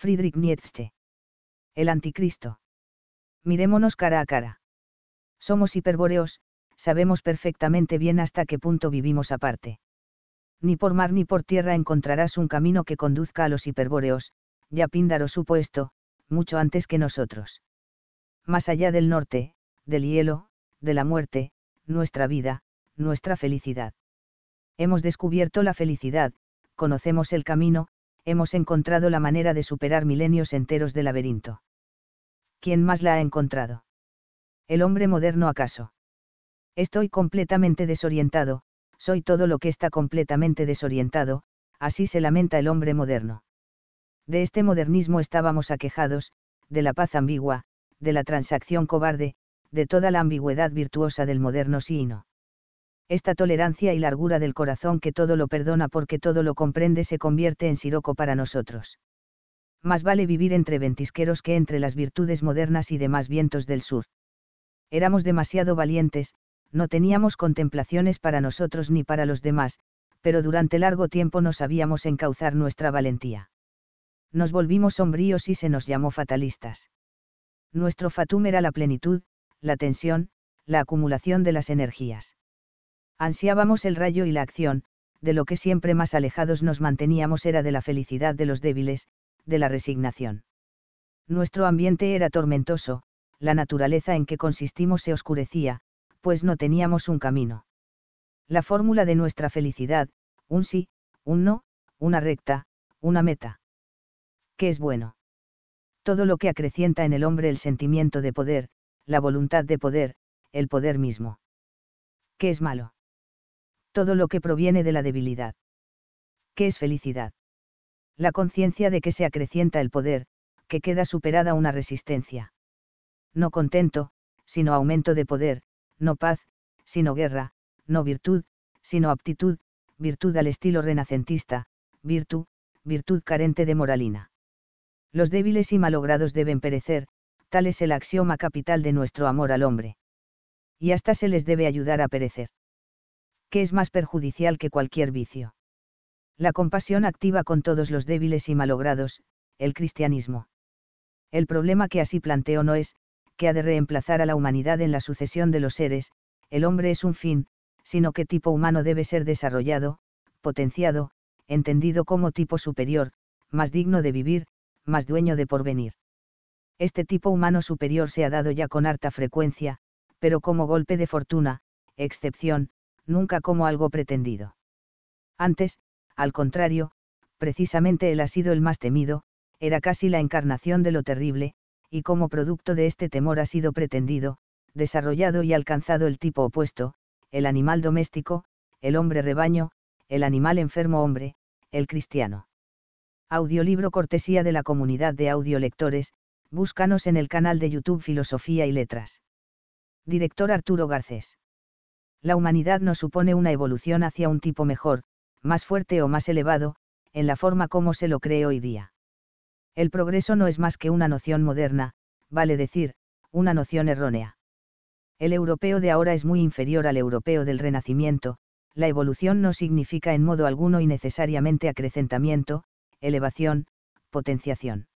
Friedrich Nietzsche. El anticristo. Miremonos cara a cara. Somos hiperbóreos, sabemos perfectamente bien hasta qué punto vivimos aparte. Ni por mar ni por tierra encontrarás un camino que conduzca a los hiperbóreos, ya Píndaro supo esto, mucho antes que nosotros. Más allá del norte, del hielo, de la muerte, nuestra vida, nuestra felicidad. Hemos descubierto la felicidad, conocemos el camino, hemos encontrado la manera de superar milenios enteros de laberinto. ¿Quién más la ha encontrado? ¿El hombre moderno acaso? Estoy completamente desorientado, soy todo lo que está completamente desorientado, así se lamenta el hombre moderno. De este modernismo estábamos aquejados, de la paz ambigua, de la transacción cobarde, de toda la ambigüedad virtuosa del moderno no esta tolerancia y largura del corazón que todo lo perdona porque todo lo comprende se convierte en siroco para nosotros. Más vale vivir entre ventisqueros que entre las virtudes modernas y demás vientos del sur. Éramos demasiado valientes, no teníamos contemplaciones para nosotros ni para los demás, pero durante largo tiempo no sabíamos encauzar nuestra valentía. Nos volvimos sombríos y se nos llamó fatalistas. Nuestro fatum era la plenitud, la tensión, la acumulación de las energías ansiábamos el rayo y la acción, de lo que siempre más alejados nos manteníamos era de la felicidad de los débiles, de la resignación. Nuestro ambiente era tormentoso, la naturaleza en que consistimos se oscurecía, pues no teníamos un camino. La fórmula de nuestra felicidad, un sí, un no, una recta, una meta. ¿Qué es bueno? Todo lo que acrecienta en el hombre el sentimiento de poder, la voluntad de poder, el poder mismo. ¿Qué es malo? todo lo que proviene de la debilidad. ¿Qué es felicidad? La conciencia de que se acrecienta el poder, que queda superada una resistencia. No contento, sino aumento de poder, no paz, sino guerra, no virtud, sino aptitud, virtud al estilo renacentista, virtud, virtud carente de moralina. Los débiles y malogrados deben perecer, tal es el axioma capital de nuestro amor al hombre. Y hasta se les debe ayudar a perecer que es más perjudicial que cualquier vicio. La compasión activa con todos los débiles y malogrados, el cristianismo. El problema que así planteo no es, que ha de reemplazar a la humanidad en la sucesión de los seres, el hombre es un fin, sino que tipo humano debe ser desarrollado, potenciado, entendido como tipo superior, más digno de vivir, más dueño de porvenir. Este tipo humano superior se ha dado ya con harta frecuencia, pero como golpe de fortuna, excepción, nunca como algo pretendido. Antes, al contrario, precisamente él ha sido el más temido, era casi la encarnación de lo terrible, y como producto de este temor ha sido pretendido, desarrollado y alcanzado el tipo opuesto, el animal doméstico, el hombre rebaño, el animal enfermo hombre, el cristiano. Audiolibro cortesía de la comunidad de audiolectores, búscanos en el canal de YouTube Filosofía y Letras. Director Arturo Garcés la humanidad no supone una evolución hacia un tipo mejor, más fuerte o más elevado, en la forma como se lo cree hoy día. El progreso no es más que una noción moderna, vale decir, una noción errónea. El europeo de ahora es muy inferior al europeo del Renacimiento, la evolución no significa en modo alguno y necesariamente acrecentamiento, elevación, potenciación.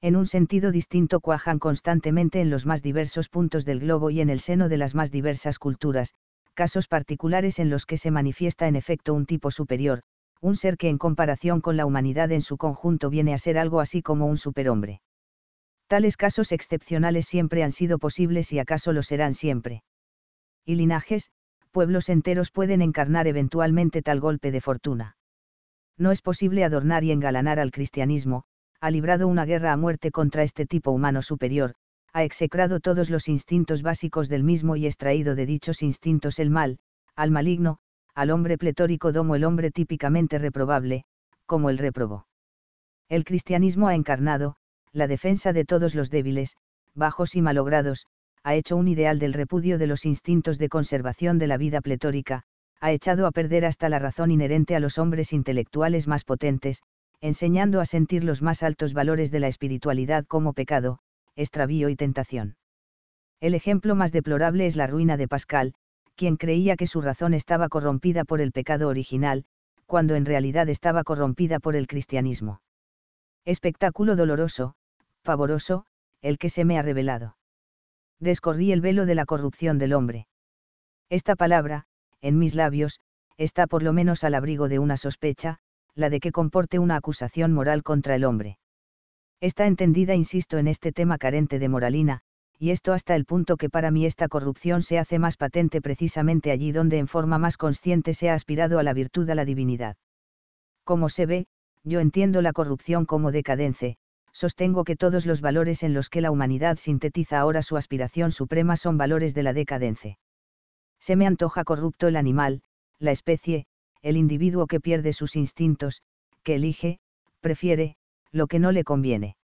En un sentido distinto cuajan constantemente en los más diversos puntos del globo y en el seno de las más diversas culturas, casos particulares en los que se manifiesta en efecto un tipo superior, un ser que en comparación con la humanidad en su conjunto viene a ser algo así como un superhombre. Tales casos excepcionales siempre han sido posibles y acaso lo serán siempre. Y linajes, pueblos enteros pueden encarnar eventualmente tal golpe de fortuna. No es posible adornar y engalanar al cristianismo, ha librado una guerra a muerte contra este tipo humano superior, ha execrado todos los instintos básicos del mismo y extraído de dichos instintos el mal, al maligno, al hombre pletórico domo el hombre típicamente reprobable, como el reprobó. El cristianismo ha encarnado, la defensa de todos los débiles, bajos y malogrados, ha hecho un ideal del repudio de los instintos de conservación de la vida pletórica, ha echado a perder hasta la razón inherente a los hombres intelectuales más potentes, enseñando a sentir los más altos valores de la espiritualidad como pecado, extravío y tentación. El ejemplo más deplorable es la ruina de Pascal, quien creía que su razón estaba corrompida por el pecado original, cuando en realidad estaba corrompida por el cristianismo. Espectáculo doloroso, pavoroso, el que se me ha revelado. Descorrí el velo de la corrupción del hombre. Esta palabra, en mis labios, está por lo menos al abrigo de una sospecha, la de que comporte una acusación moral contra el hombre. Está entendida, insisto, en este tema carente de moralina, y esto hasta el punto que para mí esta corrupción se hace más patente precisamente allí donde en forma más consciente se ha aspirado a la virtud a la divinidad. Como se ve, yo entiendo la corrupción como decadence, sostengo que todos los valores en los que la humanidad sintetiza ahora su aspiración suprema son valores de la decadence. Se me antoja corrupto el animal, la especie, el individuo que pierde sus instintos, que elige, prefiere, lo que no le conviene.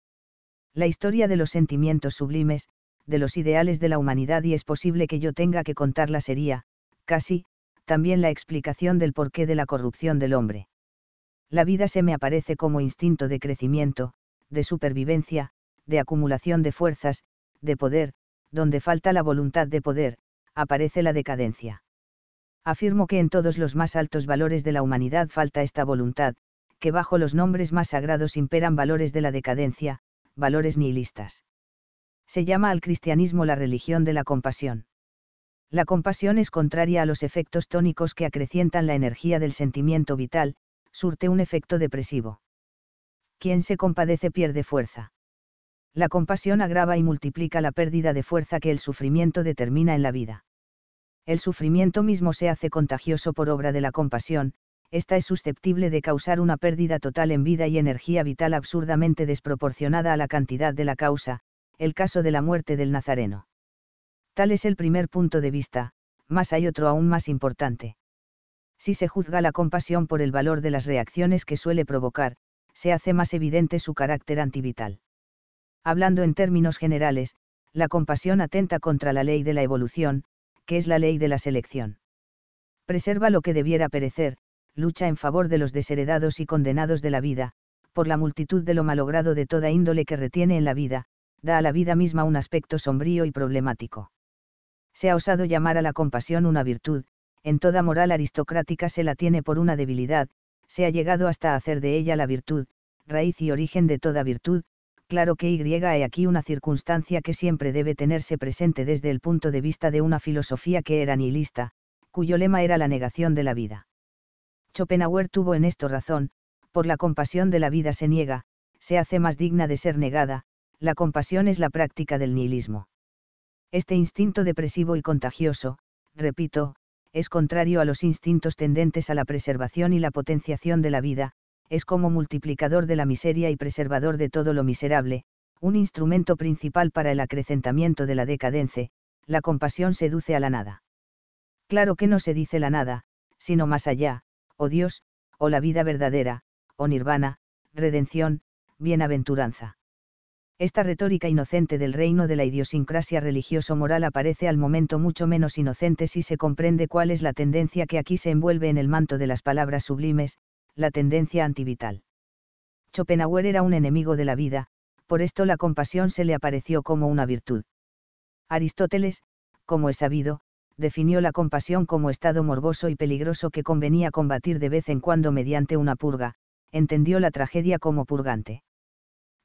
La historia de los sentimientos sublimes, de los ideales de la humanidad y es posible que yo tenga que contarla sería, casi, también la explicación del porqué de la corrupción del hombre. La vida se me aparece como instinto de crecimiento, de supervivencia, de acumulación de fuerzas, de poder, donde falta la voluntad de poder, aparece la decadencia. Afirmo que en todos los más altos valores de la humanidad falta esta voluntad, que bajo los nombres más sagrados imperan valores de la decadencia, valores nihilistas. Se llama al cristianismo la religión de la compasión. La compasión es contraria a los efectos tónicos que acrecientan la energía del sentimiento vital, surte un efecto depresivo. Quien se compadece pierde fuerza. La compasión agrava y multiplica la pérdida de fuerza que el sufrimiento determina en la vida. El sufrimiento mismo se hace contagioso por obra de la compasión, esta es susceptible de causar una pérdida total en vida y energía vital absurdamente desproporcionada a la cantidad de la causa, el caso de la muerte del Nazareno. Tal es el primer punto de vista, más hay otro aún más importante. Si se juzga la compasión por el valor de las reacciones que suele provocar, se hace más evidente su carácter antivital. Hablando en términos generales, la compasión atenta contra la ley de la evolución, que es la ley de la selección. Preserva lo que debiera perecer, lucha en favor de los desheredados y condenados de la vida, por la multitud de lo malogrado de toda índole que retiene en la vida, da a la vida misma un aspecto sombrío y problemático. Se ha osado llamar a la compasión una virtud, en toda moral aristocrática se la tiene por una debilidad, se ha llegado hasta hacer de ella la virtud, raíz y origen de toda virtud, claro que Y hay aquí una circunstancia que siempre debe tenerse presente desde el punto de vista de una filosofía que era nihilista, cuyo lema era la negación de la vida. Schopenhauer tuvo en esto razón, por la compasión de la vida se niega, se hace más digna de ser negada, la compasión es la práctica del nihilismo. Este instinto depresivo y contagioso, repito, es contrario a los instintos tendentes a la preservación y la potenciación de la vida, es como multiplicador de la miseria y preservador de todo lo miserable, un instrumento principal para el acrecentamiento de la decadencia, la compasión seduce a la nada. Claro que no se dice la nada, sino más allá, o Dios, o la vida verdadera, o nirvana, redención, bienaventuranza. Esta retórica inocente del reino de la idiosincrasia religioso-moral aparece al momento mucho menos inocente si se comprende cuál es la tendencia que aquí se envuelve en el manto de las palabras sublimes, la tendencia antivital. Schopenhauer era un enemigo de la vida, por esto la compasión se le apareció como una virtud. Aristóteles, como es sabido, definió la compasión como estado morboso y peligroso que convenía combatir de vez en cuando mediante una purga, entendió la tragedia como purgante.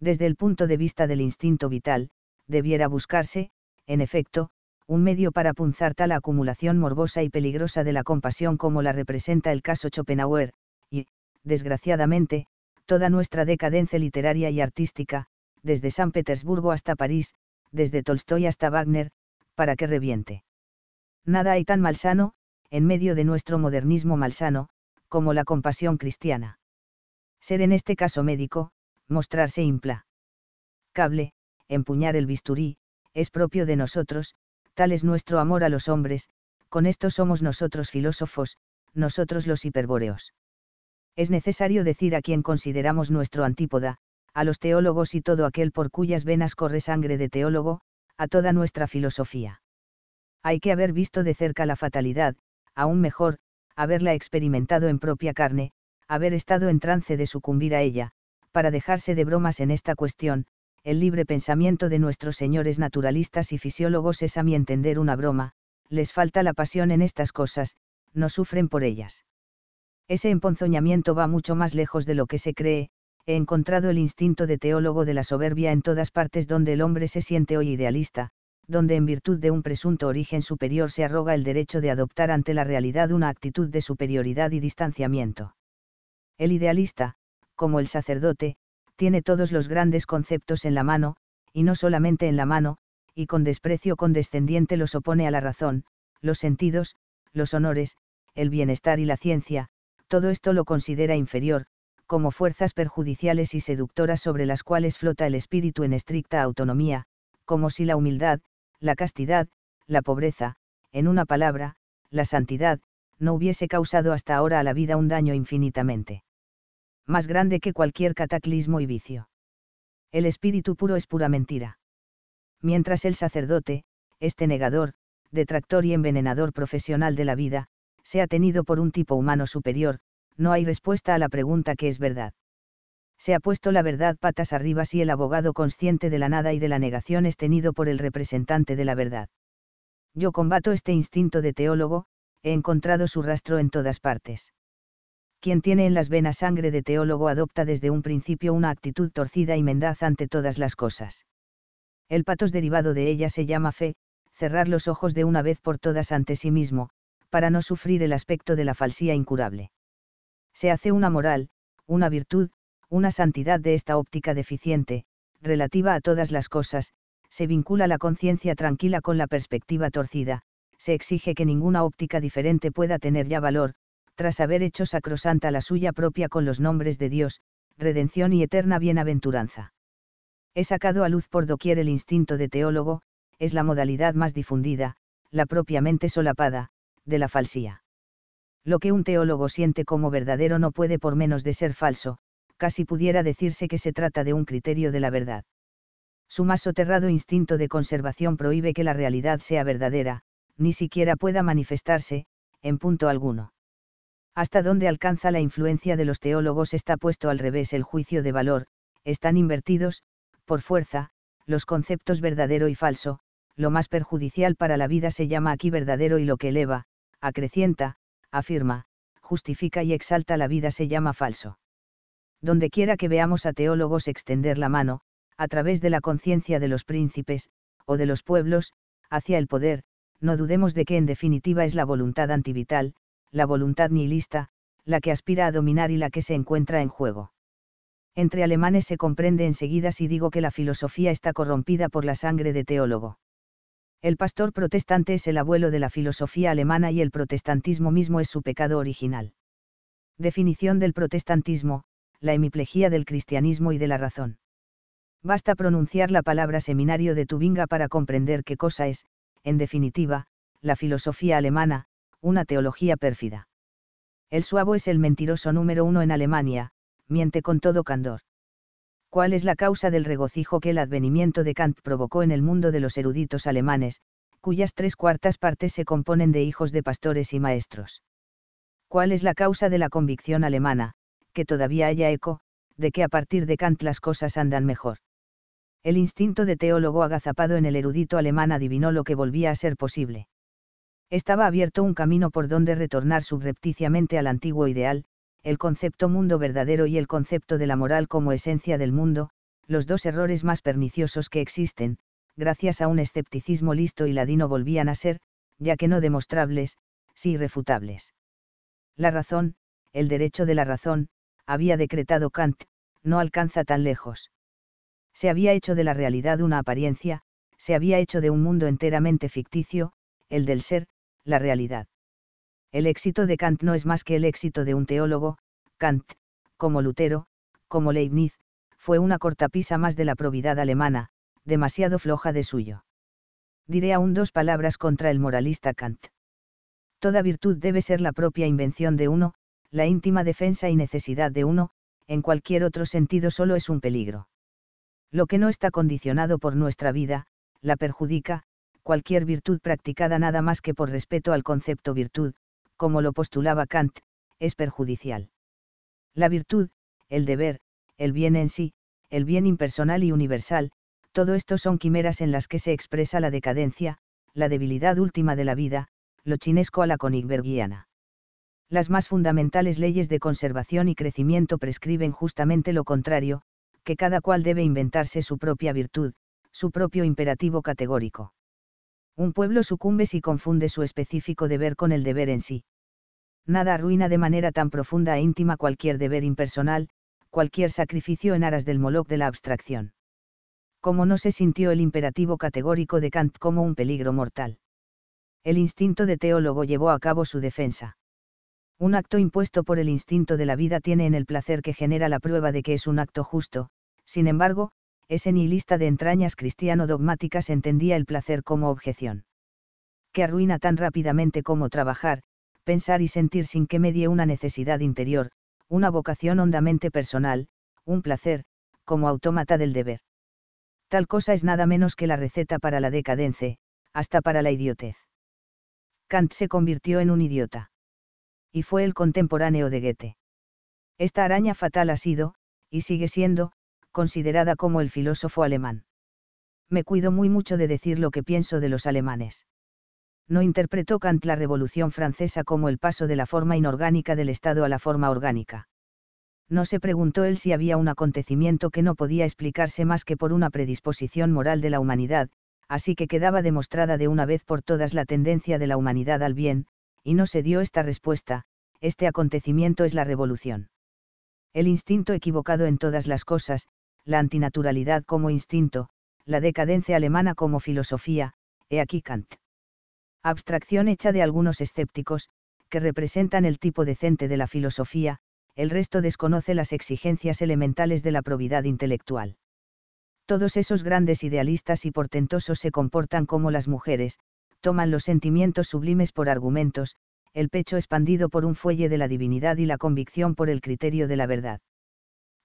Desde el punto de vista del instinto vital, debiera buscarse, en efecto, un medio para punzar tal acumulación morbosa y peligrosa de la compasión como la representa el caso Schopenhauer, y, desgraciadamente, toda nuestra decadencia literaria y artística, desde San Petersburgo hasta París, desde Tolstoy hasta Wagner, para que reviente. Nada hay tan malsano, en medio de nuestro modernismo malsano, como la compasión cristiana. Ser en este caso médico, mostrarse impla, cable, empuñar el bisturí, es propio de nosotros, tal es nuestro amor a los hombres, con esto somos nosotros filósofos, nosotros los hiperbóreos. Es necesario decir a quien consideramos nuestro antípoda, a los teólogos y todo aquel por cuyas venas corre sangre de teólogo, a toda nuestra filosofía hay que haber visto de cerca la fatalidad, aún mejor, haberla experimentado en propia carne, haber estado en trance de sucumbir a ella, para dejarse de bromas en esta cuestión, el libre pensamiento de nuestros señores naturalistas y fisiólogos es a mi entender una broma, les falta la pasión en estas cosas, no sufren por ellas. Ese emponzoñamiento va mucho más lejos de lo que se cree, he encontrado el instinto de teólogo de la soberbia en todas partes donde el hombre se siente hoy idealista, donde en virtud de un presunto origen superior se arroga el derecho de adoptar ante la realidad una actitud de superioridad y distanciamiento. El idealista, como el sacerdote, tiene todos los grandes conceptos en la mano, y no solamente en la mano, y con desprecio condescendiente los opone a la razón, los sentidos, los honores, el bienestar y la ciencia, todo esto lo considera inferior, como fuerzas perjudiciales y seductoras sobre las cuales flota el espíritu en estricta autonomía, como si la humildad, la castidad, la pobreza, en una palabra, la santidad, no hubiese causado hasta ahora a la vida un daño infinitamente más grande que cualquier cataclismo y vicio. El espíritu puro es pura mentira. Mientras el sacerdote, este negador, detractor y envenenador profesional de la vida, sea tenido por un tipo humano superior, no hay respuesta a la pregunta que es verdad se ha puesto la verdad patas arriba si el abogado consciente de la nada y de la negación es tenido por el representante de la verdad. Yo combato este instinto de teólogo, he encontrado su rastro en todas partes. Quien tiene en las venas sangre de teólogo adopta desde un principio una actitud torcida y mendaz ante todas las cosas. El patos derivado de ella se llama fe, cerrar los ojos de una vez por todas ante sí mismo, para no sufrir el aspecto de la falsía incurable. Se hace una moral, una virtud, una santidad de esta óptica deficiente, relativa a todas las cosas, se vincula la conciencia tranquila con la perspectiva torcida, se exige que ninguna óptica diferente pueda tener ya valor, tras haber hecho sacrosanta la suya propia con los nombres de Dios, redención y eterna bienaventuranza. He sacado a luz por doquier el instinto de teólogo, es la modalidad más difundida, la propiamente solapada, de la falsía. Lo que un teólogo siente como verdadero no puede por menos de ser falso, casi pudiera decirse que se trata de un criterio de la verdad. Su más soterrado instinto de conservación prohíbe que la realidad sea verdadera, ni siquiera pueda manifestarse, en punto alguno. Hasta donde alcanza la influencia de los teólogos está puesto al revés el juicio de valor, están invertidos, por fuerza, los conceptos verdadero y falso, lo más perjudicial para la vida se llama aquí verdadero y lo que eleva, acrecienta, afirma, justifica y exalta la vida se llama falso donde quiera que veamos a teólogos extender la mano, a través de la conciencia de los príncipes, o de los pueblos, hacia el poder, no dudemos de que en definitiva es la voluntad antivital, la voluntad nihilista, la que aspira a dominar y la que se encuentra en juego. Entre alemanes se comprende enseguida si digo que la filosofía está corrompida por la sangre de teólogo. El pastor protestante es el abuelo de la filosofía alemana y el protestantismo mismo es su pecado original. Definición del protestantismo, la hemiplejía del cristianismo y de la razón. Basta pronunciar la palabra seminario de Tubinga para comprender qué cosa es, en definitiva, la filosofía alemana, una teología pérfida. El suavo es el mentiroso número uno en Alemania, miente con todo candor. ¿Cuál es la causa del regocijo que el advenimiento de Kant provocó en el mundo de los eruditos alemanes, cuyas tres cuartas partes se componen de hijos de pastores y maestros? ¿Cuál es la causa de la convicción alemana, que todavía haya eco, de que a partir de Kant las cosas andan mejor. El instinto de teólogo agazapado en el erudito alemán adivinó lo que volvía a ser posible. Estaba abierto un camino por donde retornar subrepticiamente al antiguo ideal, el concepto mundo verdadero y el concepto de la moral como esencia del mundo, los dos errores más perniciosos que existen, gracias a un escepticismo listo y ladino volvían a ser, ya que no demostrables, sí irrefutables. La razón, el derecho de la razón, había decretado Kant, no alcanza tan lejos. Se había hecho de la realidad una apariencia, se había hecho de un mundo enteramente ficticio, el del ser, la realidad. El éxito de Kant no es más que el éxito de un teólogo, Kant, como Lutero, como Leibniz, fue una cortapisa más de la probidad alemana, demasiado floja de suyo. Diré aún dos palabras contra el moralista Kant. Toda virtud debe ser la propia invención de uno, la íntima defensa y necesidad de uno, en cualquier otro sentido solo es un peligro. Lo que no está condicionado por nuestra vida, la perjudica, cualquier virtud practicada nada más que por respeto al concepto virtud, como lo postulaba Kant, es perjudicial. La virtud, el deber, el bien en sí, el bien impersonal y universal, todo esto son quimeras en las que se expresa la decadencia, la debilidad última de la vida, lo chinesco a la conigbergiana las más fundamentales leyes de conservación y crecimiento prescriben justamente lo contrario, que cada cual debe inventarse su propia virtud, su propio imperativo categórico. Un pueblo sucumbe si confunde su específico deber con el deber en sí. Nada arruina de manera tan profunda e íntima cualquier deber impersonal, cualquier sacrificio en aras del moloc de la abstracción. Como no se sintió el imperativo categórico de Kant como un peligro mortal. El instinto de teólogo llevó a cabo su defensa un acto impuesto por el instinto de la vida tiene en el placer que genera la prueba de que es un acto justo, sin embargo, ese nihilista de entrañas cristiano-dogmáticas entendía el placer como objeción. Que arruina tan rápidamente como trabajar, pensar y sentir sin que medie una necesidad interior, una vocación hondamente personal, un placer, como autómata del deber. Tal cosa es nada menos que la receta para la decadencia, hasta para la idiotez. Kant se convirtió en un idiota y fue el contemporáneo de Goethe. Esta araña fatal ha sido, y sigue siendo, considerada como el filósofo alemán. Me cuido muy mucho de decir lo que pienso de los alemanes. No interpretó Kant la Revolución Francesa como el paso de la forma inorgánica del Estado a la forma orgánica. No se preguntó él si había un acontecimiento que no podía explicarse más que por una predisposición moral de la humanidad, así que quedaba demostrada de una vez por todas la tendencia de la humanidad al bien, y no se dio esta respuesta, este acontecimiento es la revolución. El instinto equivocado en todas las cosas, la antinaturalidad como instinto, la decadencia alemana como filosofía, he aquí Kant. Abstracción hecha de algunos escépticos, que representan el tipo decente de la filosofía, el resto desconoce las exigencias elementales de la probidad intelectual. Todos esos grandes idealistas y portentosos se comportan como las mujeres, toman los sentimientos sublimes por argumentos, el pecho expandido por un fuelle de la divinidad y la convicción por el criterio de la verdad.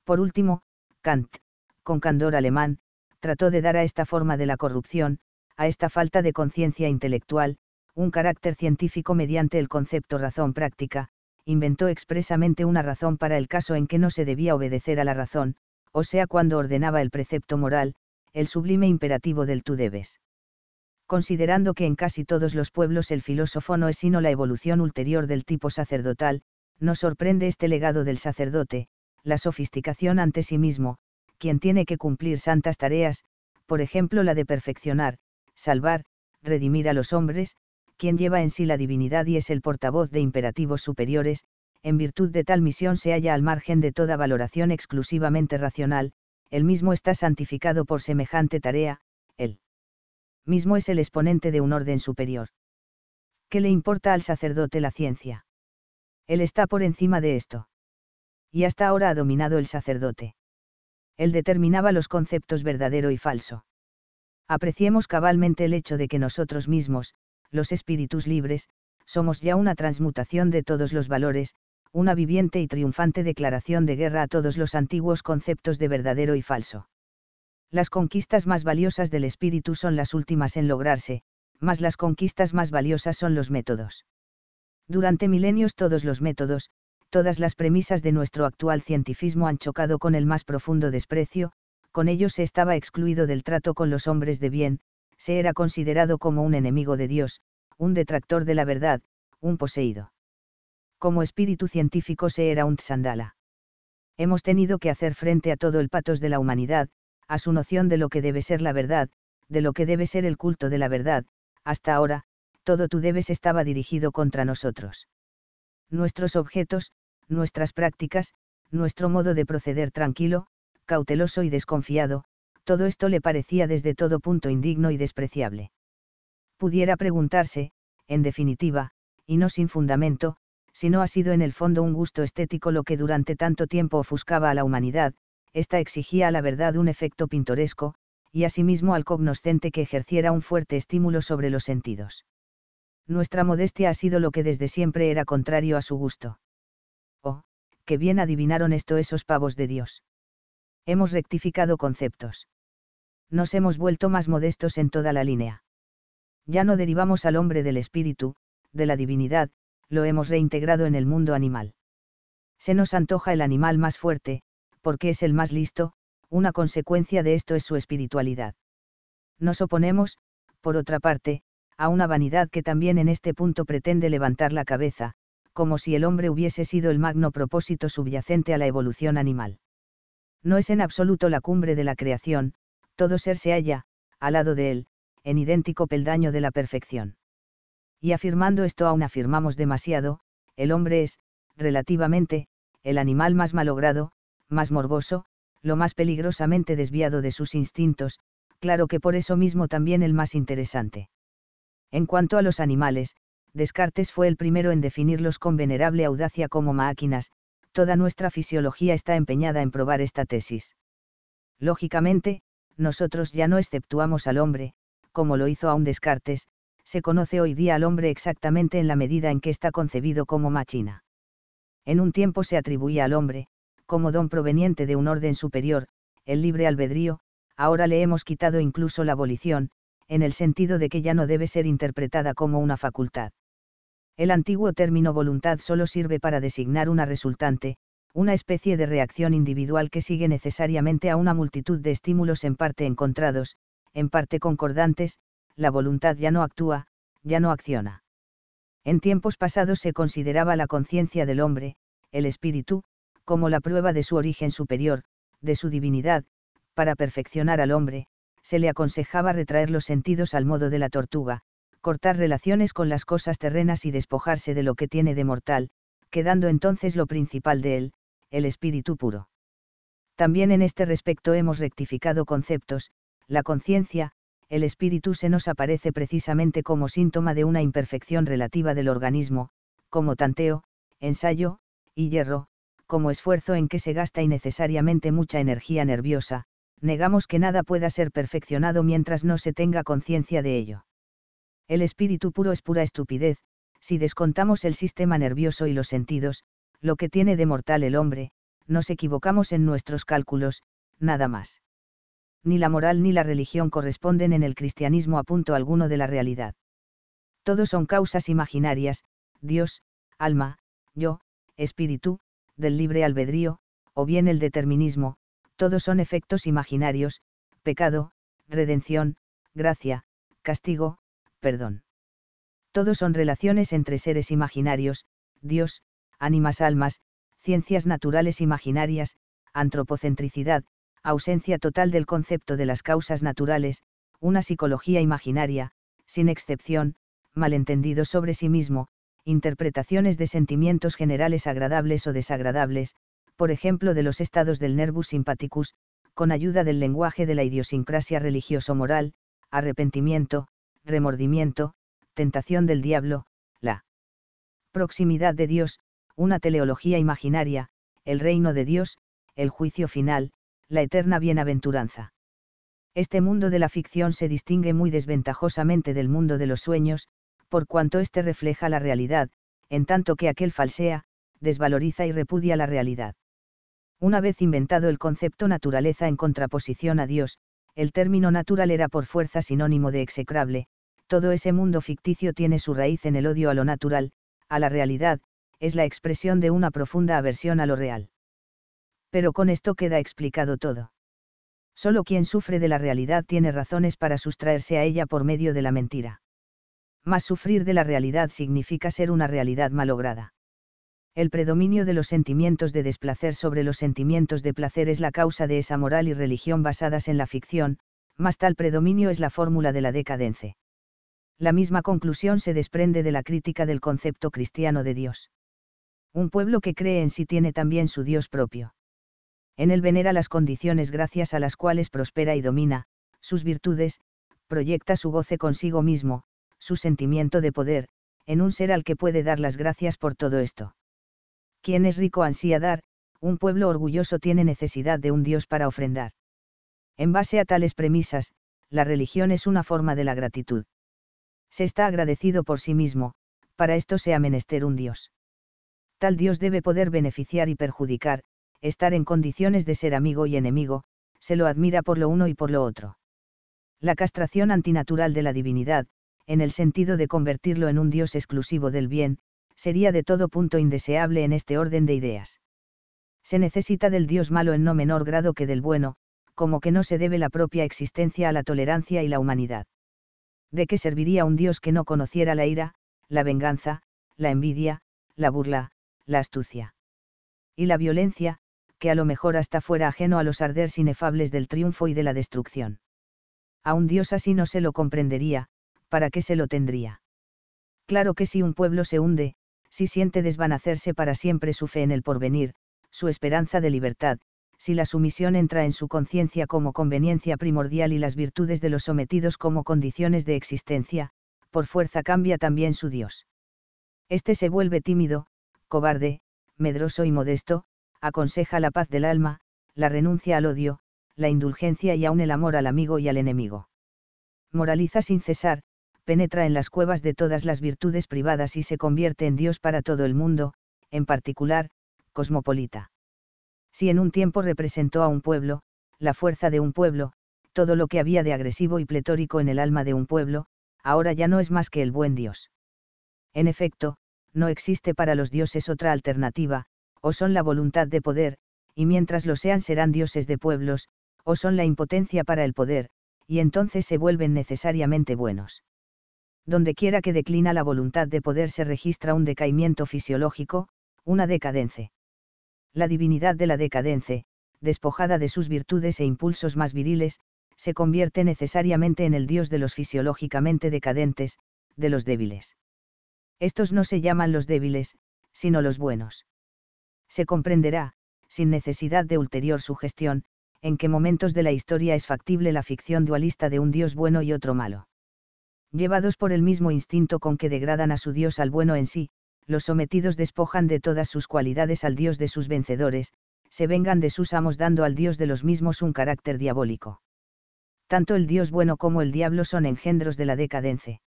Por último, Kant, con candor alemán, trató de dar a esta forma de la corrupción, a esta falta de conciencia intelectual, un carácter científico mediante el concepto razón práctica, inventó expresamente una razón para el caso en que no se debía obedecer a la razón, o sea cuando ordenaba el precepto moral, el sublime imperativo del tú debes considerando que en casi todos los pueblos el filósofo no es sino la evolución ulterior del tipo sacerdotal, nos sorprende este legado del sacerdote, la sofisticación ante sí mismo, quien tiene que cumplir santas tareas, por ejemplo la de perfeccionar, salvar, redimir a los hombres, quien lleva en sí la divinidad y es el portavoz de imperativos superiores, en virtud de tal misión se halla al margen de toda valoración exclusivamente racional, el mismo está santificado por semejante tarea, mismo es el exponente de un orden superior. ¿Qué le importa al sacerdote la ciencia? Él está por encima de esto. Y hasta ahora ha dominado el sacerdote. Él determinaba los conceptos verdadero y falso. Apreciemos cabalmente el hecho de que nosotros mismos, los espíritus libres, somos ya una transmutación de todos los valores, una viviente y triunfante declaración de guerra a todos los antiguos conceptos de verdadero y falso. Las conquistas más valiosas del espíritu son las últimas en lograrse, mas las conquistas más valiosas son los métodos. Durante milenios todos los métodos, todas las premisas de nuestro actual cientifismo han chocado con el más profundo desprecio, con ellos se estaba excluido del trato con los hombres de bien, se era considerado como un enemigo de Dios, un detractor de la verdad, un poseído. Como espíritu científico se era un tsandala. Hemos tenido que hacer frente a todo el patos de la humanidad, a su noción de lo que debe ser la verdad, de lo que debe ser el culto de la verdad, hasta ahora, todo tu debes estaba dirigido contra nosotros. Nuestros objetos, nuestras prácticas, nuestro modo de proceder tranquilo, cauteloso y desconfiado, todo esto le parecía desde todo punto indigno y despreciable. Pudiera preguntarse, en definitiva, y no sin fundamento, si no ha sido en el fondo un gusto estético lo que durante tanto tiempo ofuscaba a la humanidad, esta exigía a la verdad un efecto pintoresco, y asimismo al cognoscente que ejerciera un fuerte estímulo sobre los sentidos. Nuestra modestia ha sido lo que desde siempre era contrario a su gusto. Oh, qué bien adivinaron esto esos pavos de Dios. Hemos rectificado conceptos. Nos hemos vuelto más modestos en toda la línea. Ya no derivamos al hombre del espíritu, de la divinidad, lo hemos reintegrado en el mundo animal. Se nos antoja el animal más fuerte, porque es el más listo, una consecuencia de esto es su espiritualidad. Nos oponemos, por otra parte, a una vanidad que también en este punto pretende levantar la cabeza, como si el hombre hubiese sido el magno propósito subyacente a la evolución animal. No es en absoluto la cumbre de la creación, todo ser se halla, al lado de él, en idéntico peldaño de la perfección. Y afirmando esto aún afirmamos demasiado, el hombre es, relativamente, el animal más malogrado, más morboso, lo más peligrosamente desviado de sus instintos, claro que por eso mismo también el más interesante. En cuanto a los animales, Descartes fue el primero en definirlos con venerable audacia como máquinas, toda nuestra fisiología está empeñada en probar esta tesis. Lógicamente, nosotros ya no exceptuamos al hombre, como lo hizo aún Descartes, se conoce hoy día al hombre exactamente en la medida en que está concebido como máquina. En un tiempo se atribuía al hombre, como don proveniente de un orden superior, el libre albedrío, ahora le hemos quitado incluso la abolición, en el sentido de que ya no debe ser interpretada como una facultad. El antiguo término voluntad solo sirve para designar una resultante, una especie de reacción individual que sigue necesariamente a una multitud de estímulos en parte encontrados, en parte concordantes, la voluntad ya no actúa, ya no acciona. En tiempos pasados se consideraba la conciencia del hombre, el espíritu, como la prueba de su origen superior, de su divinidad, para perfeccionar al hombre, se le aconsejaba retraer los sentidos al modo de la tortuga, cortar relaciones con las cosas terrenas y despojarse de lo que tiene de mortal, quedando entonces lo principal de él, el espíritu puro. También en este respecto hemos rectificado conceptos, la conciencia, el espíritu se nos aparece precisamente como síntoma de una imperfección relativa del organismo, como tanteo, ensayo, y hierro, como esfuerzo en que se gasta innecesariamente mucha energía nerviosa, negamos que nada pueda ser perfeccionado mientras no se tenga conciencia de ello. El espíritu puro es pura estupidez, si descontamos el sistema nervioso y los sentidos, lo que tiene de mortal el hombre, nos equivocamos en nuestros cálculos, nada más. Ni la moral ni la religión corresponden en el cristianismo a punto alguno de la realidad. Todos son causas imaginarias, Dios, alma, yo, espíritu, del libre albedrío, o bien el determinismo, todos son efectos imaginarios, pecado, redención, gracia, castigo, perdón. Todos son relaciones entre seres imaginarios, Dios, ánimas almas, ciencias naturales imaginarias, antropocentricidad, ausencia total del concepto de las causas naturales, una psicología imaginaria, sin excepción, malentendido sobre sí mismo, interpretaciones de sentimientos generales agradables o desagradables, por ejemplo de los estados del nervus simpaticus, con ayuda del lenguaje de la idiosincrasia religioso-moral, arrepentimiento, remordimiento, tentación del diablo, la proximidad de Dios, una teleología imaginaria, el reino de Dios, el juicio final, la eterna bienaventuranza. Este mundo de la ficción se distingue muy desventajosamente del mundo de los sueños, por cuanto éste refleja la realidad, en tanto que aquel falsea, desvaloriza y repudia la realidad. Una vez inventado el concepto naturaleza en contraposición a Dios, el término natural era por fuerza sinónimo de execrable, todo ese mundo ficticio tiene su raíz en el odio a lo natural, a la realidad, es la expresión de una profunda aversión a lo real. Pero con esto queda explicado todo. Solo quien sufre de la realidad tiene razones para sustraerse a ella por medio de la mentira mas sufrir de la realidad significa ser una realidad malograda. El predominio de los sentimientos de desplacer sobre los sentimientos de placer es la causa de esa moral y religión basadas en la ficción, más tal predominio es la fórmula de la decadencia. La misma conclusión se desprende de la crítica del concepto cristiano de Dios. Un pueblo que cree en sí tiene también su Dios propio. En él venera las condiciones gracias a las cuales prospera y domina, sus virtudes, proyecta su goce consigo mismo, su sentimiento de poder, en un ser al que puede dar las gracias por todo esto. Quien es rico ansía dar, un pueblo orgulloso tiene necesidad de un Dios para ofrendar. En base a tales premisas, la religión es una forma de la gratitud. Se está agradecido por sí mismo, para esto sea menester un Dios. Tal Dios debe poder beneficiar y perjudicar, estar en condiciones de ser amigo y enemigo, se lo admira por lo uno y por lo otro. La castración antinatural de la divinidad, en el sentido de convertirlo en un Dios exclusivo del bien, sería de todo punto indeseable en este orden de ideas. Se necesita del Dios malo en no menor grado que del bueno, como que no se debe la propia existencia a la tolerancia y la humanidad. ¿De qué serviría un Dios que no conociera la ira, la venganza, la envidia, la burla, la astucia? Y la violencia, que a lo mejor hasta fuera ajeno a los arderes inefables del triunfo y de la destrucción. A un Dios así no se lo comprendería, ¿para qué se lo tendría? Claro que si un pueblo se hunde, si siente desvanecerse para siempre su fe en el porvenir, su esperanza de libertad, si la sumisión entra en su conciencia como conveniencia primordial y las virtudes de los sometidos como condiciones de existencia, por fuerza cambia también su Dios. Este se vuelve tímido, cobarde, medroso y modesto, aconseja la paz del alma, la renuncia al odio, la indulgencia y aun el amor al amigo y al enemigo. Moraliza sin cesar, penetra en las cuevas de todas las virtudes privadas y se convierte en Dios para todo el mundo, en particular, cosmopolita. Si en un tiempo representó a un pueblo, la fuerza de un pueblo, todo lo que había de agresivo y pletórico en el alma de un pueblo, ahora ya no es más que el buen Dios. En efecto, no existe para los dioses otra alternativa, o son la voluntad de poder, y mientras lo sean serán dioses de pueblos, o son la impotencia para el poder, y entonces se vuelven necesariamente buenos donde quiera que declina la voluntad de poder se registra un decaimiento fisiológico, una decadence. La divinidad de la decadence, despojada de sus virtudes e impulsos más viriles, se convierte necesariamente en el dios de los fisiológicamente decadentes, de los débiles. Estos no se llaman los débiles, sino los buenos. Se comprenderá, sin necesidad de ulterior sugestión, en qué momentos de la historia es factible la ficción dualista de un dios bueno y otro malo llevados por el mismo instinto con que degradan a su Dios al bueno en sí, los sometidos despojan de todas sus cualidades al Dios de sus vencedores, se vengan de sus amos dando al Dios de los mismos un carácter diabólico. Tanto el Dios bueno como el diablo son engendros de la decadencia.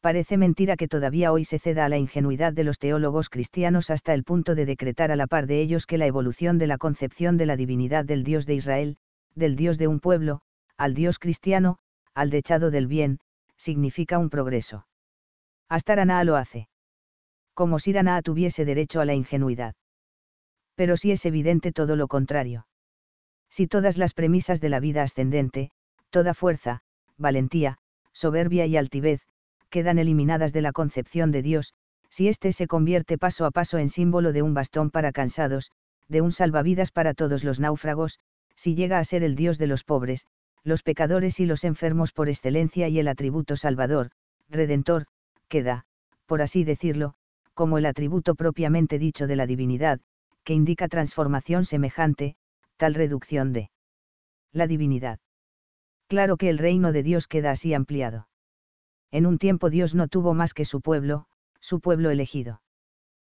Parece mentira que todavía hoy se ceda a la ingenuidad de los teólogos cristianos hasta el punto de decretar a la par de ellos que la evolución de la concepción de la divinidad del Dios de Israel, del Dios de un pueblo, al Dios cristiano, al dechado del bien, significa un progreso. Hasta Arana lo hace. Como si Rana tuviese derecho a la ingenuidad. Pero si es evidente todo lo contrario. Si todas las premisas de la vida ascendente, toda fuerza, valentía, soberbia y altivez, quedan eliminadas de la concepción de Dios, si éste se convierte paso a paso en símbolo de un bastón para cansados, de un salvavidas para todos los náufragos, si llega a ser el Dios de los pobres, los pecadores y los enfermos por excelencia y el atributo salvador, redentor, queda, por así decirlo, como el atributo propiamente dicho de la divinidad, que indica transformación semejante, tal reducción de la divinidad. Claro que el reino de Dios queda así ampliado. En un tiempo Dios no tuvo más que su pueblo, su pueblo elegido.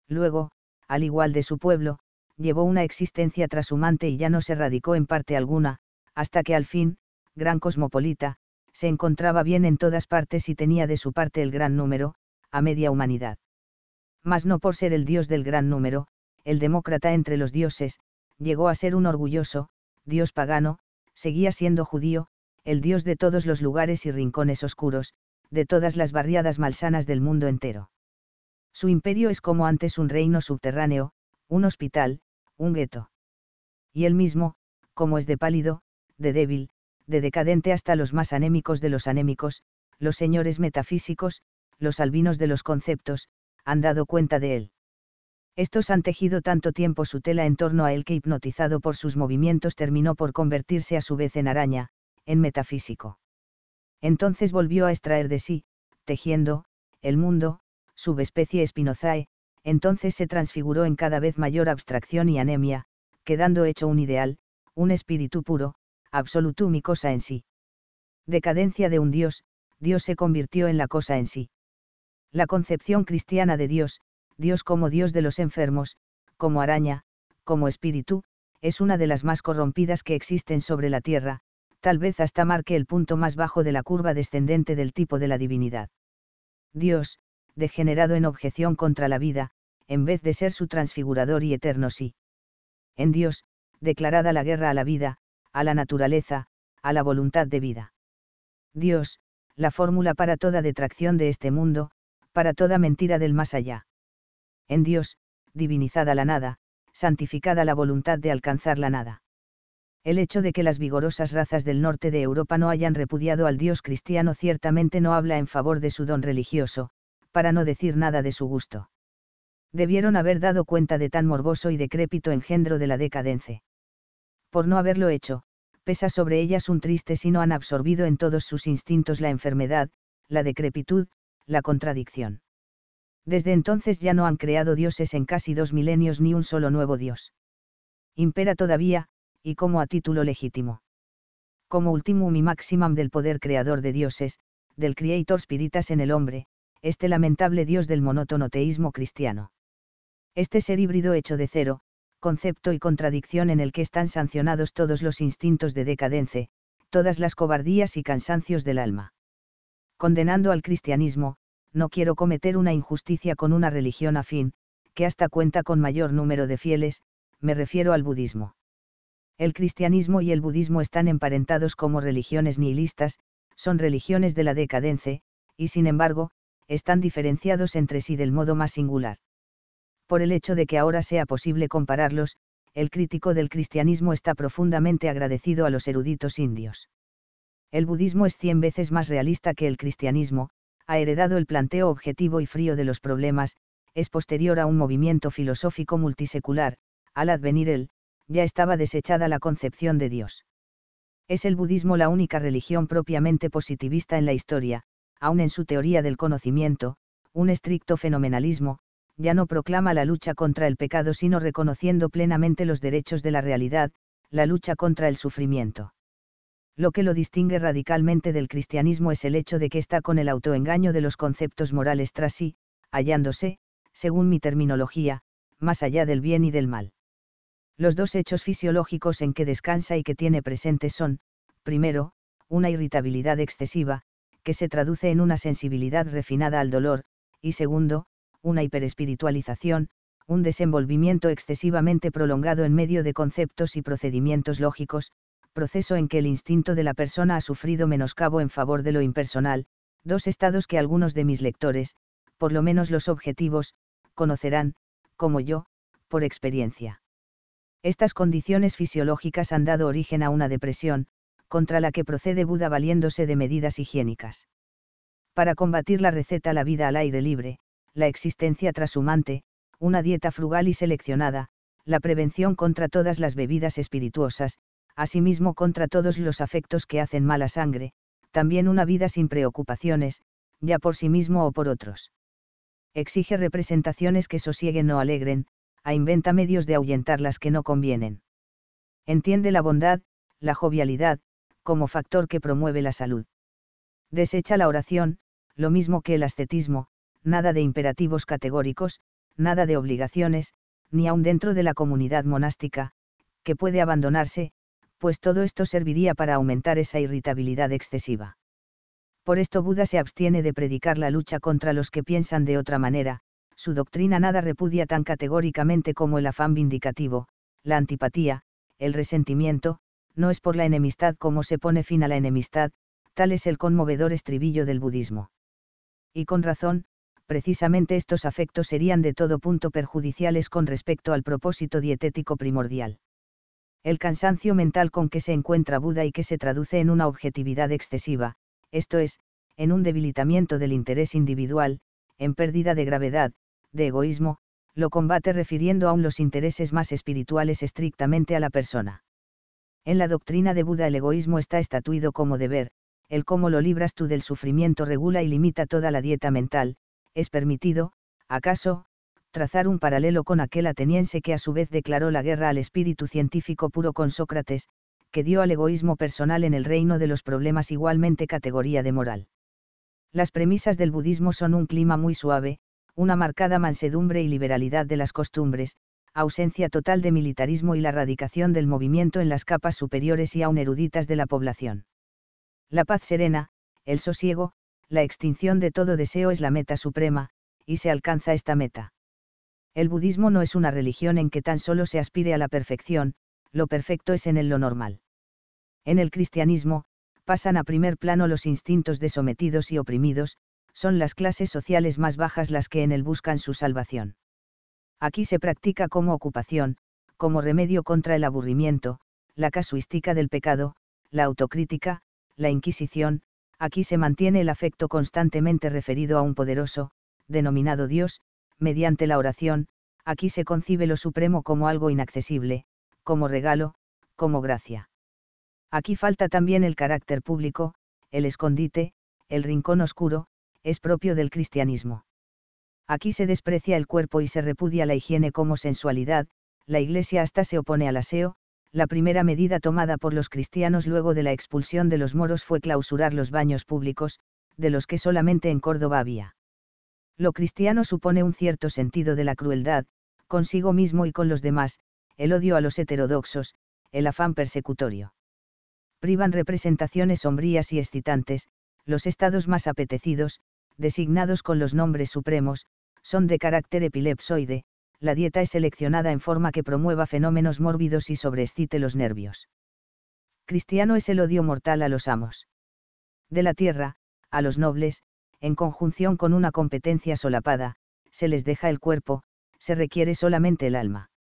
Luego, al igual de su pueblo, llevó una existencia trashumante y ya no se radicó en parte alguna, hasta que al fin, gran cosmopolita, se encontraba bien en todas partes y tenía de su parte el gran número, a media humanidad. Mas no por ser el dios del gran número, el demócrata entre los dioses, llegó a ser un orgulloso, dios pagano, seguía siendo judío, el dios de todos los lugares y rincones oscuros, de todas las barriadas malsanas del mundo entero. Su imperio es como antes un reino subterráneo, un hospital, un gueto. Y él mismo, como es de pálido, de débil, de decadente hasta los más anémicos de los anémicos, los señores metafísicos, los albinos de los conceptos, han dado cuenta de él. Estos han tejido tanto tiempo su tela en torno a él que hipnotizado por sus movimientos terminó por convertirse a su vez en araña, en metafísico. Entonces volvió a extraer de sí, tejiendo, el mundo, subespecie Spinozae, entonces se transfiguró en cada vez mayor abstracción y anemia, quedando hecho un ideal, un espíritu puro, absolutum y cosa en sí. Decadencia de un Dios, Dios se convirtió en la cosa en sí. La concepción cristiana de Dios, Dios como Dios de los enfermos, como araña, como espíritu, es una de las más corrompidas que existen sobre la tierra, tal vez hasta marque el punto más bajo de la curva descendente del tipo de la divinidad. Dios, degenerado en objeción contra la vida, en vez de ser su transfigurador y eterno sí. En Dios, declarada la guerra a la vida, a la naturaleza, a la voluntad de vida. Dios, la fórmula para toda detracción de este mundo, para toda mentira del más allá. En Dios, divinizada la nada, santificada la voluntad de alcanzar la nada. El hecho de que las vigorosas razas del norte de Europa no hayan repudiado al Dios cristiano ciertamente no habla en favor de su don religioso, para no decir nada de su gusto. Debieron haber dado cuenta de tan morboso y decrépito engendro de la decadencia por no haberlo hecho, pesa sobre ellas un triste si no han absorbido en todos sus instintos la enfermedad, la decrepitud, la contradicción. Desde entonces ya no han creado dioses en casi dos milenios ni un solo nuevo dios. Impera todavía, y como a título legítimo. Como ultimum y maximum del poder creador de dioses, del creator spiritas en el hombre, este lamentable dios del monótono teísmo cristiano. Este ser híbrido hecho de cero, concepto y contradicción en el que están sancionados todos los instintos de decadence, todas las cobardías y cansancios del alma. Condenando al cristianismo, no quiero cometer una injusticia con una religión afín, que hasta cuenta con mayor número de fieles, me refiero al budismo. El cristianismo y el budismo están emparentados como religiones nihilistas, son religiones de la decadence, y sin embargo, están diferenciados entre sí del modo más singular por el hecho de que ahora sea posible compararlos, el crítico del cristianismo está profundamente agradecido a los eruditos indios. El budismo es cien veces más realista que el cristianismo, ha heredado el planteo objetivo y frío de los problemas, es posterior a un movimiento filosófico multisecular, al advenir él, ya estaba desechada la concepción de Dios. Es el budismo la única religión propiamente positivista en la historia, aun en su teoría del conocimiento, un estricto fenomenalismo, ya no proclama la lucha contra el pecado sino reconociendo plenamente los derechos de la realidad, la lucha contra el sufrimiento. Lo que lo distingue radicalmente del cristianismo es el hecho de que está con el autoengaño de los conceptos morales tras sí, hallándose, según mi terminología, más allá del bien y del mal. Los dos hechos fisiológicos en que descansa y que tiene presente son, primero, una irritabilidad excesiva, que se traduce en una sensibilidad refinada al dolor, y segundo, una hiperespiritualización, un desenvolvimiento excesivamente prolongado en medio de conceptos y procedimientos lógicos, proceso en que el instinto de la persona ha sufrido menoscabo en favor de lo impersonal, dos estados que algunos de mis lectores, por lo menos los objetivos, conocerán, como yo, por experiencia. Estas condiciones fisiológicas han dado origen a una depresión, contra la que procede Buda valiéndose de medidas higiénicas. Para combatir la receta la vida al aire libre, la existencia trashumante, una dieta frugal y seleccionada, la prevención contra todas las bebidas espirituosas, asimismo contra todos los afectos que hacen mala sangre, también una vida sin preocupaciones, ya por sí mismo o por otros. Exige representaciones que sosieguen o alegren, a inventa medios de ahuyentar las que no convienen. Entiende la bondad, la jovialidad, como factor que promueve la salud. Desecha la oración, lo mismo que el ascetismo, nada de imperativos categóricos, nada de obligaciones, ni aun dentro de la comunidad monástica, que puede abandonarse, pues todo esto serviría para aumentar esa irritabilidad excesiva. Por esto Buda se abstiene de predicar la lucha contra los que piensan de otra manera, su doctrina nada repudia tan categóricamente como el afán vindicativo, la antipatía, el resentimiento, no es por la enemistad como se pone fin a la enemistad, tal es el conmovedor estribillo del budismo. Y con razón, precisamente estos afectos serían de todo punto perjudiciales con respecto al propósito dietético primordial. El cansancio mental con que se encuentra Buda y que se traduce en una objetividad excesiva, esto es, en un debilitamiento del interés individual, en pérdida de gravedad, de egoísmo, lo combate refiriendo aún los intereses más espirituales estrictamente a la persona. En la doctrina de Buda el egoísmo está estatuido como deber, el cómo lo libras tú del sufrimiento regula y limita toda la dieta mental, es permitido, acaso, trazar un paralelo con aquel ateniense que a su vez declaró la guerra al espíritu científico puro con Sócrates, que dio al egoísmo personal en el reino de los problemas igualmente categoría de moral. Las premisas del budismo son un clima muy suave, una marcada mansedumbre y liberalidad de las costumbres, ausencia total de militarismo y la radicación del movimiento en las capas superiores y aun eruditas de la población. La paz serena, el sosiego, la extinción de todo deseo es la meta suprema, y se alcanza esta meta. El budismo no es una religión en que tan solo se aspire a la perfección, lo perfecto es en él lo normal. En el cristianismo, pasan a primer plano los instintos de sometidos y oprimidos, son las clases sociales más bajas las que en él buscan su salvación. Aquí se practica como ocupación, como remedio contra el aburrimiento, la casuística del pecado, la autocrítica, la inquisición, aquí se mantiene el afecto constantemente referido a un poderoso, denominado Dios, mediante la oración, aquí se concibe lo supremo como algo inaccesible, como regalo, como gracia. Aquí falta también el carácter público, el escondite, el rincón oscuro, es propio del cristianismo. Aquí se desprecia el cuerpo y se repudia la higiene como sensualidad, la iglesia hasta se opone al aseo, la primera medida tomada por los cristianos luego de la expulsión de los moros fue clausurar los baños públicos, de los que solamente en Córdoba había. Lo cristiano supone un cierto sentido de la crueldad, consigo mismo y con los demás, el odio a los heterodoxos, el afán persecutorio. Privan representaciones sombrías y excitantes, los estados más apetecidos, designados con los nombres supremos, son de carácter epilepsoide, la dieta es seleccionada en forma que promueva fenómenos mórbidos y sobreexcite los nervios. Cristiano es el odio mortal a los amos. De la tierra, a los nobles, en conjunción con una competencia solapada, se les deja el cuerpo, se requiere solamente el alma.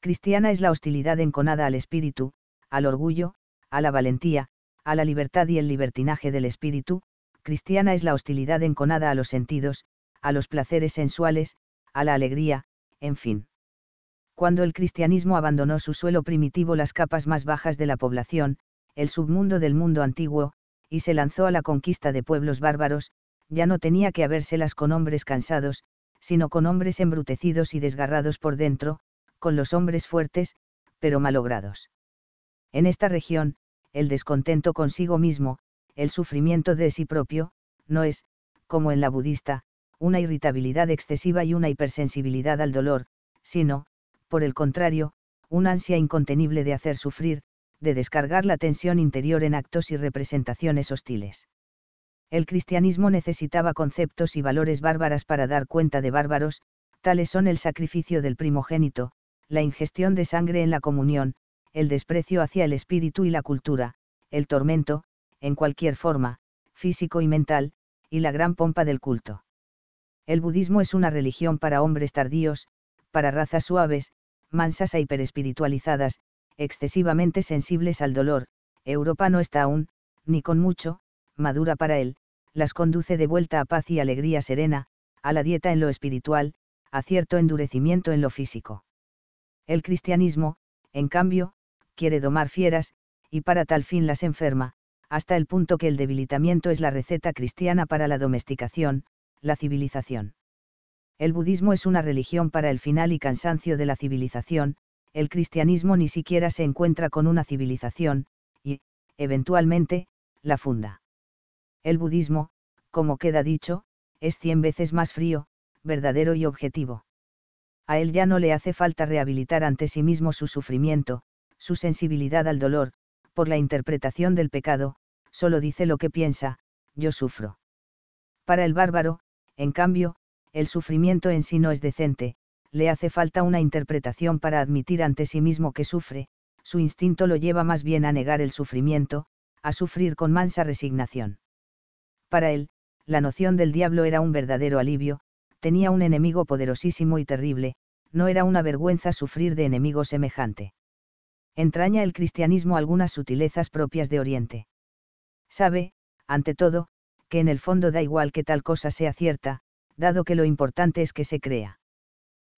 Cristiana es la hostilidad enconada al espíritu, al orgullo, a la valentía, a la libertad y el libertinaje del espíritu, cristiana es la hostilidad enconada a los sentidos, a los placeres sensuales, a la alegría, en fin. Cuando el cristianismo abandonó su suelo primitivo las capas más bajas de la población, el submundo del mundo antiguo, y se lanzó a la conquista de pueblos bárbaros, ya no tenía que habérselas con hombres cansados, sino con hombres embrutecidos y desgarrados por dentro, con los hombres fuertes, pero malogrados. En esta región, el descontento consigo mismo, el sufrimiento de sí propio, no es, como en la budista, una irritabilidad excesiva y una hipersensibilidad al dolor, sino, por el contrario, una ansia incontenible de hacer sufrir, de descargar la tensión interior en actos y representaciones hostiles. El cristianismo necesitaba conceptos y valores bárbaras para dar cuenta de bárbaros, tales son el sacrificio del primogénito, la ingestión de sangre en la comunión, el desprecio hacia el espíritu y la cultura, el tormento, en cualquier forma, físico y mental, y la gran pompa del culto. El budismo es una religión para hombres tardíos, para razas suaves, mansas e hiperespiritualizadas, excesivamente sensibles al dolor, Europa no está aún, ni con mucho, madura para él, las conduce de vuelta a paz y alegría serena, a la dieta en lo espiritual, a cierto endurecimiento en lo físico. El cristianismo, en cambio, quiere domar fieras, y para tal fin las enferma, hasta el punto que el debilitamiento es la receta cristiana para la domesticación, la civilización. El budismo es una religión para el final y cansancio de la civilización, el cristianismo ni siquiera se encuentra con una civilización, y, eventualmente, la funda. El budismo, como queda dicho, es cien veces más frío, verdadero y objetivo. A él ya no le hace falta rehabilitar ante sí mismo su sufrimiento, su sensibilidad al dolor, por la interpretación del pecado, solo dice lo que piensa, yo sufro. Para el bárbaro, en cambio, el sufrimiento en sí no es decente, le hace falta una interpretación para admitir ante sí mismo que sufre, su instinto lo lleva más bien a negar el sufrimiento, a sufrir con mansa resignación. Para él, la noción del diablo era un verdadero alivio, tenía un enemigo poderosísimo y terrible, no era una vergüenza sufrir de enemigo semejante. Entraña el cristianismo algunas sutilezas propias de Oriente. Sabe, ante todo, que en el fondo da igual que tal cosa sea cierta, dado que lo importante es que se crea.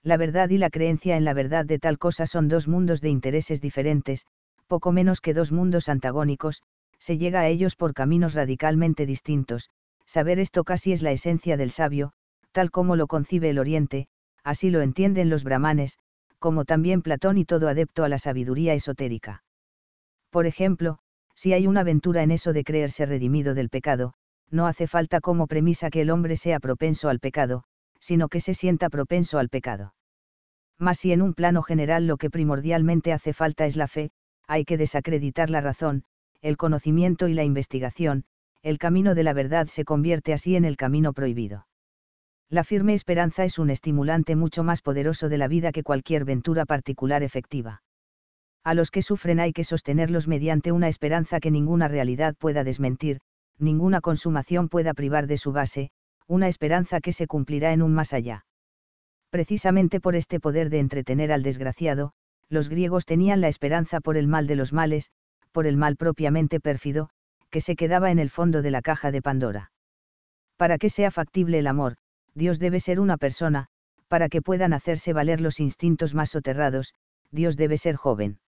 La verdad y la creencia en la verdad de tal cosa son dos mundos de intereses diferentes, poco menos que dos mundos antagónicos, se llega a ellos por caminos radicalmente distintos, saber esto casi es la esencia del sabio, tal como lo concibe el Oriente, así lo entienden los brahmanes, como también Platón y todo adepto a la sabiduría esotérica. Por ejemplo, si hay una aventura en eso de creerse redimido del pecado, no hace falta como premisa que el hombre sea propenso al pecado, sino que se sienta propenso al pecado. Mas si en un plano general lo que primordialmente hace falta es la fe, hay que desacreditar la razón, el conocimiento y la investigación, el camino de la verdad se convierte así en el camino prohibido. La firme esperanza es un estimulante mucho más poderoso de la vida que cualquier ventura particular efectiva. A los que sufren hay que sostenerlos mediante una esperanza que ninguna realidad pueda desmentir, ninguna consumación pueda privar de su base, una esperanza que se cumplirá en un más allá. Precisamente por este poder de entretener al desgraciado, los griegos tenían la esperanza por el mal de los males, por el mal propiamente pérfido, que se quedaba en el fondo de la caja de Pandora. Para que sea factible el amor, Dios debe ser una persona, para que puedan hacerse valer los instintos más soterrados, Dios debe ser joven.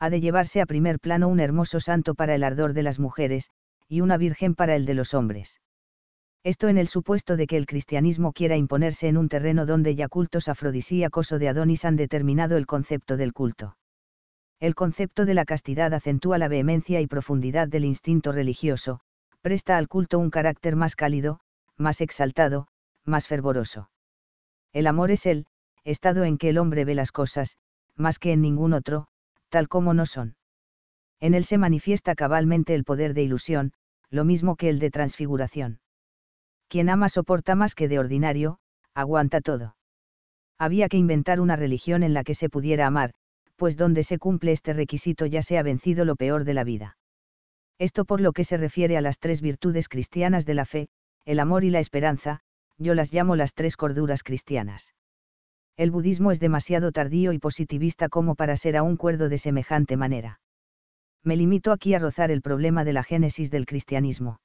Ha de llevarse a primer plano un hermoso santo para el ardor de las mujeres, y una virgen para el de los hombres. Esto en el supuesto de que el cristianismo quiera imponerse en un terreno donde ya cultos afrodisíacos o de Adonis han determinado el concepto del culto. El concepto de la castidad acentúa la vehemencia y profundidad del instinto religioso, presta al culto un carácter más cálido, más exaltado, más fervoroso. El amor es el, estado en que el hombre ve las cosas, más que en ningún otro, tal como no son. En él se manifiesta cabalmente el poder de ilusión, lo mismo que el de transfiguración. Quien ama soporta más que de ordinario, aguanta todo. Había que inventar una religión en la que se pudiera amar, pues donde se cumple este requisito ya se ha vencido lo peor de la vida. Esto por lo que se refiere a las tres virtudes cristianas de la fe, el amor y la esperanza, yo las llamo las tres corduras cristianas. El budismo es demasiado tardío y positivista como para ser un cuerdo de semejante manera me limito aquí a rozar el problema de la génesis del cristianismo.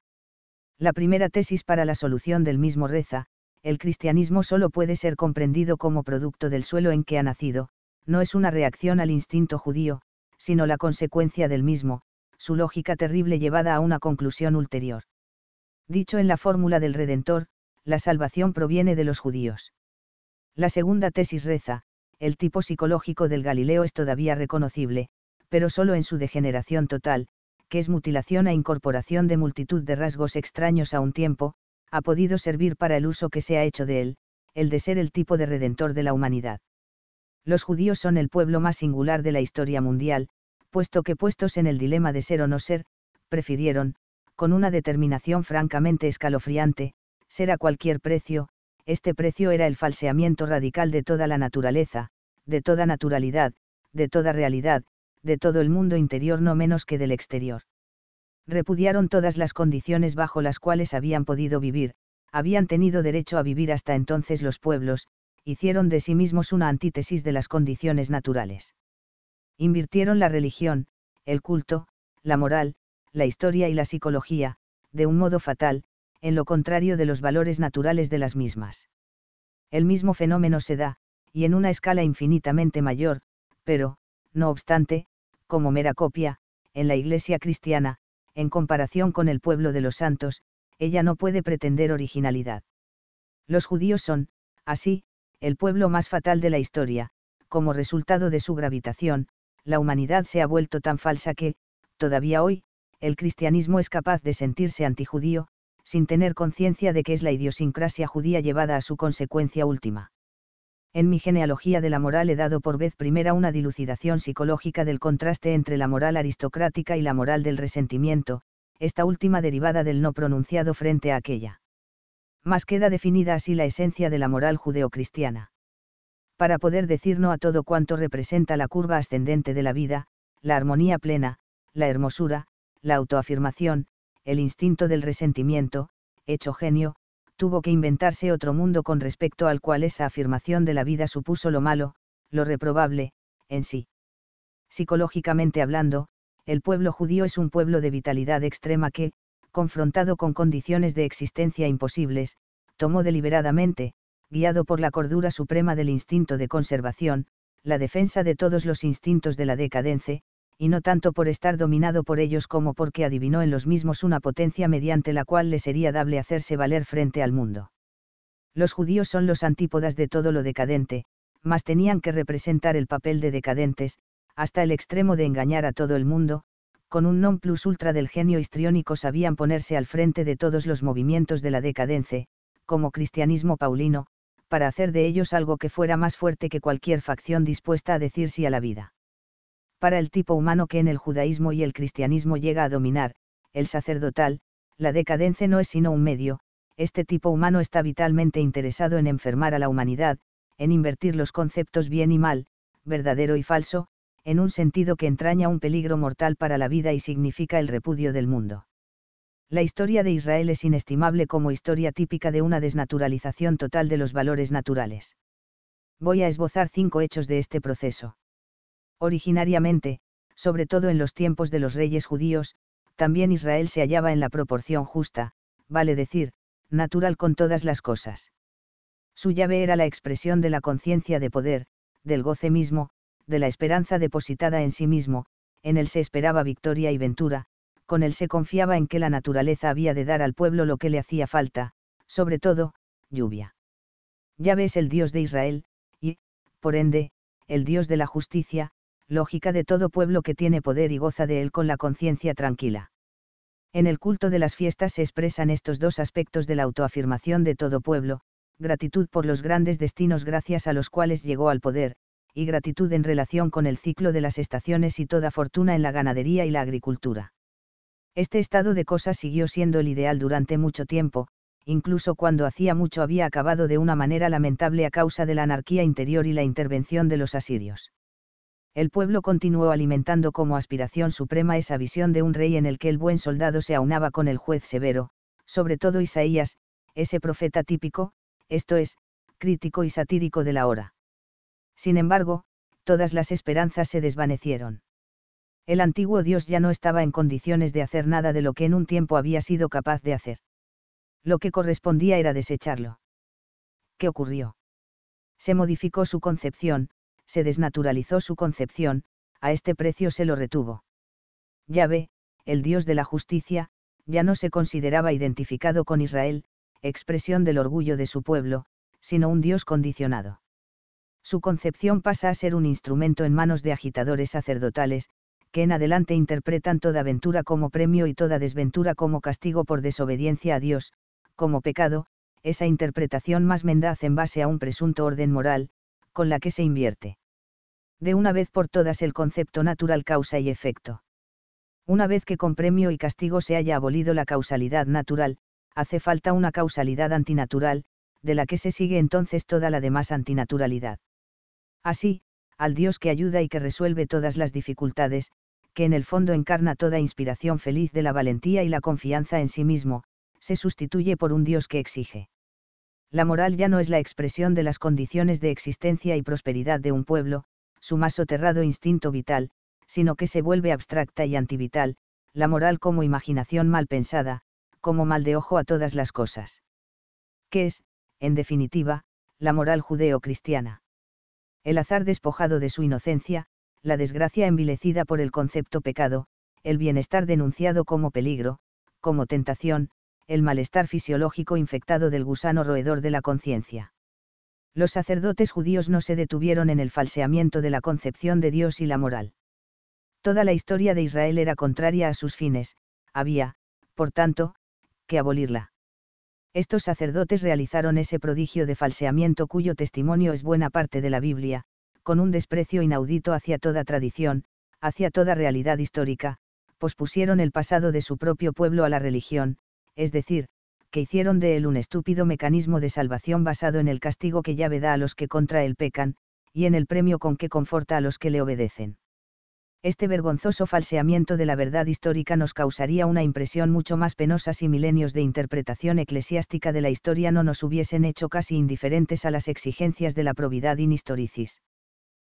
La primera tesis para la solución del mismo reza, el cristianismo solo puede ser comprendido como producto del suelo en que ha nacido, no es una reacción al instinto judío, sino la consecuencia del mismo, su lógica terrible llevada a una conclusión ulterior. Dicho en la fórmula del Redentor, la salvación proviene de los judíos. La segunda tesis reza, el tipo psicológico del Galileo es todavía reconocible, pero solo en su degeneración total, que es mutilación e incorporación de multitud de rasgos extraños a un tiempo, ha podido servir para el uso que se ha hecho de él, el de ser el tipo de redentor de la humanidad. Los judíos son el pueblo más singular de la historia mundial, puesto que puestos en el dilema de ser o no ser, prefirieron, con una determinación francamente escalofriante, ser a cualquier precio, este precio era el falseamiento radical de toda la naturaleza, de toda naturalidad, de toda realidad, de todo el mundo interior no menos que del exterior. Repudiaron todas las condiciones bajo las cuales habían podido vivir, habían tenido derecho a vivir hasta entonces los pueblos, hicieron de sí mismos una antítesis de las condiciones naturales. Invirtieron la religión, el culto, la moral, la historia y la psicología, de un modo fatal, en lo contrario de los valores naturales de las mismas. El mismo fenómeno se da, y en una escala infinitamente mayor, pero, no obstante, como mera copia, en la Iglesia cristiana, en comparación con el pueblo de los santos, ella no puede pretender originalidad. Los judíos son, así, el pueblo más fatal de la historia, como resultado de su gravitación, la humanidad se ha vuelto tan falsa que, todavía hoy, el cristianismo es capaz de sentirse antijudío, sin tener conciencia de que es la idiosincrasia judía llevada a su consecuencia última en mi genealogía de la moral he dado por vez primera una dilucidación psicológica del contraste entre la moral aristocrática y la moral del resentimiento, esta última derivada del no pronunciado frente a aquella. Más queda definida así la esencia de la moral judeocristiana. Para poder decir no a todo cuanto representa la curva ascendente de la vida, la armonía plena, la hermosura, la autoafirmación, el instinto del resentimiento, hecho genio, tuvo que inventarse otro mundo con respecto al cual esa afirmación de la vida supuso lo malo, lo reprobable, en sí. Psicológicamente hablando, el pueblo judío es un pueblo de vitalidad extrema que, confrontado con condiciones de existencia imposibles, tomó deliberadamente, guiado por la cordura suprema del instinto de conservación, la defensa de todos los instintos de la decadencia, y no tanto por estar dominado por ellos como porque adivinó en los mismos una potencia mediante la cual le sería dable hacerse valer frente al mundo. Los judíos son los antípodas de todo lo decadente, mas tenían que representar el papel de decadentes, hasta el extremo de engañar a todo el mundo, con un non plus ultra del genio histriónico sabían ponerse al frente de todos los movimientos de la decadence, como cristianismo paulino, para hacer de ellos algo que fuera más fuerte que cualquier facción dispuesta a decir sí a la vida para el tipo humano que en el judaísmo y el cristianismo llega a dominar, el sacerdotal, la decadencia no es sino un medio, este tipo humano está vitalmente interesado en enfermar a la humanidad, en invertir los conceptos bien y mal, verdadero y falso, en un sentido que entraña un peligro mortal para la vida y significa el repudio del mundo. La historia de Israel es inestimable como historia típica de una desnaturalización total de los valores naturales. Voy a esbozar cinco hechos de este proceso. Originariamente, sobre todo en los tiempos de los reyes judíos, también Israel se hallaba en la proporción justa, vale decir, natural con todas las cosas. Su llave era la expresión de la conciencia de poder, del goce mismo, de la esperanza depositada en sí mismo, en él se esperaba victoria y ventura, con él se confiaba en que la naturaleza había de dar al pueblo lo que le hacía falta, sobre todo, lluvia. Llave es el Dios de Israel, y, por ende, el Dios de la justicia, lógica de todo pueblo que tiene poder y goza de él con la conciencia tranquila. En el culto de las fiestas se expresan estos dos aspectos de la autoafirmación de todo pueblo, gratitud por los grandes destinos gracias a los cuales llegó al poder, y gratitud en relación con el ciclo de las estaciones y toda fortuna en la ganadería y la agricultura. Este estado de cosas siguió siendo el ideal durante mucho tiempo, incluso cuando hacía mucho había acabado de una manera lamentable a causa de la anarquía interior y la intervención de los asirios el pueblo continuó alimentando como aspiración suprema esa visión de un rey en el que el buen soldado se aunaba con el juez severo, sobre todo Isaías, ese profeta típico, esto es, crítico y satírico de la hora. Sin embargo, todas las esperanzas se desvanecieron. El antiguo Dios ya no estaba en condiciones de hacer nada de lo que en un tiempo había sido capaz de hacer. Lo que correspondía era desecharlo. ¿Qué ocurrió? Se modificó su concepción, se desnaturalizó su concepción, a este precio se lo retuvo. ve, el Dios de la justicia, ya no se consideraba identificado con Israel, expresión del orgullo de su pueblo, sino un Dios condicionado. Su concepción pasa a ser un instrumento en manos de agitadores sacerdotales, que en adelante interpretan toda aventura como premio y toda desventura como castigo por desobediencia a Dios, como pecado, esa interpretación más mendaz en base a un presunto orden moral, con la que se invierte. De una vez por todas el concepto natural causa y efecto. Una vez que con premio y castigo se haya abolido la causalidad natural, hace falta una causalidad antinatural, de la que se sigue entonces toda la demás antinaturalidad. Así, al Dios que ayuda y que resuelve todas las dificultades, que en el fondo encarna toda inspiración feliz de la valentía y la confianza en sí mismo, se sustituye por un Dios que exige la moral ya no es la expresión de las condiciones de existencia y prosperidad de un pueblo, su más soterrado instinto vital, sino que se vuelve abstracta y antivital, la moral como imaginación mal pensada, como mal de ojo a todas las cosas. ¿Qué es, en definitiva, la moral judeo-cristiana? El azar despojado de su inocencia, la desgracia envilecida por el concepto pecado, el bienestar denunciado como peligro, como tentación, el malestar fisiológico infectado del gusano roedor de la conciencia. Los sacerdotes judíos no se detuvieron en el falseamiento de la concepción de Dios y la moral. Toda la historia de Israel era contraria a sus fines, había, por tanto, que abolirla. Estos sacerdotes realizaron ese prodigio de falseamiento cuyo testimonio es buena parte de la Biblia, con un desprecio inaudito hacia toda tradición, hacia toda realidad histórica, pospusieron el pasado de su propio pueblo a la religión, es decir, que hicieron de él un estúpido mecanismo de salvación basado en el castigo que llave da a los que contra él pecan, y en el premio con que conforta a los que le obedecen. Este vergonzoso falseamiento de la verdad histórica nos causaría una impresión mucho más penosa si milenios de interpretación eclesiástica de la historia no nos hubiesen hecho casi indiferentes a las exigencias de la probidad in historicis.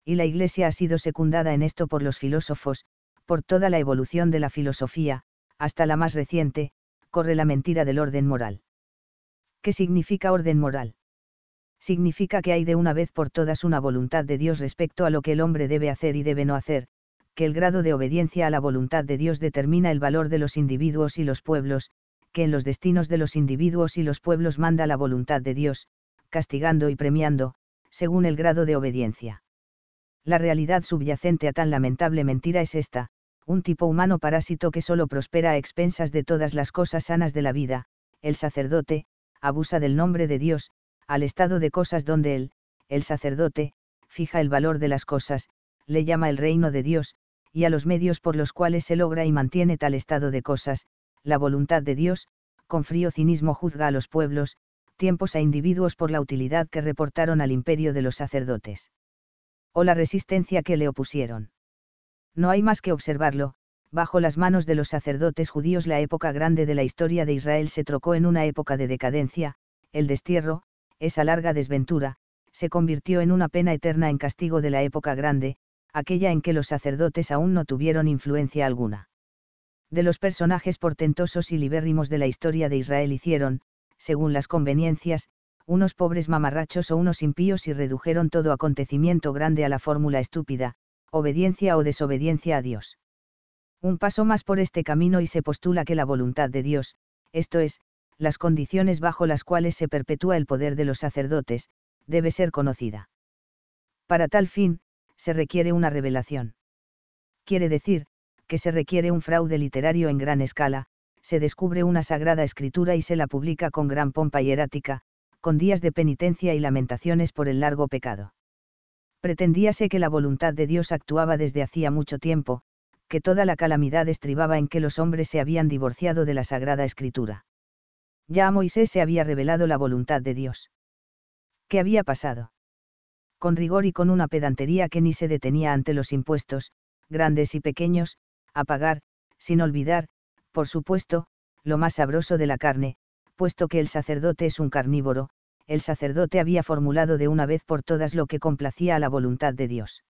Y la Iglesia ha sido secundada en esto por los filósofos, por toda la evolución de la filosofía, hasta la más reciente, corre la mentira del orden moral. ¿Qué significa orden moral? Significa que hay de una vez por todas una voluntad de Dios respecto a lo que el hombre debe hacer y debe no hacer, que el grado de obediencia a la voluntad de Dios determina el valor de los individuos y los pueblos, que en los destinos de los individuos y los pueblos manda la voluntad de Dios, castigando y premiando, según el grado de obediencia. La realidad subyacente a tan lamentable mentira es esta, un tipo humano parásito que solo prospera a expensas de todas las cosas sanas de la vida, el sacerdote, abusa del nombre de Dios, al estado de cosas donde él, el sacerdote, fija el valor de las cosas, le llama el reino de Dios, y a los medios por los cuales se logra y mantiene tal estado de cosas, la voluntad de Dios, con frío cinismo juzga a los pueblos, tiempos a individuos por la utilidad que reportaron al imperio de los sacerdotes. O la resistencia que le opusieron. No hay más que observarlo, bajo las manos de los sacerdotes judíos la época grande de la historia de Israel se trocó en una época de decadencia, el destierro, esa larga desventura, se convirtió en una pena eterna en castigo de la época grande, aquella en que los sacerdotes aún no tuvieron influencia alguna. De los personajes portentosos y libérrimos de la historia de Israel hicieron, según las conveniencias, unos pobres mamarrachos o unos impíos y redujeron todo acontecimiento grande a la fórmula estúpida, obediencia o desobediencia a Dios. Un paso más por este camino y se postula que la voluntad de Dios, esto es, las condiciones bajo las cuales se perpetúa el poder de los sacerdotes, debe ser conocida. Para tal fin, se requiere una revelación. Quiere decir, que se requiere un fraude literario en gran escala, se descubre una sagrada escritura y se la publica con gran pompa hierática, con días de penitencia y lamentaciones por el largo pecado pretendíase que la voluntad de Dios actuaba desde hacía mucho tiempo, que toda la calamidad estribaba en que los hombres se habían divorciado de la Sagrada Escritura. Ya a Moisés se había revelado la voluntad de Dios. ¿Qué había pasado? Con rigor y con una pedantería que ni se detenía ante los impuestos, grandes y pequeños, a pagar, sin olvidar, por supuesto, lo más sabroso de la carne, puesto que el sacerdote es un carnívoro, el sacerdote había formulado de una vez por todas lo que complacía a la voluntad de Dios.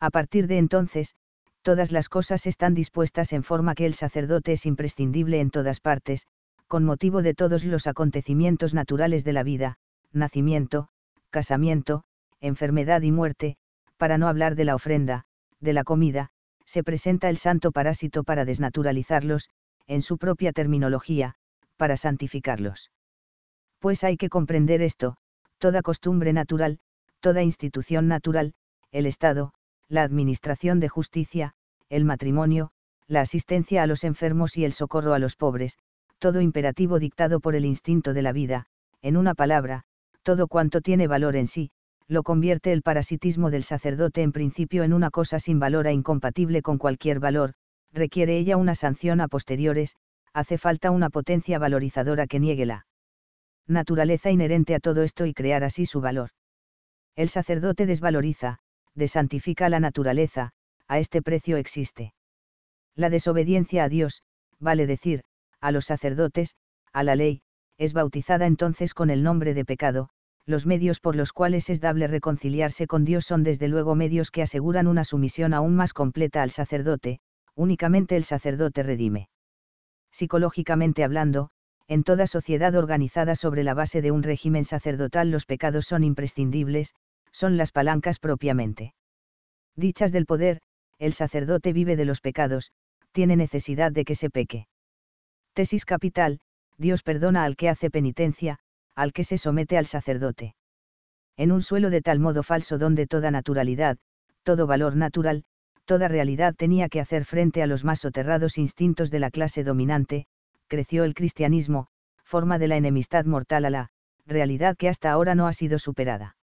A partir de entonces, todas las cosas están dispuestas en forma que el sacerdote es imprescindible en todas partes, con motivo de todos los acontecimientos naturales de la vida, nacimiento, casamiento, enfermedad y muerte, para no hablar de la ofrenda, de la comida, se presenta el santo parásito para desnaturalizarlos, en su propia terminología, para santificarlos pues hay que comprender esto, toda costumbre natural, toda institución natural, el Estado, la administración de justicia, el matrimonio, la asistencia a los enfermos y el socorro a los pobres, todo imperativo dictado por el instinto de la vida, en una palabra, todo cuanto tiene valor en sí, lo convierte el parasitismo del sacerdote en principio en una cosa sin valor e incompatible con cualquier valor, requiere ella una sanción a posteriores, hace falta una potencia valorizadora que niegue la naturaleza inherente a todo esto y crear así su valor. El sacerdote desvaloriza, desantifica la naturaleza, a este precio existe. La desobediencia a Dios, vale decir, a los sacerdotes, a la ley, es bautizada entonces con el nombre de pecado, los medios por los cuales es dable reconciliarse con Dios son desde luego medios que aseguran una sumisión aún más completa al sacerdote, únicamente el sacerdote redime. Psicológicamente hablando, en toda sociedad organizada sobre la base de un régimen sacerdotal los pecados son imprescindibles, son las palancas propiamente. Dichas del poder, el sacerdote vive de los pecados, tiene necesidad de que se peque. Tesis capital, Dios perdona al que hace penitencia, al que se somete al sacerdote. En un suelo de tal modo falso donde toda naturalidad, todo valor natural, toda realidad tenía que hacer frente a los más soterrados instintos de la clase dominante, creció el cristianismo, forma de la enemistad mortal a la, realidad que hasta ahora no ha sido superada.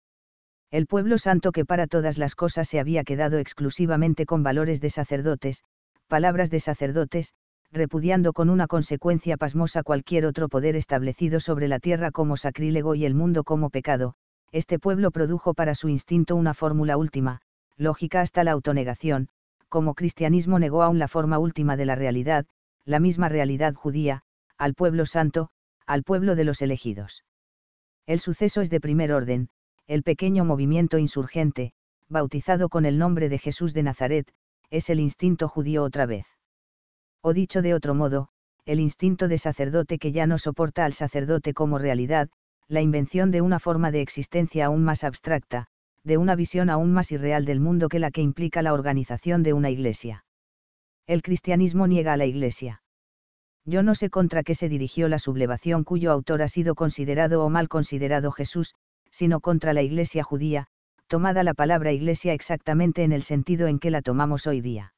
El pueblo santo que para todas las cosas se había quedado exclusivamente con valores de sacerdotes, palabras de sacerdotes, repudiando con una consecuencia pasmosa cualquier otro poder establecido sobre la tierra como sacrílego y el mundo como pecado, este pueblo produjo para su instinto una fórmula última, lógica hasta la autonegación, como cristianismo negó aún la forma última de la realidad, la misma realidad judía, al pueblo santo, al pueblo de los elegidos. El suceso es de primer orden, el pequeño movimiento insurgente, bautizado con el nombre de Jesús de Nazaret, es el instinto judío otra vez. O dicho de otro modo, el instinto de sacerdote que ya no soporta al sacerdote como realidad, la invención de una forma de existencia aún más abstracta, de una visión aún más irreal del mundo que la que implica la organización de una iglesia el cristianismo niega a la Iglesia. Yo no sé contra qué se dirigió la sublevación cuyo autor ha sido considerado o mal considerado Jesús, sino contra la Iglesia judía, tomada la palabra Iglesia exactamente en el sentido en que la tomamos hoy día.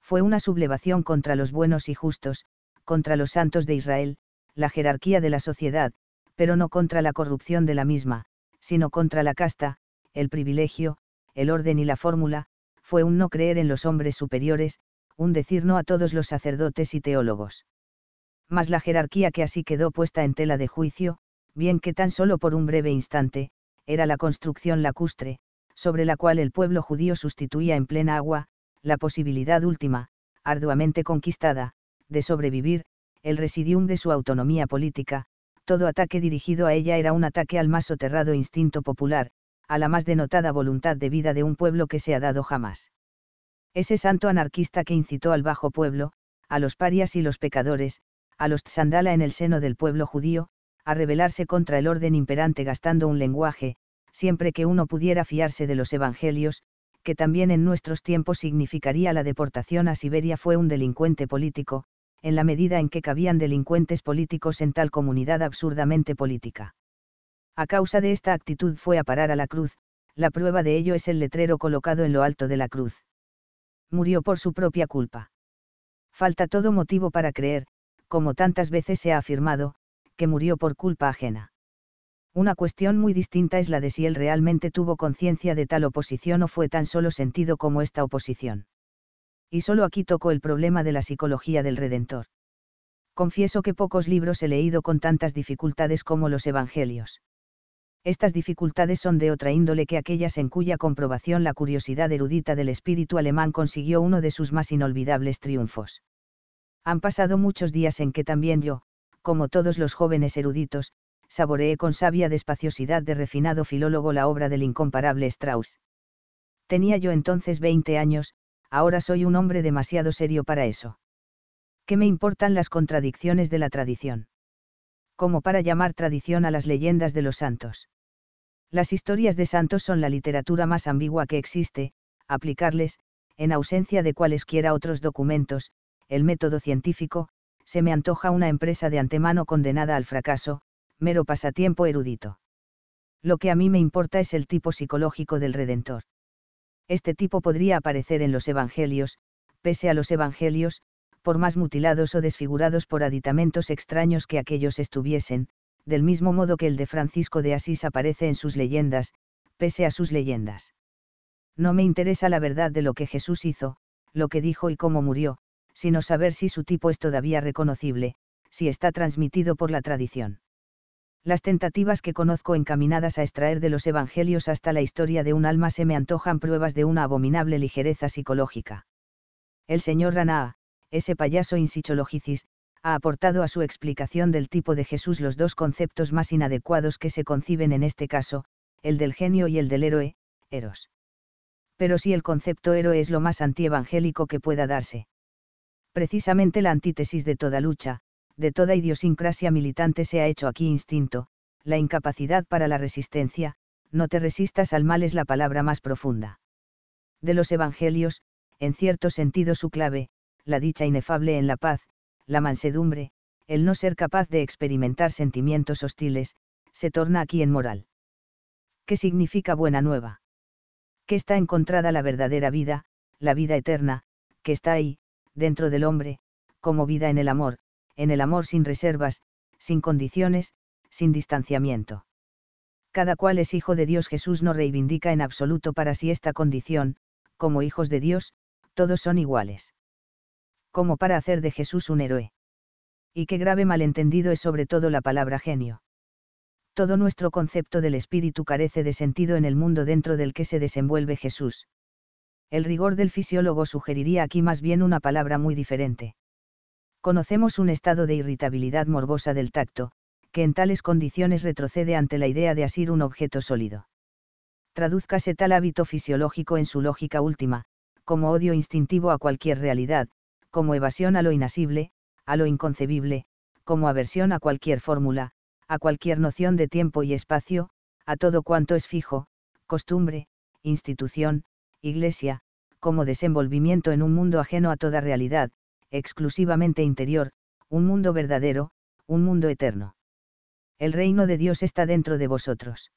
Fue una sublevación contra los buenos y justos, contra los santos de Israel, la jerarquía de la sociedad, pero no contra la corrupción de la misma, sino contra la casta, el privilegio, el orden y la fórmula, fue un no creer en los hombres superiores, un decir no a todos los sacerdotes y teólogos. Mas la jerarquía que así quedó puesta en tela de juicio, bien que tan solo por un breve instante, era la construcción lacustre, sobre la cual el pueblo judío sustituía en plena agua, la posibilidad última, arduamente conquistada, de sobrevivir, el residium de su autonomía política, todo ataque dirigido a ella era un ataque al más soterrado instinto popular, a la más denotada voluntad de vida de un pueblo que se ha dado jamás. Ese santo anarquista que incitó al bajo pueblo, a los parias y los pecadores, a los tsandala en el seno del pueblo judío, a rebelarse contra el orden imperante gastando un lenguaje, siempre que uno pudiera fiarse de los evangelios, que también en nuestros tiempos significaría la deportación a Siberia fue un delincuente político, en la medida en que cabían delincuentes políticos en tal comunidad absurdamente política. A causa de esta actitud fue a parar a la cruz, la prueba de ello es el letrero colocado en lo alto de la cruz murió por su propia culpa. Falta todo motivo para creer, como tantas veces se ha afirmado, que murió por culpa ajena. Una cuestión muy distinta es la de si él realmente tuvo conciencia de tal oposición o fue tan solo sentido como esta oposición. Y solo aquí tocó el problema de la psicología del Redentor. Confieso que pocos libros he leído con tantas dificultades como los Evangelios estas dificultades son de otra índole que aquellas en cuya comprobación la curiosidad erudita del espíritu alemán consiguió uno de sus más inolvidables triunfos. Han pasado muchos días en que también yo, como todos los jóvenes eruditos, saboreé con sabia despaciosidad de refinado filólogo la obra del incomparable Strauss. Tenía yo entonces 20 años, ahora soy un hombre demasiado serio para eso. ¿Qué me importan las contradicciones de la tradición? como para llamar tradición a las leyendas de los santos. Las historias de santos son la literatura más ambigua que existe, aplicarles, en ausencia de cualesquiera otros documentos, el método científico, se me antoja una empresa de antemano condenada al fracaso, mero pasatiempo erudito. Lo que a mí me importa es el tipo psicológico del Redentor. Este tipo podría aparecer en los Evangelios, pese a los Evangelios, por más mutilados o desfigurados por aditamentos extraños que aquellos estuviesen, del mismo modo que el de Francisco de Asís aparece en sus leyendas, pese a sus leyendas. No me interesa la verdad de lo que Jesús hizo, lo que dijo y cómo murió, sino saber si su tipo es todavía reconocible, si está transmitido por la tradición. Las tentativas que conozco encaminadas a extraer de los evangelios hasta la historia de un alma se me antojan pruebas de una abominable ligereza psicológica. El señor Ranaa, ese payaso insichologicis, ha aportado a su explicación del tipo de Jesús los dos conceptos más inadecuados que se conciben en este caso, el del genio y el del héroe, eros. Pero si el concepto héroe es lo más antievangélico que pueda darse. Precisamente la antítesis de toda lucha, de toda idiosincrasia militante se ha hecho aquí instinto, la incapacidad para la resistencia, no te resistas al mal es la palabra más profunda. De los evangelios, en cierto sentido su clave, la dicha inefable en la paz, la mansedumbre, el no ser capaz de experimentar sentimientos hostiles, se torna aquí en moral. ¿Qué significa buena nueva? Que está encontrada la verdadera vida, la vida eterna, que está ahí, dentro del hombre, como vida en el amor, en el amor sin reservas, sin condiciones, sin distanciamiento. Cada cual es hijo de Dios. Jesús no reivindica en absoluto para sí esta condición, como hijos de Dios, todos son iguales como para hacer de Jesús un héroe. Y qué grave malentendido es sobre todo la palabra genio. Todo nuestro concepto del espíritu carece de sentido en el mundo dentro del que se desenvuelve Jesús. El rigor del fisiólogo sugeriría aquí más bien una palabra muy diferente. Conocemos un estado de irritabilidad morbosa del tacto, que en tales condiciones retrocede ante la idea de asir un objeto sólido. Tradúzcase tal hábito fisiológico en su lógica última, como odio instintivo a cualquier realidad, como evasión a lo inasible, a lo inconcebible, como aversión a cualquier fórmula, a cualquier noción de tiempo y espacio, a todo cuanto es fijo, costumbre, institución, iglesia, como desenvolvimiento en un mundo ajeno a toda realidad, exclusivamente interior, un mundo verdadero, un mundo eterno. El reino de Dios está dentro de vosotros.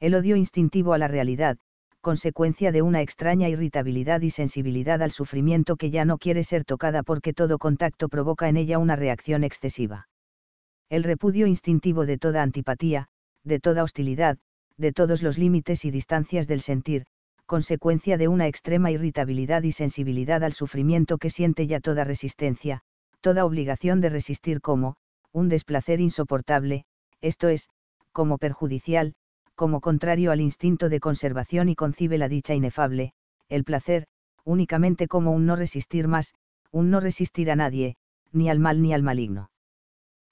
El odio instintivo a la realidad, consecuencia de una extraña irritabilidad y sensibilidad al sufrimiento que ya no quiere ser tocada porque todo contacto provoca en ella una reacción excesiva. El repudio instintivo de toda antipatía, de toda hostilidad, de todos los límites y distancias del sentir, consecuencia de una extrema irritabilidad y sensibilidad al sufrimiento que siente ya toda resistencia, toda obligación de resistir como, un desplacer insoportable, esto es, como perjudicial, como contrario al instinto de conservación y concibe la dicha inefable, el placer, únicamente como un no resistir más, un no resistir a nadie, ni al mal ni al maligno.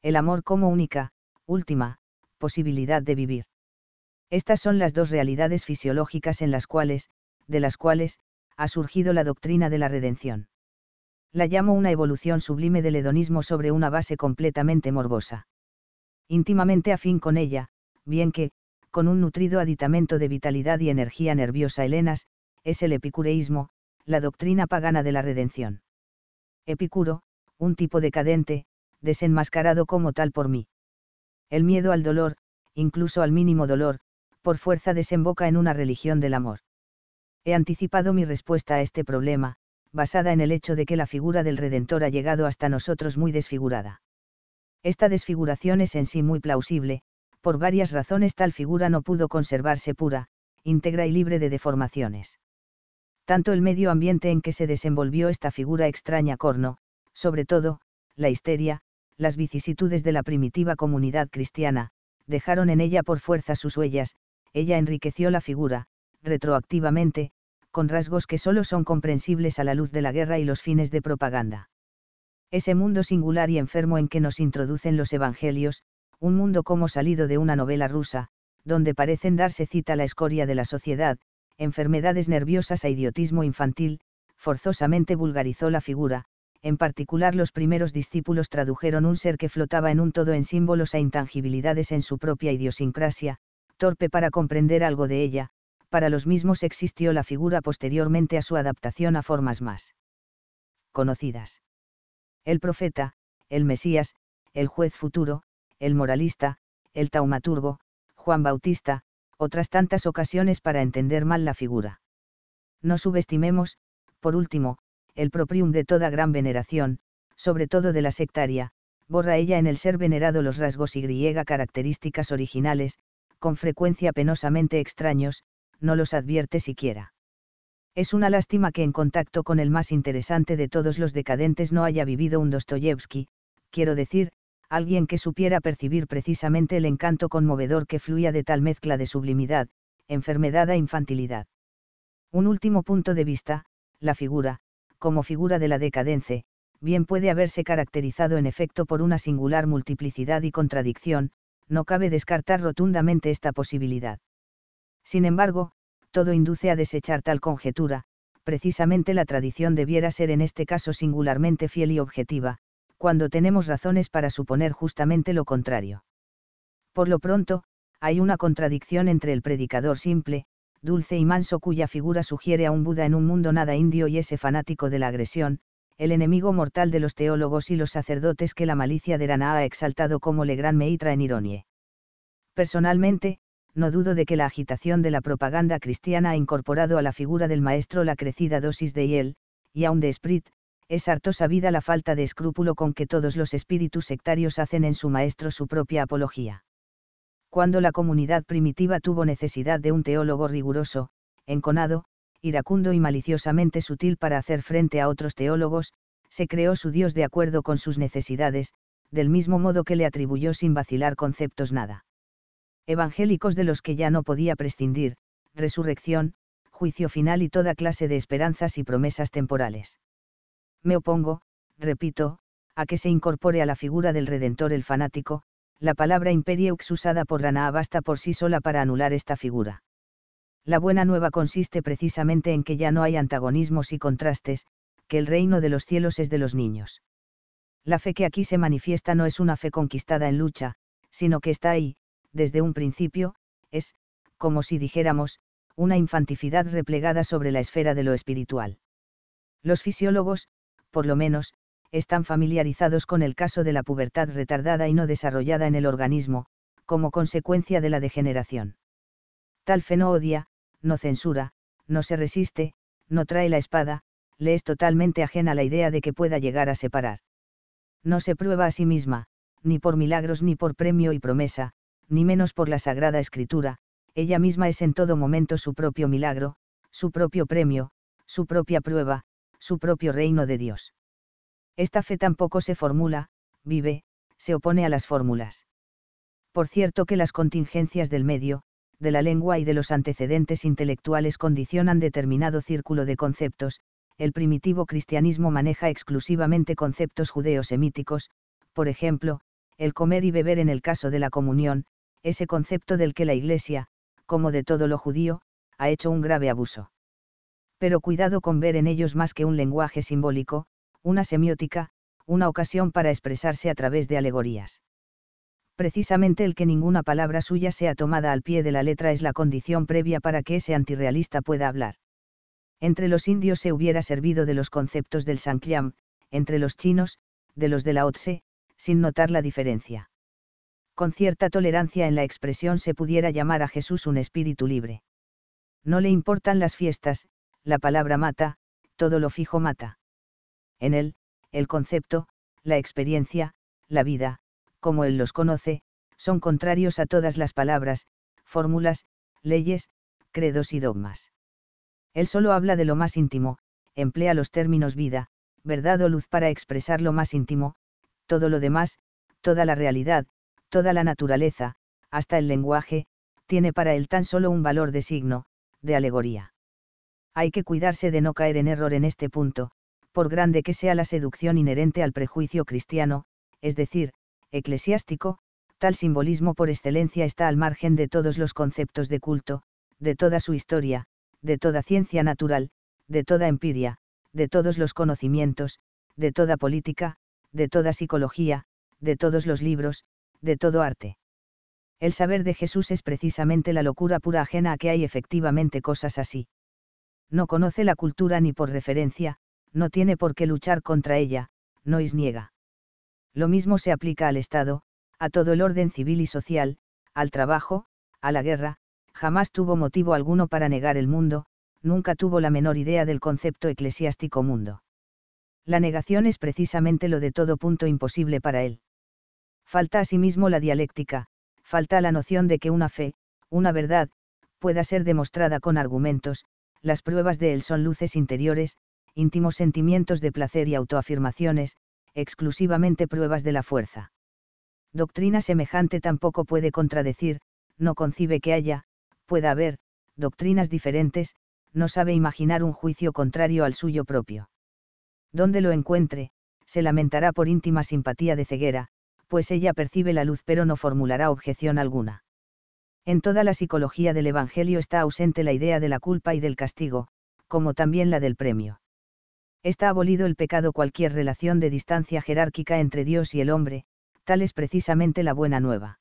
El amor como única, última, posibilidad de vivir. Estas son las dos realidades fisiológicas en las cuales, de las cuales, ha surgido la doctrina de la redención. La llamo una evolución sublime del hedonismo sobre una base completamente morbosa. Íntimamente afín con ella, bien que, con un nutrido aditamento de vitalidad y energía nerviosa helenas, es el epicureísmo, la doctrina pagana de la redención. Epicuro, un tipo decadente, desenmascarado como tal por mí. El miedo al dolor, incluso al mínimo dolor, por fuerza desemboca en una religión del amor. He anticipado mi respuesta a este problema, basada en el hecho de que la figura del Redentor ha llegado hasta nosotros muy desfigurada. Esta desfiguración es en sí muy plausible, por varias razones tal figura no pudo conservarse pura, íntegra y libre de deformaciones. Tanto el medio ambiente en que se desenvolvió esta figura extraña corno, sobre todo, la histeria, las vicisitudes de la primitiva comunidad cristiana, dejaron en ella por fuerza sus huellas, ella enriqueció la figura, retroactivamente, con rasgos que solo son comprensibles a la luz de la guerra y los fines de propaganda. Ese mundo singular y enfermo en que nos introducen los evangelios, un mundo como salido de una novela rusa, donde parecen darse cita la escoria de la sociedad, enfermedades nerviosas a e idiotismo infantil, forzosamente vulgarizó la figura, en particular los primeros discípulos tradujeron un ser que flotaba en un todo en símbolos e intangibilidades en su propia idiosincrasia, torpe para comprender algo de ella, para los mismos existió la figura posteriormente a su adaptación a formas más conocidas. El profeta, el Mesías, el juez futuro, el moralista, el taumaturgo, Juan Bautista, otras tantas ocasiones para entender mal la figura. No subestimemos, por último, el proprium de toda gran veneración, sobre todo de la sectaria, borra ella en el ser venerado los rasgos y griega características originales, con frecuencia penosamente extraños, no los advierte siquiera. Es una lástima que en contacto con el más interesante de todos los decadentes no haya vivido un Dostoyevsky, quiero decir, alguien que supiera percibir precisamente el encanto conmovedor que fluía de tal mezcla de sublimidad, enfermedad e infantilidad. Un último punto de vista, la figura, como figura de la decadence, bien puede haberse caracterizado en efecto por una singular multiplicidad y contradicción, no cabe descartar rotundamente esta posibilidad. Sin embargo, todo induce a desechar tal conjetura, precisamente la tradición debiera ser en este caso singularmente fiel y objetiva, cuando tenemos razones para suponer justamente lo contrario. Por lo pronto, hay una contradicción entre el predicador simple, dulce y manso cuya figura sugiere a un Buda en un mundo nada indio y ese fanático de la agresión, el enemigo mortal de los teólogos y los sacerdotes que la malicia de Rana ha exaltado como Le Gran Meitra en Ironie. Personalmente, no dudo de que la agitación de la propaganda cristiana ha incorporado a la figura del maestro la crecida dosis de hiel, y aun de Sprit, es harto sabida la falta de escrúpulo con que todos los espíritus sectarios hacen en su maestro su propia apología. Cuando la comunidad primitiva tuvo necesidad de un teólogo riguroso, enconado, iracundo y maliciosamente sutil para hacer frente a otros teólogos, se creó su Dios de acuerdo con sus necesidades, del mismo modo que le atribuyó sin vacilar conceptos nada. Evangélicos de los que ya no podía prescindir, resurrección, juicio final y toda clase de esperanzas y promesas temporales me opongo, repito, a que se incorpore a la figura del Redentor el fanático, la palabra imperieux usada por Rana basta por sí sola para anular esta figura. La buena nueva consiste precisamente en que ya no hay antagonismos y contrastes, que el reino de los cielos es de los niños. La fe que aquí se manifiesta no es una fe conquistada en lucha, sino que está ahí, desde un principio, es, como si dijéramos, una infanticidad replegada sobre la esfera de lo espiritual. Los fisiólogos, por lo menos, están familiarizados con el caso de la pubertad retardada y no desarrollada en el organismo, como consecuencia de la degeneración. Tal fe no odia, no censura, no se resiste, no trae la espada, le es totalmente ajena la idea de que pueda llegar a separar. No se prueba a sí misma, ni por milagros ni por premio y promesa, ni menos por la Sagrada Escritura, ella misma es en todo momento su propio milagro, su propio premio, su propia prueba, su propio reino de Dios. Esta fe tampoco se formula, vive, se opone a las fórmulas. Por cierto que las contingencias del medio, de la lengua y de los antecedentes intelectuales condicionan determinado círculo de conceptos, el primitivo cristianismo maneja exclusivamente conceptos judo-semíticos, por ejemplo, el comer y beber en el caso de la comunión, ese concepto del que la Iglesia, como de todo lo judío, ha hecho un grave abuso pero cuidado con ver en ellos más que un lenguaje simbólico, una semiótica, una ocasión para expresarse a través de alegorías. Precisamente el que ninguna palabra suya sea tomada al pie de la letra es la condición previa para que ese antirrealista pueda hablar. Entre los indios se hubiera servido de los conceptos del Sankyam, entre los chinos, de los de la Otse, sin notar la diferencia. Con cierta tolerancia en la expresión se pudiera llamar a Jesús un espíritu libre. No le importan las fiestas, la palabra mata, todo lo fijo mata. En él, el concepto, la experiencia, la vida, como él los conoce, son contrarios a todas las palabras, fórmulas, leyes, credos y dogmas. Él solo habla de lo más íntimo, emplea los términos vida, verdad o luz para expresar lo más íntimo, todo lo demás, toda la realidad, toda la naturaleza, hasta el lenguaje, tiene para él tan solo un valor de signo, de alegoría hay que cuidarse de no caer en error en este punto, por grande que sea la seducción inherente al prejuicio cristiano, es decir, eclesiástico, tal simbolismo por excelencia está al margen de todos los conceptos de culto, de toda su historia, de toda ciencia natural, de toda empiria, de todos los conocimientos, de toda política, de toda psicología, de todos los libros, de todo arte. El saber de Jesús es precisamente la locura pura ajena a que hay efectivamente cosas así no conoce la cultura ni por referencia, no tiene por qué luchar contra ella, no es niega. Lo mismo se aplica al Estado, a todo el orden civil y social, al trabajo, a la guerra, jamás tuvo motivo alguno para negar el mundo, nunca tuvo la menor idea del concepto eclesiástico mundo. La negación es precisamente lo de todo punto imposible para él. Falta asimismo la dialéctica, falta la noción de que una fe, una verdad, pueda ser demostrada con argumentos, las pruebas de él son luces interiores, íntimos sentimientos de placer y autoafirmaciones, exclusivamente pruebas de la fuerza. Doctrina semejante tampoco puede contradecir, no concibe que haya, pueda haber, doctrinas diferentes, no sabe imaginar un juicio contrario al suyo propio. Donde lo encuentre, se lamentará por íntima simpatía de ceguera, pues ella percibe la luz pero no formulará objeción alguna. En toda la psicología del Evangelio está ausente la idea de la culpa y del castigo, como también la del premio. Está abolido el pecado cualquier relación de distancia jerárquica entre Dios y el hombre, tal es precisamente la buena nueva.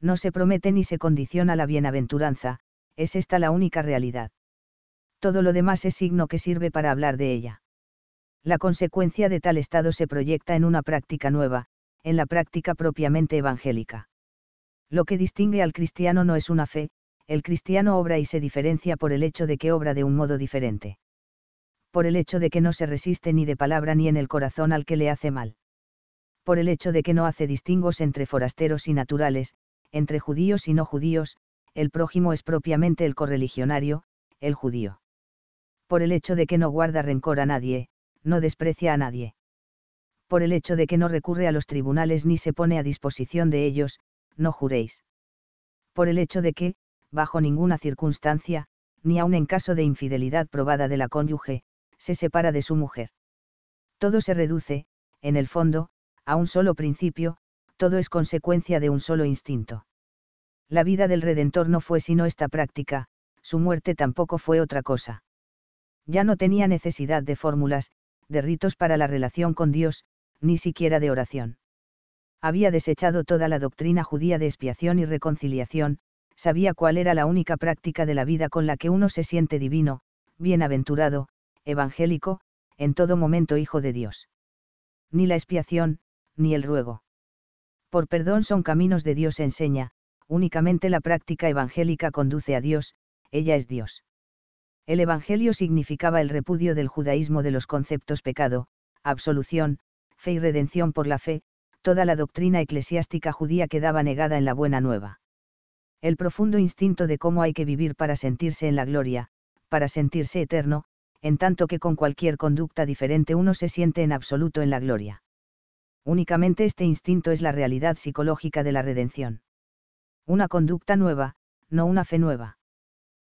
No se promete ni se condiciona la bienaventuranza, es esta la única realidad. Todo lo demás es signo que sirve para hablar de ella. La consecuencia de tal estado se proyecta en una práctica nueva, en la práctica propiamente evangélica. Lo que distingue al cristiano no es una fe, el cristiano obra y se diferencia por el hecho de que obra de un modo diferente. Por el hecho de que no se resiste ni de palabra ni en el corazón al que le hace mal. Por el hecho de que no hace distingos entre forasteros y naturales, entre judíos y no judíos, el prójimo es propiamente el correligionario, el judío. Por el hecho de que no guarda rencor a nadie, no desprecia a nadie. Por el hecho de que no recurre a los tribunales ni se pone a disposición de ellos, no juréis. Por el hecho de que, bajo ninguna circunstancia, ni aun en caso de infidelidad probada de la cónyuge, se separa de su mujer. Todo se reduce, en el fondo, a un solo principio, todo es consecuencia de un solo instinto. La vida del Redentor no fue sino esta práctica, su muerte tampoco fue otra cosa. Ya no tenía necesidad de fórmulas, de ritos para la relación con Dios, ni siquiera de oración había desechado toda la doctrina judía de expiación y reconciliación, sabía cuál era la única práctica de la vida con la que uno se siente divino, bienaventurado, evangélico, en todo momento hijo de Dios. Ni la expiación, ni el ruego. Por perdón son caminos de Dios enseña, únicamente la práctica evangélica conduce a Dios, ella es Dios. El Evangelio significaba el repudio del judaísmo de los conceptos pecado, absolución, fe y redención por la fe, toda la doctrina eclesiástica judía quedaba negada en la buena nueva. El profundo instinto de cómo hay que vivir para sentirse en la gloria, para sentirse eterno, en tanto que con cualquier conducta diferente uno se siente en absoluto en la gloria. Únicamente este instinto es la realidad psicológica de la redención. Una conducta nueva, no una fe nueva.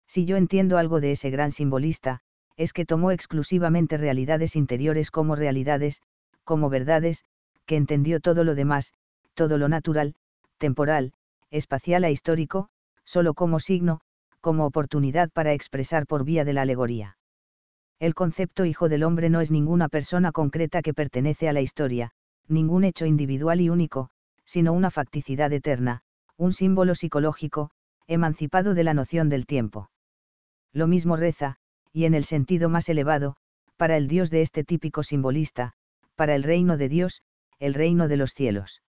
Si yo entiendo algo de ese gran simbolista, es que tomó exclusivamente realidades interiores como realidades, como verdades, que entendió todo lo demás, todo lo natural, temporal, espacial e histórico, solo como signo, como oportunidad para expresar por vía de la alegoría. El concepto hijo del hombre no es ninguna persona concreta que pertenece a la historia, ningún hecho individual y único, sino una facticidad eterna, un símbolo psicológico, emancipado de la noción del tiempo. Lo mismo reza, y en el sentido más elevado, para el Dios de este típico simbolista, para el reino de Dios, el reino de los cielos.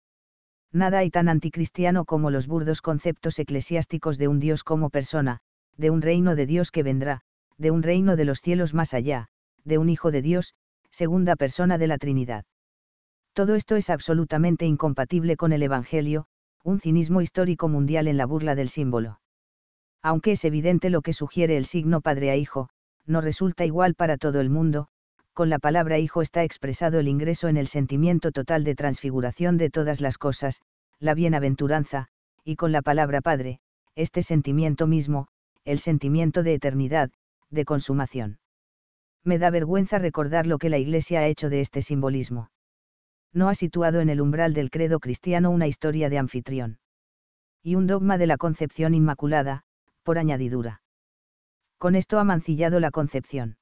Nada hay tan anticristiano como los burdos conceptos eclesiásticos de un Dios como persona, de un reino de Dios que vendrá, de un reino de los cielos más allá, de un Hijo de Dios, segunda persona de la Trinidad. Todo esto es absolutamente incompatible con el Evangelio, un cinismo histórico mundial en la burla del símbolo. Aunque es evidente lo que sugiere el signo padre a hijo, no resulta igual para todo el mundo, con la palabra hijo está expresado el ingreso en el sentimiento total de transfiguración de todas las cosas, la bienaventuranza, y con la palabra padre, este sentimiento mismo, el sentimiento de eternidad, de consumación. Me da vergüenza recordar lo que la Iglesia ha hecho de este simbolismo. No ha situado en el umbral del credo cristiano una historia de anfitrión. Y un dogma de la concepción inmaculada, por añadidura. Con esto ha mancillado la concepción.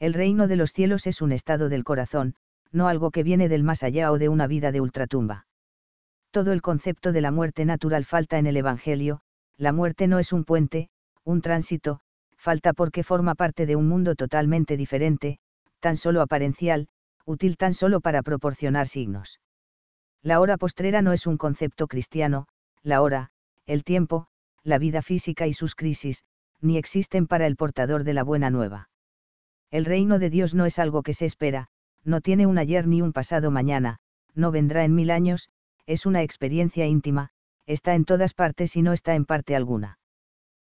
El reino de los cielos es un estado del corazón, no algo que viene del más allá o de una vida de ultratumba. Todo el concepto de la muerte natural falta en el Evangelio, la muerte no es un puente, un tránsito, falta porque forma parte de un mundo totalmente diferente, tan solo aparencial, útil tan solo para proporcionar signos. La hora postrera no es un concepto cristiano, la hora, el tiempo, la vida física y sus crisis, ni existen para el portador de la buena nueva. El reino de Dios no es algo que se espera, no tiene un ayer ni un pasado mañana, no vendrá en mil años, es una experiencia íntima, está en todas partes y no está en parte alguna.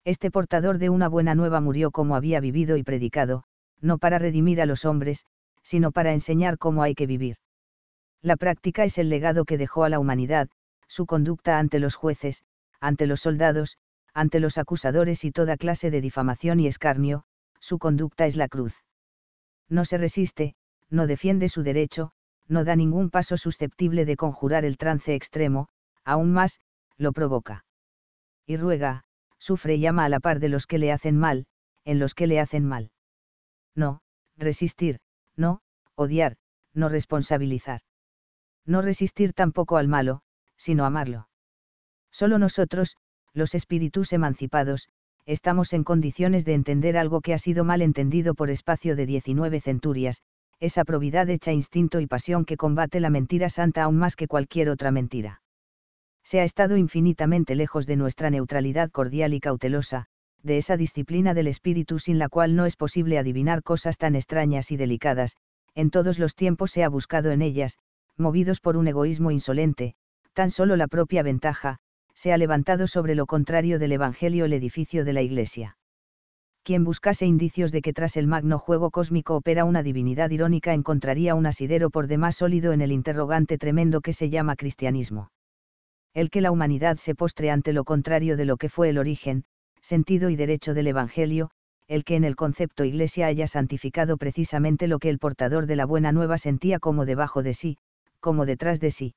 Este portador de una buena nueva murió como había vivido y predicado, no para redimir a los hombres, sino para enseñar cómo hay que vivir. La práctica es el legado que dejó a la humanidad, su conducta ante los jueces, ante los soldados, ante los acusadores y toda clase de difamación y escarnio, su conducta es la cruz. No se resiste, no defiende su derecho, no da ningún paso susceptible de conjurar el trance extremo, aún más, lo provoca. Y ruega, sufre y ama a la par de los que le hacen mal, en los que le hacen mal. No, resistir, no, odiar, no responsabilizar. No resistir tampoco al malo, sino amarlo. Solo nosotros, los espíritus emancipados, estamos en condiciones de entender algo que ha sido mal entendido por espacio de 19 centurias, esa probidad hecha instinto y pasión que combate la mentira santa aún más que cualquier otra mentira. Se ha estado infinitamente lejos de nuestra neutralidad cordial y cautelosa, de esa disciplina del espíritu sin la cual no es posible adivinar cosas tan extrañas y delicadas, en todos los tiempos se ha buscado en ellas, movidos por un egoísmo insolente, tan solo la propia ventaja, se ha levantado sobre lo contrario del Evangelio el edificio de la Iglesia. Quien buscase indicios de que tras el magno juego cósmico opera una divinidad irónica encontraría un asidero por demás sólido en el interrogante tremendo que se llama cristianismo. El que la humanidad se postre ante lo contrario de lo que fue el origen, sentido y derecho del Evangelio, el que en el concepto iglesia haya santificado precisamente lo que el portador de la buena nueva sentía como debajo de sí, como detrás de sí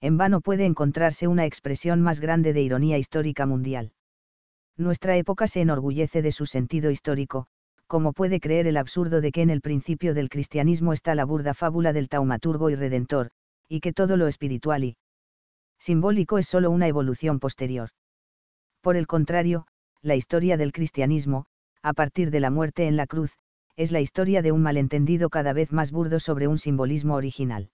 en vano puede encontrarse una expresión más grande de ironía histórica mundial. Nuestra época se enorgullece de su sentido histórico, como puede creer el absurdo de que en el principio del cristianismo está la burda fábula del taumaturgo y redentor, y que todo lo espiritual y simbólico es solo una evolución posterior. Por el contrario, la historia del cristianismo, a partir de la muerte en la cruz, es la historia de un malentendido cada vez más burdo sobre un simbolismo original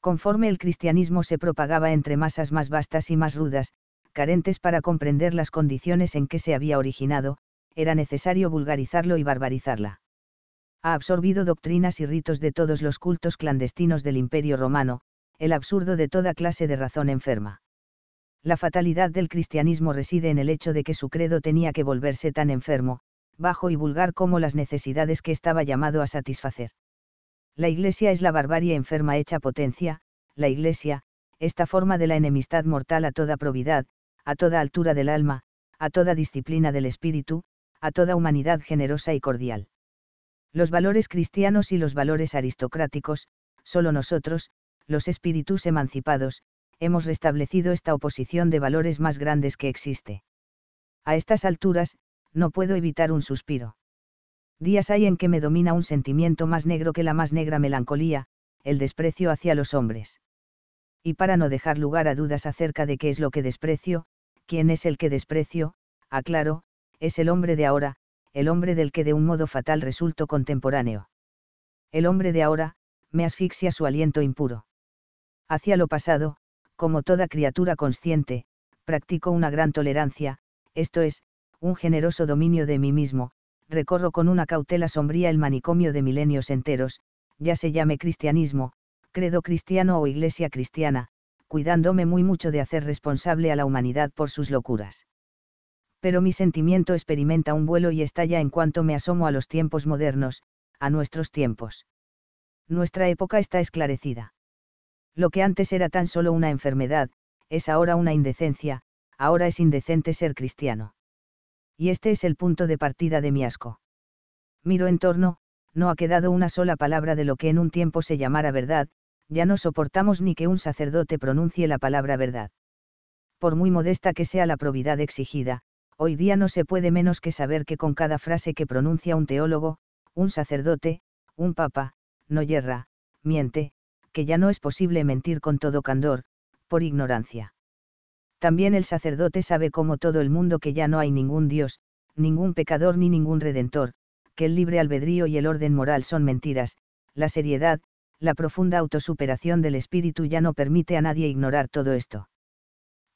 conforme el cristianismo se propagaba entre masas más vastas y más rudas, carentes para comprender las condiciones en que se había originado, era necesario vulgarizarlo y barbarizarla. Ha absorbido doctrinas y ritos de todos los cultos clandestinos del Imperio romano, el absurdo de toda clase de razón enferma. La fatalidad del cristianismo reside en el hecho de que su credo tenía que volverse tan enfermo, bajo y vulgar como las necesidades que estaba llamado a satisfacer. La Iglesia es la barbarie enferma hecha potencia, la Iglesia, esta forma de la enemistad mortal a toda probidad, a toda altura del alma, a toda disciplina del espíritu, a toda humanidad generosa y cordial. Los valores cristianos y los valores aristocráticos, solo nosotros, los espíritus emancipados, hemos restablecido esta oposición de valores más grandes que existe. A estas alturas, no puedo evitar un suspiro días hay en que me domina un sentimiento más negro que la más negra melancolía, el desprecio hacia los hombres. Y para no dejar lugar a dudas acerca de qué es lo que desprecio, quién es el que desprecio, aclaro, es el hombre de ahora, el hombre del que de un modo fatal resulto contemporáneo. El hombre de ahora, me asfixia su aliento impuro. Hacia lo pasado, como toda criatura consciente, practico una gran tolerancia, esto es, un generoso dominio de mí mismo, recorro con una cautela sombría el manicomio de milenios enteros, ya se llame cristianismo, credo cristiano o iglesia cristiana, cuidándome muy mucho de hacer responsable a la humanidad por sus locuras. Pero mi sentimiento experimenta un vuelo y estalla en cuanto me asomo a los tiempos modernos, a nuestros tiempos. Nuestra época está esclarecida. Lo que antes era tan solo una enfermedad, es ahora una indecencia, ahora es indecente ser cristiano y este es el punto de partida de mi asco. Miro en torno, no ha quedado una sola palabra de lo que en un tiempo se llamara verdad, ya no soportamos ni que un sacerdote pronuncie la palabra verdad. Por muy modesta que sea la probidad exigida, hoy día no se puede menos que saber que con cada frase que pronuncia un teólogo, un sacerdote, un papa, no yerra, miente, que ya no es posible mentir con todo candor, por ignorancia también el sacerdote sabe como todo el mundo que ya no hay ningún Dios, ningún pecador ni ningún redentor, que el libre albedrío y el orden moral son mentiras, la seriedad, la profunda autosuperación del espíritu ya no permite a nadie ignorar todo esto.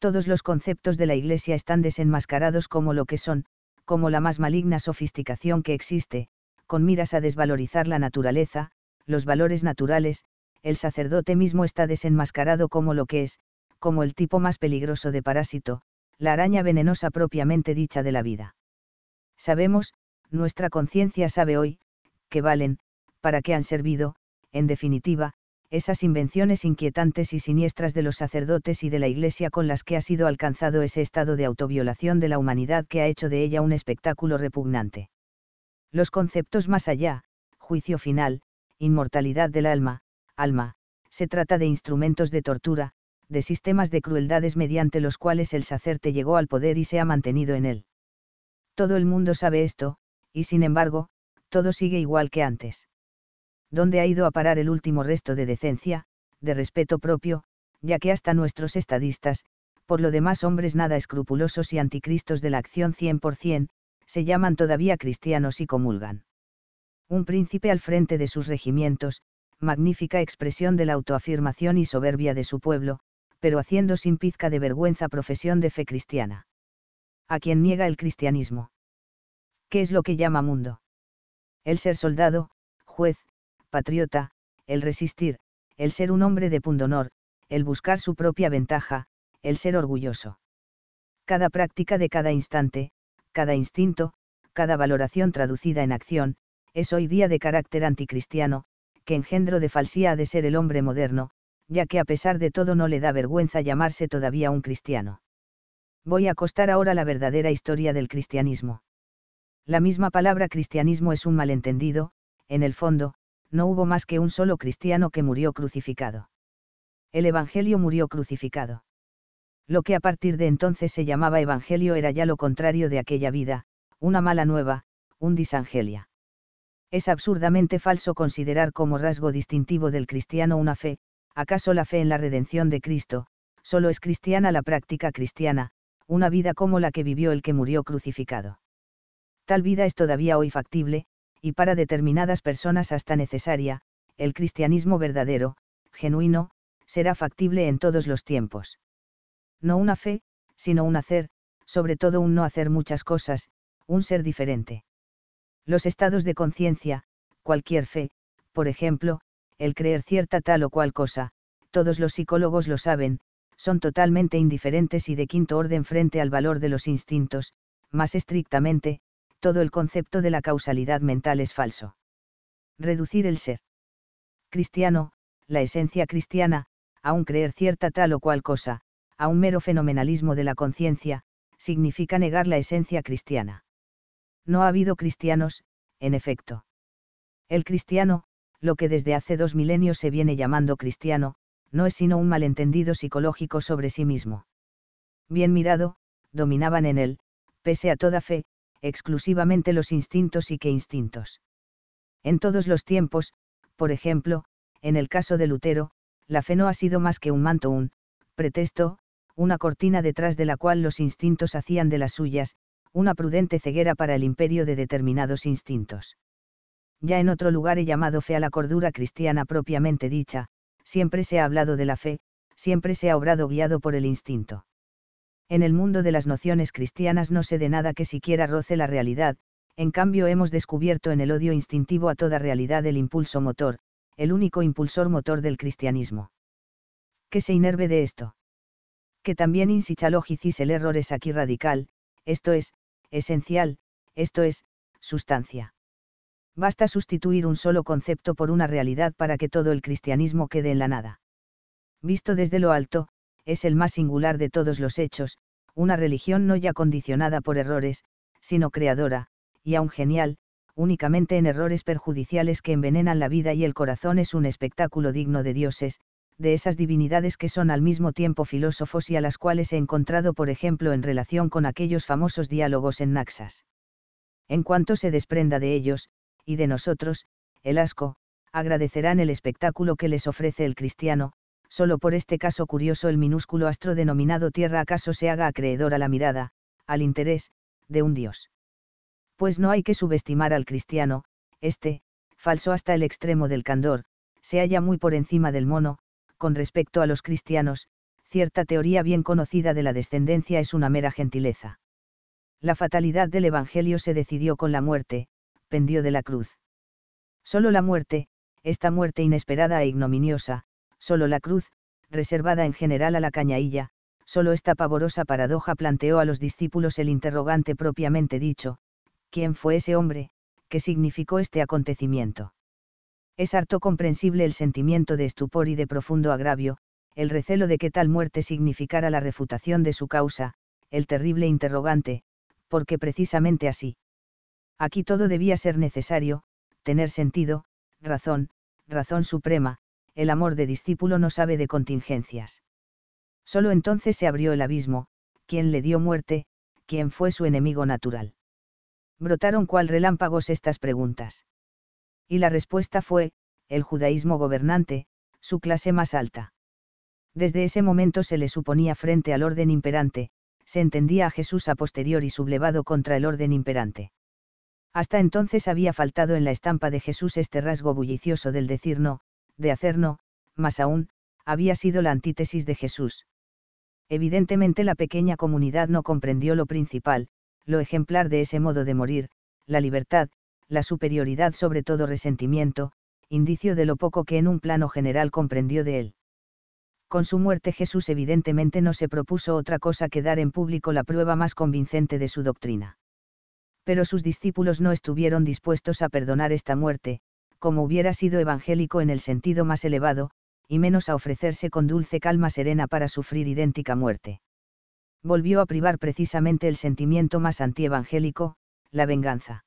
Todos los conceptos de la Iglesia están desenmascarados como lo que son, como la más maligna sofisticación que existe, con miras a desvalorizar la naturaleza, los valores naturales, el sacerdote mismo está desenmascarado como lo que es, como el tipo más peligroso de parásito, la araña venenosa propiamente dicha de la vida. Sabemos, nuestra conciencia sabe hoy, que valen, para qué han servido, en definitiva, esas invenciones inquietantes y siniestras de los sacerdotes y de la Iglesia con las que ha sido alcanzado ese estado de autoviolación de la humanidad que ha hecho de ella un espectáculo repugnante. Los conceptos más allá, juicio final, inmortalidad del alma, alma, se trata de instrumentos de tortura, de sistemas de crueldades mediante los cuales el sacerte llegó al poder y se ha mantenido en él. Todo el mundo sabe esto, y sin embargo, todo sigue igual que antes. ¿Dónde ha ido a parar el último resto de decencia, de respeto propio, ya que hasta nuestros estadistas, por lo demás hombres nada escrupulosos y anticristos de la acción 100%, se llaman todavía cristianos y comulgan? Un príncipe al frente de sus regimientos, magnífica expresión de la autoafirmación y soberbia de su pueblo, pero haciendo sin pizca de vergüenza profesión de fe cristiana. A quien niega el cristianismo. ¿Qué es lo que llama mundo? El ser soldado, juez, patriota, el resistir, el ser un hombre de pundonor, el buscar su propia ventaja, el ser orgulloso. Cada práctica de cada instante, cada instinto, cada valoración traducida en acción, es hoy día de carácter anticristiano, que engendro de falsía ha de ser el hombre moderno, ya que a pesar de todo no le da vergüenza llamarse todavía un cristiano. Voy a acostar ahora la verdadera historia del cristianismo. La misma palabra cristianismo es un malentendido, en el fondo, no hubo más que un solo cristiano que murió crucificado. El Evangelio murió crucificado. Lo que a partir de entonces se llamaba Evangelio era ya lo contrario de aquella vida, una mala nueva, un disangelia. Es absurdamente falso considerar como rasgo distintivo del cristiano una fe, ¿acaso la fe en la redención de Cristo, solo es cristiana la práctica cristiana, una vida como la que vivió el que murió crucificado? Tal vida es todavía hoy factible, y para determinadas personas hasta necesaria, el cristianismo verdadero, genuino, será factible en todos los tiempos. No una fe, sino un hacer, sobre todo un no hacer muchas cosas, un ser diferente. Los estados de conciencia, cualquier fe, por ejemplo, el creer cierta tal o cual cosa, todos los psicólogos lo saben, son totalmente indiferentes y de quinto orden frente al valor de los instintos, más estrictamente, todo el concepto de la causalidad mental es falso. Reducir el ser cristiano, la esencia cristiana, a un creer cierta tal o cual cosa, a un mero fenomenalismo de la conciencia, significa negar la esencia cristiana. No ha habido cristianos, en efecto. El cristiano, lo que desde hace dos milenios se viene llamando cristiano, no es sino un malentendido psicológico sobre sí mismo. Bien mirado, dominaban en él, pese a toda fe, exclusivamente los instintos y qué instintos. En todos los tiempos, por ejemplo, en el caso de Lutero, la fe no ha sido más que un manto, un pretexto, una cortina detrás de la cual los instintos hacían de las suyas, una prudente ceguera para el imperio de determinados instintos ya en otro lugar he llamado fe a la cordura cristiana propiamente dicha, siempre se ha hablado de la fe, siempre se ha obrado guiado por el instinto. En el mundo de las nociones cristianas no sé de nada que siquiera roce la realidad, en cambio hemos descubierto en el odio instintivo a toda realidad el impulso motor, el único impulsor motor del cristianismo. Que se inerve de esto. Que también insichalogicis el error es aquí radical, esto es, esencial, esto es, sustancia. Basta sustituir un solo concepto por una realidad para que todo el cristianismo quede en la nada. Visto desde lo alto, es el más singular de todos los hechos, una religión no ya condicionada por errores, sino creadora, y aun genial, únicamente en errores perjudiciales que envenenan la vida y el corazón es un espectáculo digno de dioses, de esas divinidades que son al mismo tiempo filósofos y a las cuales he encontrado por ejemplo en relación con aquellos famosos diálogos en Naxas. En cuanto se desprenda de ellos, y de nosotros, el asco, agradecerán el espectáculo que les ofrece el cristiano, solo por este caso curioso el minúsculo astro denominado Tierra acaso se haga acreedor a la mirada, al interés, de un Dios. Pues no hay que subestimar al cristiano, este, falso hasta el extremo del candor, se halla muy por encima del mono, con respecto a los cristianos, cierta teoría bien conocida de la descendencia es una mera gentileza. La fatalidad del Evangelio se decidió con la muerte, pendió de la cruz. Solo la muerte, esta muerte inesperada e ignominiosa, solo la cruz, reservada en general a la cañailla, solo esta pavorosa paradoja planteó a los discípulos el interrogante propiamente dicho, ¿quién fue ese hombre? ¿Qué significó este acontecimiento? Es harto comprensible el sentimiento de estupor y de profundo agravio, el recelo de que tal muerte significara la refutación de su causa, el terrible interrogante, porque precisamente así. Aquí todo debía ser necesario, tener sentido, razón, razón suprema, el amor de discípulo no sabe de contingencias. Solo entonces se abrió el abismo, ¿quién le dio muerte, quién fue su enemigo natural. Brotaron cual relámpagos estas preguntas. Y la respuesta fue, el judaísmo gobernante, su clase más alta. Desde ese momento se le suponía frente al orden imperante, se entendía a Jesús a posterior y sublevado contra el orden imperante. Hasta entonces había faltado en la estampa de Jesús este rasgo bullicioso del decir no, de hacer no, más aún, había sido la antítesis de Jesús. Evidentemente la pequeña comunidad no comprendió lo principal, lo ejemplar de ese modo de morir, la libertad, la superioridad sobre todo resentimiento, indicio de lo poco que en un plano general comprendió de él. Con su muerte Jesús evidentemente no se propuso otra cosa que dar en público la prueba más convincente de su doctrina pero sus discípulos no estuvieron dispuestos a perdonar esta muerte, como hubiera sido evangélico en el sentido más elevado, y menos a ofrecerse con dulce calma serena para sufrir idéntica muerte. Volvió a privar precisamente el sentimiento más antievangélico, la venganza.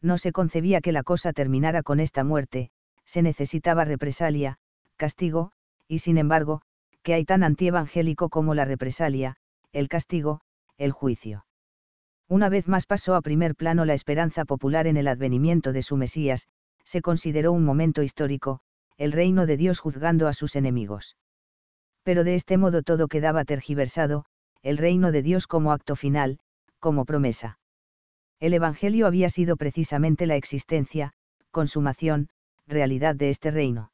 No se concebía que la cosa terminara con esta muerte, se necesitaba represalia, castigo, y sin embargo, que hay tan antievangélico como la represalia, el castigo, el juicio. Una vez más pasó a primer plano la esperanza popular en el advenimiento de su Mesías, se consideró un momento histórico, el reino de Dios juzgando a sus enemigos. Pero de este modo todo quedaba tergiversado, el reino de Dios como acto final, como promesa. El Evangelio había sido precisamente la existencia, consumación, realidad de este reino.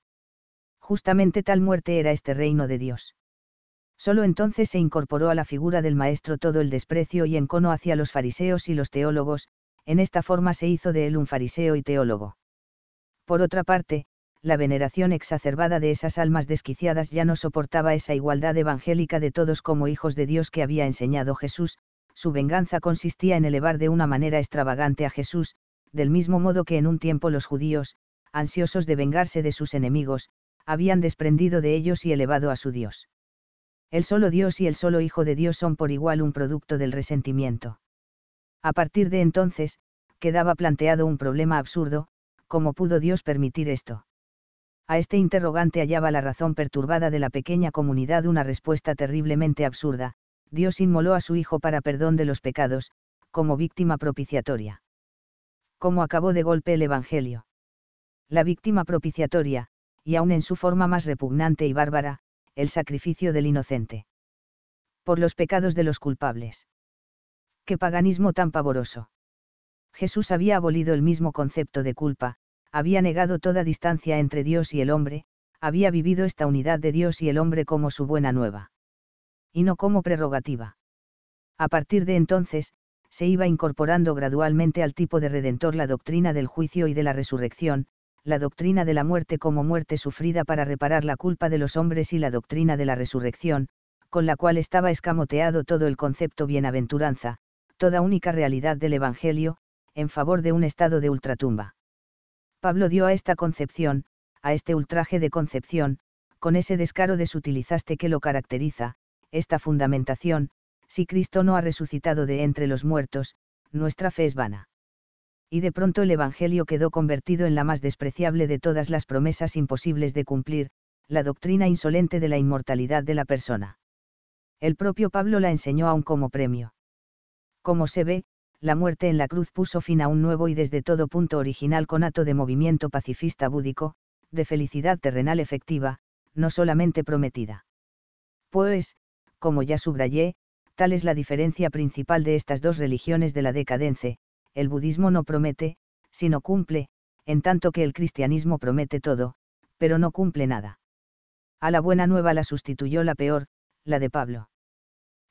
Justamente tal muerte era este reino de Dios. Solo entonces se incorporó a la figura del maestro todo el desprecio y encono hacia los fariseos y los teólogos, en esta forma se hizo de él un fariseo y teólogo. Por otra parte, la veneración exacerbada de esas almas desquiciadas ya no soportaba esa igualdad evangélica de todos como hijos de Dios que había enseñado Jesús, su venganza consistía en elevar de una manera extravagante a Jesús, del mismo modo que en un tiempo los judíos, ansiosos de vengarse de sus enemigos, habían desprendido de ellos y elevado a su Dios. El solo Dios y el solo Hijo de Dios son por igual un producto del resentimiento. A partir de entonces, quedaba planteado un problema absurdo, ¿cómo pudo Dios permitir esto? A este interrogante hallaba la razón perturbada de la pequeña comunidad una respuesta terriblemente absurda, Dios inmoló a su Hijo para perdón de los pecados, como víctima propiciatoria. ¿Cómo acabó de golpe el Evangelio? La víctima propiciatoria, y aún en su forma más repugnante y bárbara, el sacrificio del inocente. Por los pecados de los culpables. ¡Qué paganismo tan pavoroso! Jesús había abolido el mismo concepto de culpa, había negado toda distancia entre Dios y el hombre, había vivido esta unidad de Dios y el hombre como su buena nueva. Y no como prerrogativa. A partir de entonces, se iba incorporando gradualmente al tipo de redentor la doctrina del juicio y de la resurrección, la doctrina de la muerte como muerte sufrida para reparar la culpa de los hombres y la doctrina de la resurrección, con la cual estaba escamoteado todo el concepto bienaventuranza, toda única realidad del Evangelio, en favor de un estado de ultratumba. Pablo dio a esta concepción, a este ultraje de concepción, con ese descaro desutilizaste que lo caracteriza, esta fundamentación, si Cristo no ha resucitado de entre los muertos, nuestra fe es vana y de pronto el Evangelio quedó convertido en la más despreciable de todas las promesas imposibles de cumplir, la doctrina insolente de la inmortalidad de la persona. El propio Pablo la enseñó aún como premio. Como se ve, la muerte en la cruz puso fin a un nuevo y desde todo punto original conato de movimiento pacifista búdico, de felicidad terrenal efectiva, no solamente prometida. Pues, como ya subrayé, tal es la diferencia principal de estas dos religiones de la decadencia el budismo no promete, sino cumple, en tanto que el cristianismo promete todo, pero no cumple nada. A la buena nueva la sustituyó la peor, la de Pablo.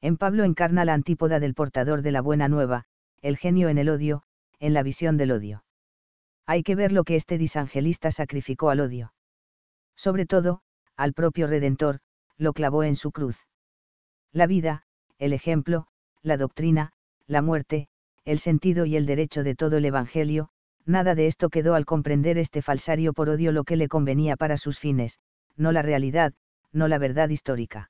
En Pablo encarna la antípoda del portador de la buena nueva, el genio en el odio, en la visión del odio. Hay que ver lo que este disangelista sacrificó al odio. Sobre todo, al propio Redentor, lo clavó en su cruz. La vida, el ejemplo, la doctrina, la muerte, el sentido y el derecho de todo el Evangelio, nada de esto quedó al comprender este falsario por odio lo que le convenía para sus fines, no la realidad, no la verdad histórica.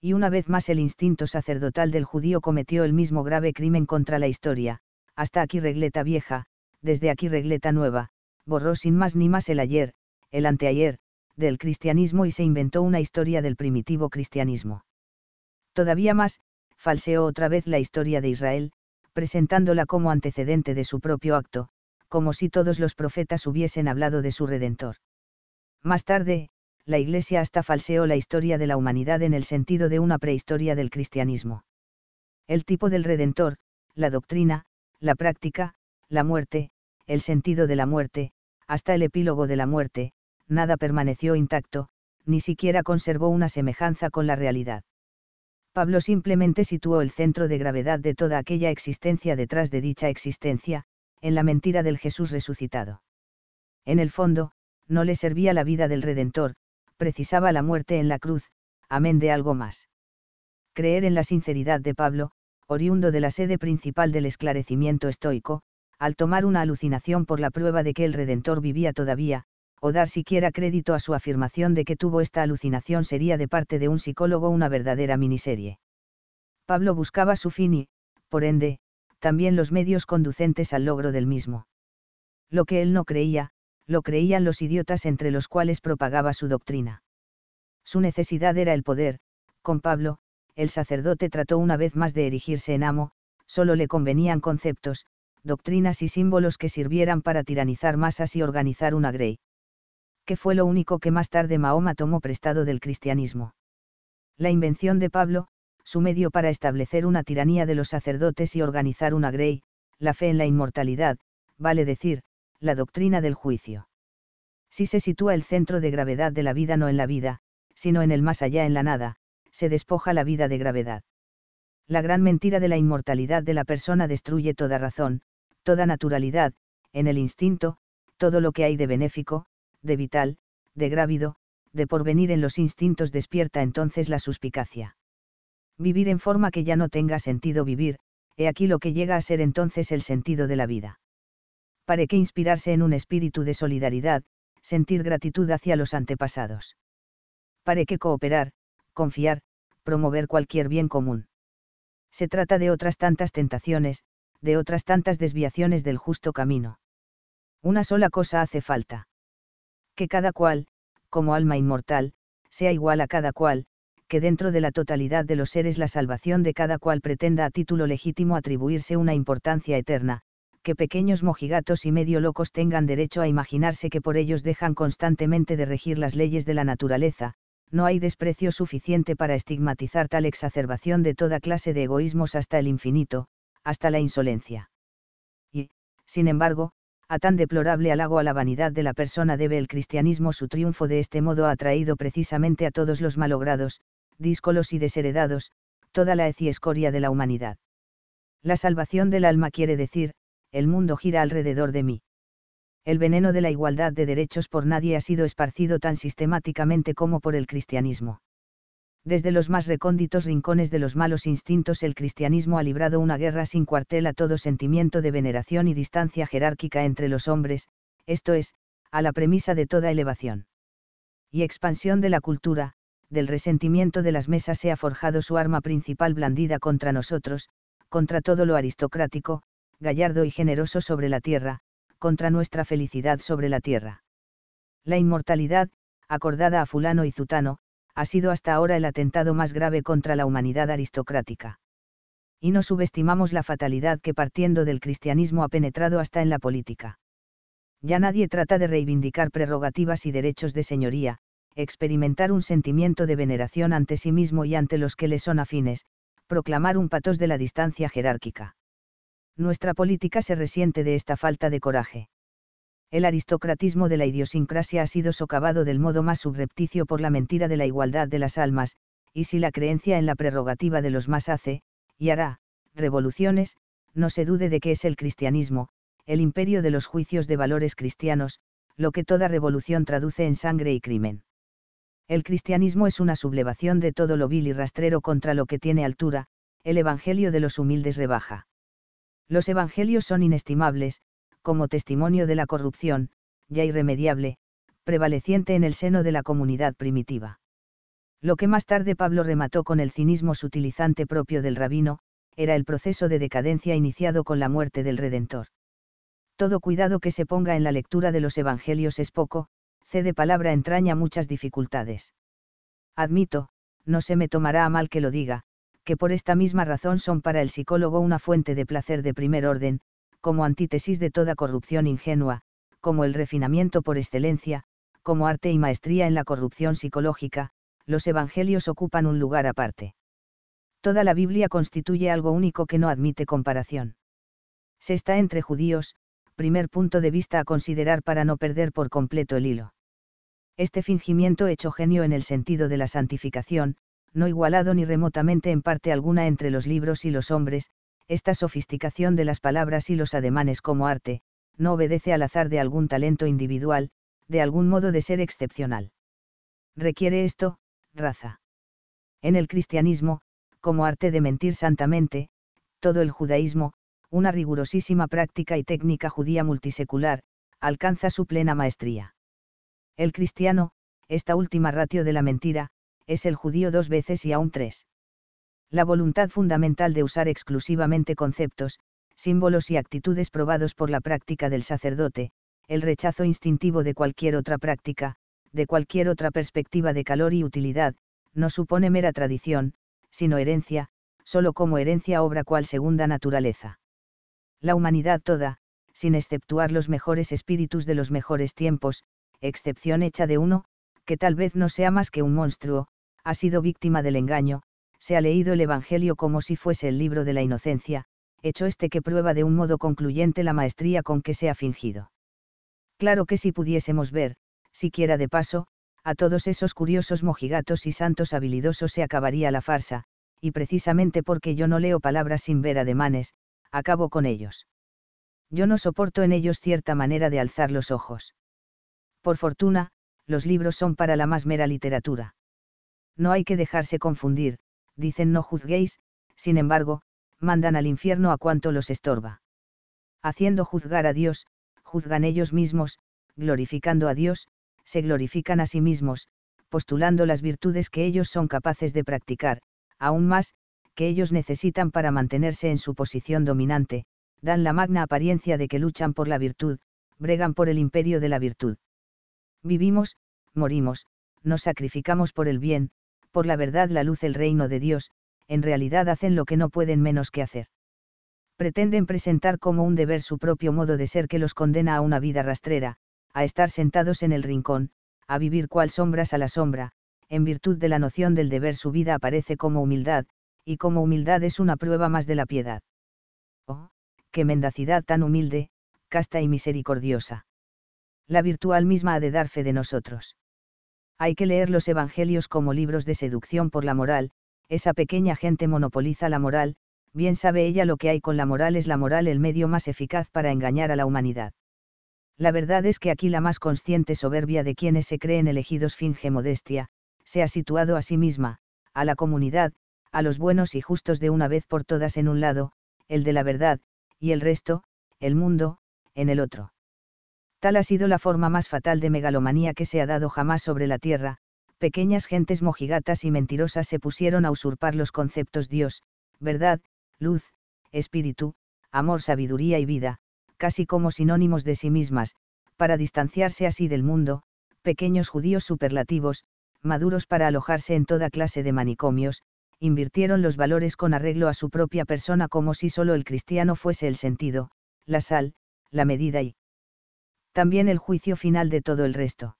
Y una vez más el instinto sacerdotal del judío cometió el mismo grave crimen contra la historia, hasta aquí regleta vieja, desde aquí regleta nueva, borró sin más ni más el ayer, el anteayer, del cristianismo y se inventó una historia del primitivo cristianismo. Todavía más, falseó otra vez la historia de Israel, presentándola como antecedente de su propio acto, como si todos los profetas hubiesen hablado de su Redentor. Más tarde, la Iglesia hasta falseó la historia de la humanidad en el sentido de una prehistoria del cristianismo. El tipo del Redentor, la doctrina, la práctica, la muerte, el sentido de la muerte, hasta el epílogo de la muerte, nada permaneció intacto, ni siquiera conservó una semejanza con la realidad. Pablo simplemente situó el centro de gravedad de toda aquella existencia detrás de dicha existencia, en la mentira del Jesús resucitado. En el fondo, no le servía la vida del Redentor, precisaba la muerte en la cruz, amén de algo más. Creer en la sinceridad de Pablo, oriundo de la sede principal del esclarecimiento estoico, al tomar una alucinación por la prueba de que el Redentor vivía todavía, o dar siquiera crédito a su afirmación de que tuvo esta alucinación sería de parte de un psicólogo una verdadera miniserie. Pablo buscaba su fin y, por ende, también los medios conducentes al logro del mismo. Lo que él no creía, lo creían los idiotas entre los cuales propagaba su doctrina. Su necesidad era el poder, con Pablo, el sacerdote trató una vez más de erigirse en amo, solo le convenían conceptos, doctrinas y símbolos que sirvieran para tiranizar masas y organizar una grey que fue lo único que más tarde Mahoma tomó prestado del cristianismo. La invención de Pablo, su medio para establecer una tiranía de los sacerdotes y organizar una grey, la fe en la inmortalidad, vale decir, la doctrina del juicio. Si se sitúa el centro de gravedad de la vida no en la vida, sino en el más allá en la nada, se despoja la vida de gravedad. La gran mentira de la inmortalidad de la persona destruye toda razón, toda naturalidad, en el instinto, todo lo que hay de benéfico, de vital, de grávido, de porvenir en los instintos despierta entonces la suspicacia. Vivir en forma que ya no tenga sentido vivir, he aquí lo que llega a ser entonces el sentido de la vida. Para que inspirarse en un espíritu de solidaridad, sentir gratitud hacia los antepasados. Para que cooperar, confiar, promover cualquier bien común. Se trata de otras tantas tentaciones, de otras tantas desviaciones del justo camino. Una sola cosa hace falta que cada cual, como alma inmortal, sea igual a cada cual, que dentro de la totalidad de los seres la salvación de cada cual pretenda a título legítimo atribuirse una importancia eterna, que pequeños mojigatos y medio locos tengan derecho a imaginarse que por ellos dejan constantemente de regir las leyes de la naturaleza, no hay desprecio suficiente para estigmatizar tal exacerbación de toda clase de egoísmos hasta el infinito, hasta la insolencia. Y, sin embargo, a tan deplorable halago a la vanidad de la persona debe el cristianismo su triunfo de este modo ha atraído precisamente a todos los malogrados, díscolos y desheredados, toda la escoria de la humanidad. La salvación del alma quiere decir, el mundo gira alrededor de mí. El veneno de la igualdad de derechos por nadie ha sido esparcido tan sistemáticamente como por el cristianismo desde los más recónditos rincones de los malos instintos el cristianismo ha librado una guerra sin cuartel a todo sentimiento de veneración y distancia jerárquica entre los hombres, esto es, a la premisa de toda elevación. Y expansión de la cultura, del resentimiento de las mesas se ha forjado su arma principal blandida contra nosotros, contra todo lo aristocrático, gallardo y generoso sobre la tierra, contra nuestra felicidad sobre la tierra. La inmortalidad, acordada a fulano y zutano, ha sido hasta ahora el atentado más grave contra la humanidad aristocrática. Y no subestimamos la fatalidad que partiendo del cristianismo ha penetrado hasta en la política. Ya nadie trata de reivindicar prerrogativas y derechos de señoría, experimentar un sentimiento de veneración ante sí mismo y ante los que le son afines, proclamar un patos de la distancia jerárquica. Nuestra política se resiente de esta falta de coraje el aristocratismo de la idiosincrasia ha sido socavado del modo más subrepticio por la mentira de la igualdad de las almas, y si la creencia en la prerrogativa de los más hace, y hará, revoluciones, no se dude de que es el cristianismo, el imperio de los juicios de valores cristianos, lo que toda revolución traduce en sangre y crimen. El cristianismo es una sublevación de todo lo vil y rastrero contra lo que tiene altura, el Evangelio de los humildes rebaja. Los Evangelios son inestimables, como testimonio de la corrupción, ya irremediable, prevaleciente en el seno de la comunidad primitiva. Lo que más tarde Pablo remató con el cinismo sutilizante propio del rabino, era el proceso de decadencia iniciado con la muerte del Redentor. Todo cuidado que se ponga en la lectura de los Evangelios es poco, cede palabra entraña muchas dificultades. Admito, no se me tomará a mal que lo diga, que por esta misma razón son para el psicólogo una fuente de placer de primer orden, como antítesis de toda corrupción ingenua, como el refinamiento por excelencia, como arte y maestría en la corrupción psicológica, los evangelios ocupan un lugar aparte. Toda la Biblia constituye algo único que no admite comparación. Se está entre judíos, primer punto de vista a considerar para no perder por completo el hilo. Este fingimiento hecho genio en el sentido de la santificación, no igualado ni remotamente en parte alguna entre los libros y los hombres, esta sofisticación de las palabras y los ademanes como arte, no obedece al azar de algún talento individual, de algún modo de ser excepcional. Requiere esto, raza. En el cristianismo, como arte de mentir santamente, todo el judaísmo, una rigurosísima práctica y técnica judía multisecular, alcanza su plena maestría. El cristiano, esta última ratio de la mentira, es el judío dos veces y aún tres la voluntad fundamental de usar exclusivamente conceptos, símbolos y actitudes probados por la práctica del sacerdote, el rechazo instintivo de cualquier otra práctica, de cualquier otra perspectiva de calor y utilidad, no supone mera tradición, sino herencia, solo como herencia obra cual segunda naturaleza. La humanidad toda, sin exceptuar los mejores espíritus de los mejores tiempos, excepción hecha de uno, que tal vez no sea más que un monstruo, ha sido víctima del engaño, se ha leído el Evangelio como si fuese el libro de la inocencia, hecho este que prueba de un modo concluyente la maestría con que se ha fingido. Claro que si pudiésemos ver, siquiera de paso, a todos esos curiosos mojigatos y santos habilidosos se acabaría la farsa, y precisamente porque yo no leo palabras sin ver ademanes, acabo con ellos. Yo no soporto en ellos cierta manera de alzar los ojos. Por fortuna, los libros son para la más mera literatura. No hay que dejarse confundir, dicen no juzguéis, sin embargo, mandan al infierno a cuanto los estorba. Haciendo juzgar a Dios, juzgan ellos mismos, glorificando a Dios, se glorifican a sí mismos, postulando las virtudes que ellos son capaces de practicar, aún más, que ellos necesitan para mantenerse en su posición dominante, dan la magna apariencia de que luchan por la virtud, bregan por el imperio de la virtud. Vivimos, morimos, nos sacrificamos por el bien, por la verdad la luz el reino de Dios, en realidad hacen lo que no pueden menos que hacer. Pretenden presentar como un deber su propio modo de ser que los condena a una vida rastrera, a estar sentados en el rincón, a vivir cual sombras a la sombra, en virtud de la noción del deber su vida aparece como humildad, y como humildad es una prueba más de la piedad. Oh, qué mendacidad tan humilde, casta y misericordiosa. La virtual misma ha de dar fe de nosotros. Hay que leer los evangelios como libros de seducción por la moral, esa pequeña gente monopoliza la moral, bien sabe ella lo que hay con la moral es la moral el medio más eficaz para engañar a la humanidad. La verdad es que aquí la más consciente soberbia de quienes se creen elegidos finge modestia, se ha situado a sí misma, a la comunidad, a los buenos y justos de una vez por todas en un lado, el de la verdad, y el resto, el mundo, en el otro. Tal ha sido la forma más fatal de megalomanía que se ha dado jamás sobre la tierra, pequeñas gentes mojigatas y mentirosas se pusieron a usurpar los conceptos Dios, verdad, luz, espíritu, amor, sabiduría y vida, casi como sinónimos de sí mismas, para distanciarse así del mundo, pequeños judíos superlativos, maduros para alojarse en toda clase de manicomios, invirtieron los valores con arreglo a su propia persona como si solo el cristiano fuese el sentido, la sal, la medida y, también el juicio final de todo el resto.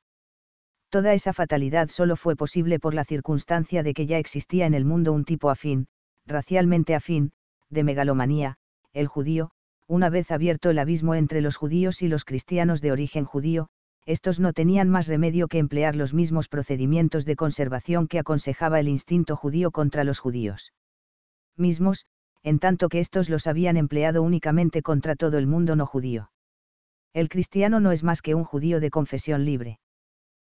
Toda esa fatalidad solo fue posible por la circunstancia de que ya existía en el mundo un tipo afín, racialmente afín, de megalomanía, el judío, una vez abierto el abismo entre los judíos y los cristianos de origen judío, estos no tenían más remedio que emplear los mismos procedimientos de conservación que aconsejaba el instinto judío contra los judíos. Mismos, en tanto que estos los habían empleado únicamente contra todo el mundo no judío el cristiano no es más que un judío de confesión libre.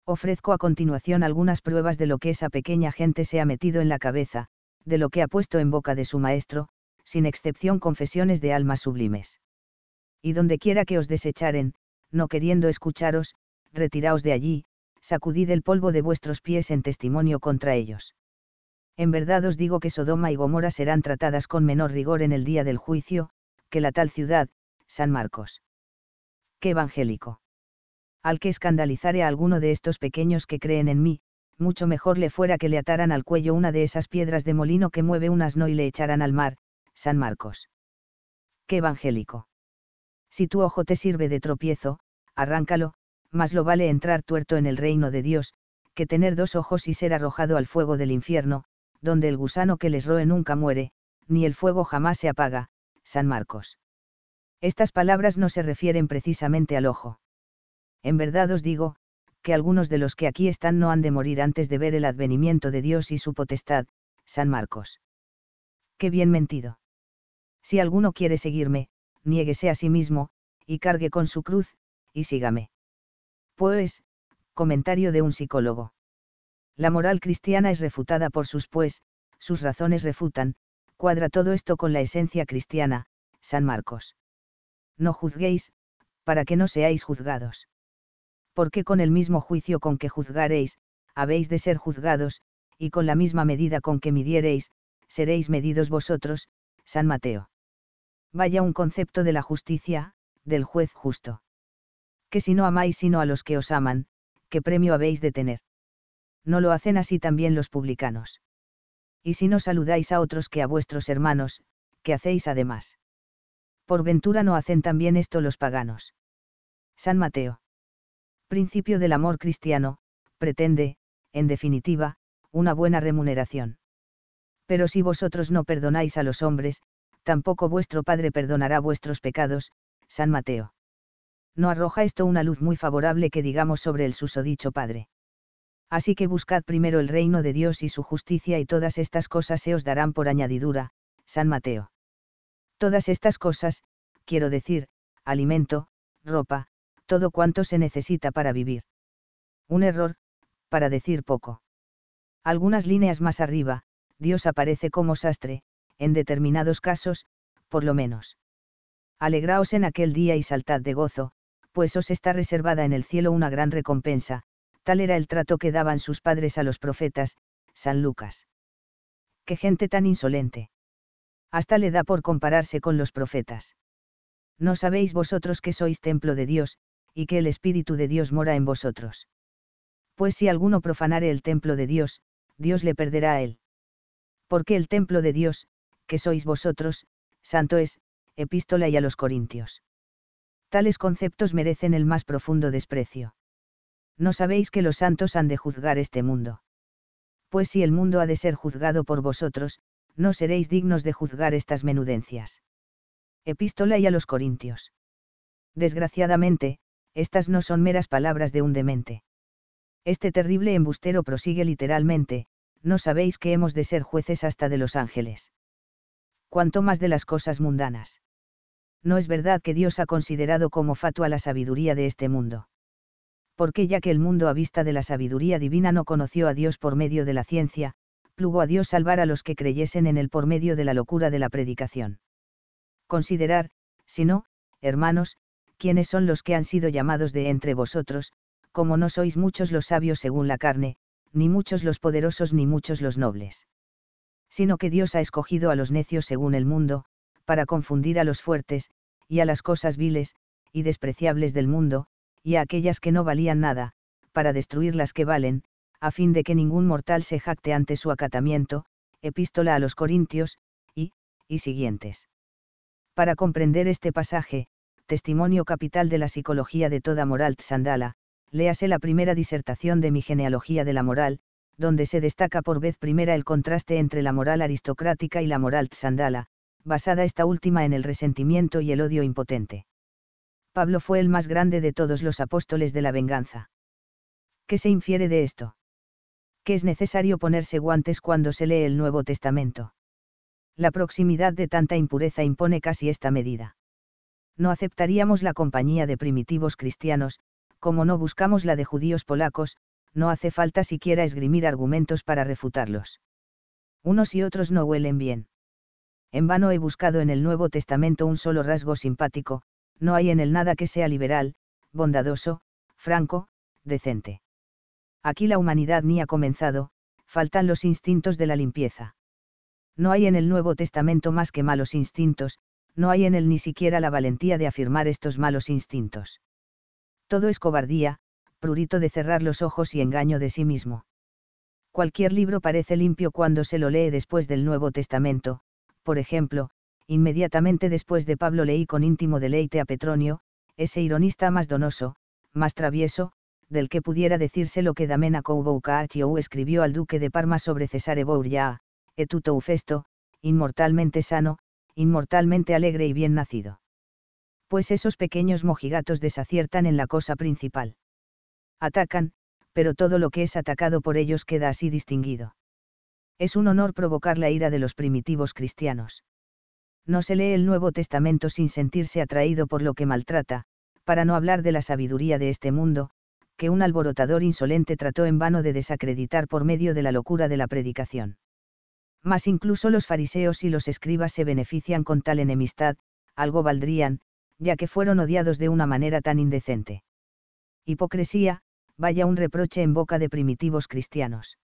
Ofrezco a continuación algunas pruebas de lo que esa pequeña gente se ha metido en la cabeza, de lo que ha puesto en boca de su maestro, sin excepción confesiones de almas sublimes. Y donde quiera que os desecharen, no queriendo escucharos, retiraos de allí, sacudid el polvo de vuestros pies en testimonio contra ellos. En verdad os digo que Sodoma y Gomorra serán tratadas con menor rigor en el día del juicio, que la tal ciudad, San Marcos qué evangélico. Al que escandalizare a alguno de estos pequeños que creen en mí, mucho mejor le fuera que le ataran al cuello una de esas piedras de molino que mueve un asno y le echaran al mar, San Marcos. Qué evangélico. Si tu ojo te sirve de tropiezo, arráncalo, más lo vale entrar tuerto en el reino de Dios, que tener dos ojos y ser arrojado al fuego del infierno, donde el gusano que les roe nunca muere, ni el fuego jamás se apaga, San Marcos. Estas palabras no se refieren precisamente al ojo. En verdad os digo, que algunos de los que aquí están no han de morir antes de ver el advenimiento de Dios y su potestad, San Marcos. Qué bien mentido. Si alguno quiere seguirme, niéguese a sí mismo, y cargue con su cruz, y sígame. Pues, comentario de un psicólogo. La moral cristiana es refutada por sus pues, sus razones refutan, cuadra todo esto con la esencia cristiana, San Marcos no juzguéis, para que no seáis juzgados. Porque con el mismo juicio con que juzgaréis, habéis de ser juzgados, y con la misma medida con que midiereis, seréis medidos vosotros, San Mateo. Vaya un concepto de la justicia, del juez justo. Que si no amáis sino a los que os aman, ¿qué premio habéis de tener? No lo hacen así también los publicanos. Y si no saludáis a otros que a vuestros hermanos, ¿qué hacéis además? por ventura no hacen también esto los paganos. San Mateo. Principio del amor cristiano, pretende, en definitiva, una buena remuneración. Pero si vosotros no perdonáis a los hombres, tampoco vuestro Padre perdonará vuestros pecados, San Mateo. No arroja esto una luz muy favorable que digamos sobre el susodicho Padre. Así que buscad primero el reino de Dios y su justicia y todas estas cosas se os darán por añadidura, San Mateo. Todas estas cosas, quiero decir, alimento, ropa, todo cuanto se necesita para vivir. Un error, para decir poco. Algunas líneas más arriba, Dios aparece como sastre, en determinados casos, por lo menos. Alegraos en aquel día y saltad de gozo, pues os está reservada en el cielo una gran recompensa, tal era el trato que daban sus padres a los profetas, San Lucas. Qué gente tan insolente hasta le da por compararse con los profetas. No sabéis vosotros que sois templo de Dios, y que el Espíritu de Dios mora en vosotros. Pues si alguno profanare el templo de Dios, Dios le perderá a él. Porque el templo de Dios, que sois vosotros, santo es, epístola y a los Corintios. Tales conceptos merecen el más profundo desprecio. No sabéis que los santos han de juzgar este mundo. Pues si el mundo ha de ser juzgado por vosotros, no seréis dignos de juzgar estas menudencias. Epístola y a los Corintios. Desgraciadamente, estas no son meras palabras de un demente. Este terrible embustero prosigue literalmente, no sabéis que hemos de ser jueces hasta de los ángeles. Cuanto más de las cosas mundanas. No es verdad que Dios ha considerado como fatua la sabiduría de este mundo. Porque ya que el mundo a vista de la sabiduría divina no conoció a Dios por medio de la ciencia, Plugo a Dios salvar a los que creyesen en él por medio de la locura de la predicación. Considerar, si no, hermanos, quiénes son los que han sido llamados de entre vosotros, como no sois muchos los sabios según la carne, ni muchos los poderosos ni muchos los nobles. Sino que Dios ha escogido a los necios según el mundo, para confundir a los fuertes, y a las cosas viles, y despreciables del mundo, y a aquellas que no valían nada, para destruir las que valen, a fin de que ningún mortal se jacte ante su acatamiento, epístola a los Corintios, y, y siguientes. Para comprender este pasaje, testimonio capital de la psicología de toda moral Tsandala, léase la primera disertación de mi genealogía de la moral, donde se destaca por vez primera el contraste entre la moral aristocrática y la moral Tsandala, basada esta última en el resentimiento y el odio impotente. Pablo fue el más grande de todos los apóstoles de la venganza. ¿Qué se infiere de esto? que es necesario ponerse guantes cuando se lee el Nuevo Testamento. La proximidad de tanta impureza impone casi esta medida. No aceptaríamos la compañía de primitivos cristianos, como no buscamos la de judíos polacos, no hace falta siquiera esgrimir argumentos para refutarlos. Unos y otros no huelen bien. En vano he buscado en el Nuevo Testamento un solo rasgo simpático, no hay en él nada que sea liberal, bondadoso, franco, decente aquí la humanidad ni ha comenzado, faltan los instintos de la limpieza. No hay en el Nuevo Testamento más que malos instintos, no hay en él ni siquiera la valentía de afirmar estos malos instintos. Todo es cobardía, prurito de cerrar los ojos y engaño de sí mismo. Cualquier libro parece limpio cuando se lo lee después del Nuevo Testamento, por ejemplo, inmediatamente después de Pablo leí con íntimo deleite a Petronio, ese ironista más donoso, más travieso, del que pudiera decirse lo que Damena escribió al duque de Parma sobre Cesare et etuto festo, inmortalmente sano, inmortalmente alegre y bien nacido. Pues esos pequeños mojigatos desaciertan en la cosa principal. Atacan, pero todo lo que es atacado por ellos queda así distinguido. Es un honor provocar la ira de los primitivos cristianos. No se lee el Nuevo Testamento sin sentirse atraído por lo que maltrata, para no hablar de la sabiduría de este mundo, que un alborotador insolente trató en vano de desacreditar por medio de la locura de la predicación. Mas incluso los fariseos y los escribas se benefician con tal enemistad, algo valdrían, ya que fueron odiados de una manera tan indecente. Hipocresía, vaya un reproche en boca de primitivos cristianos.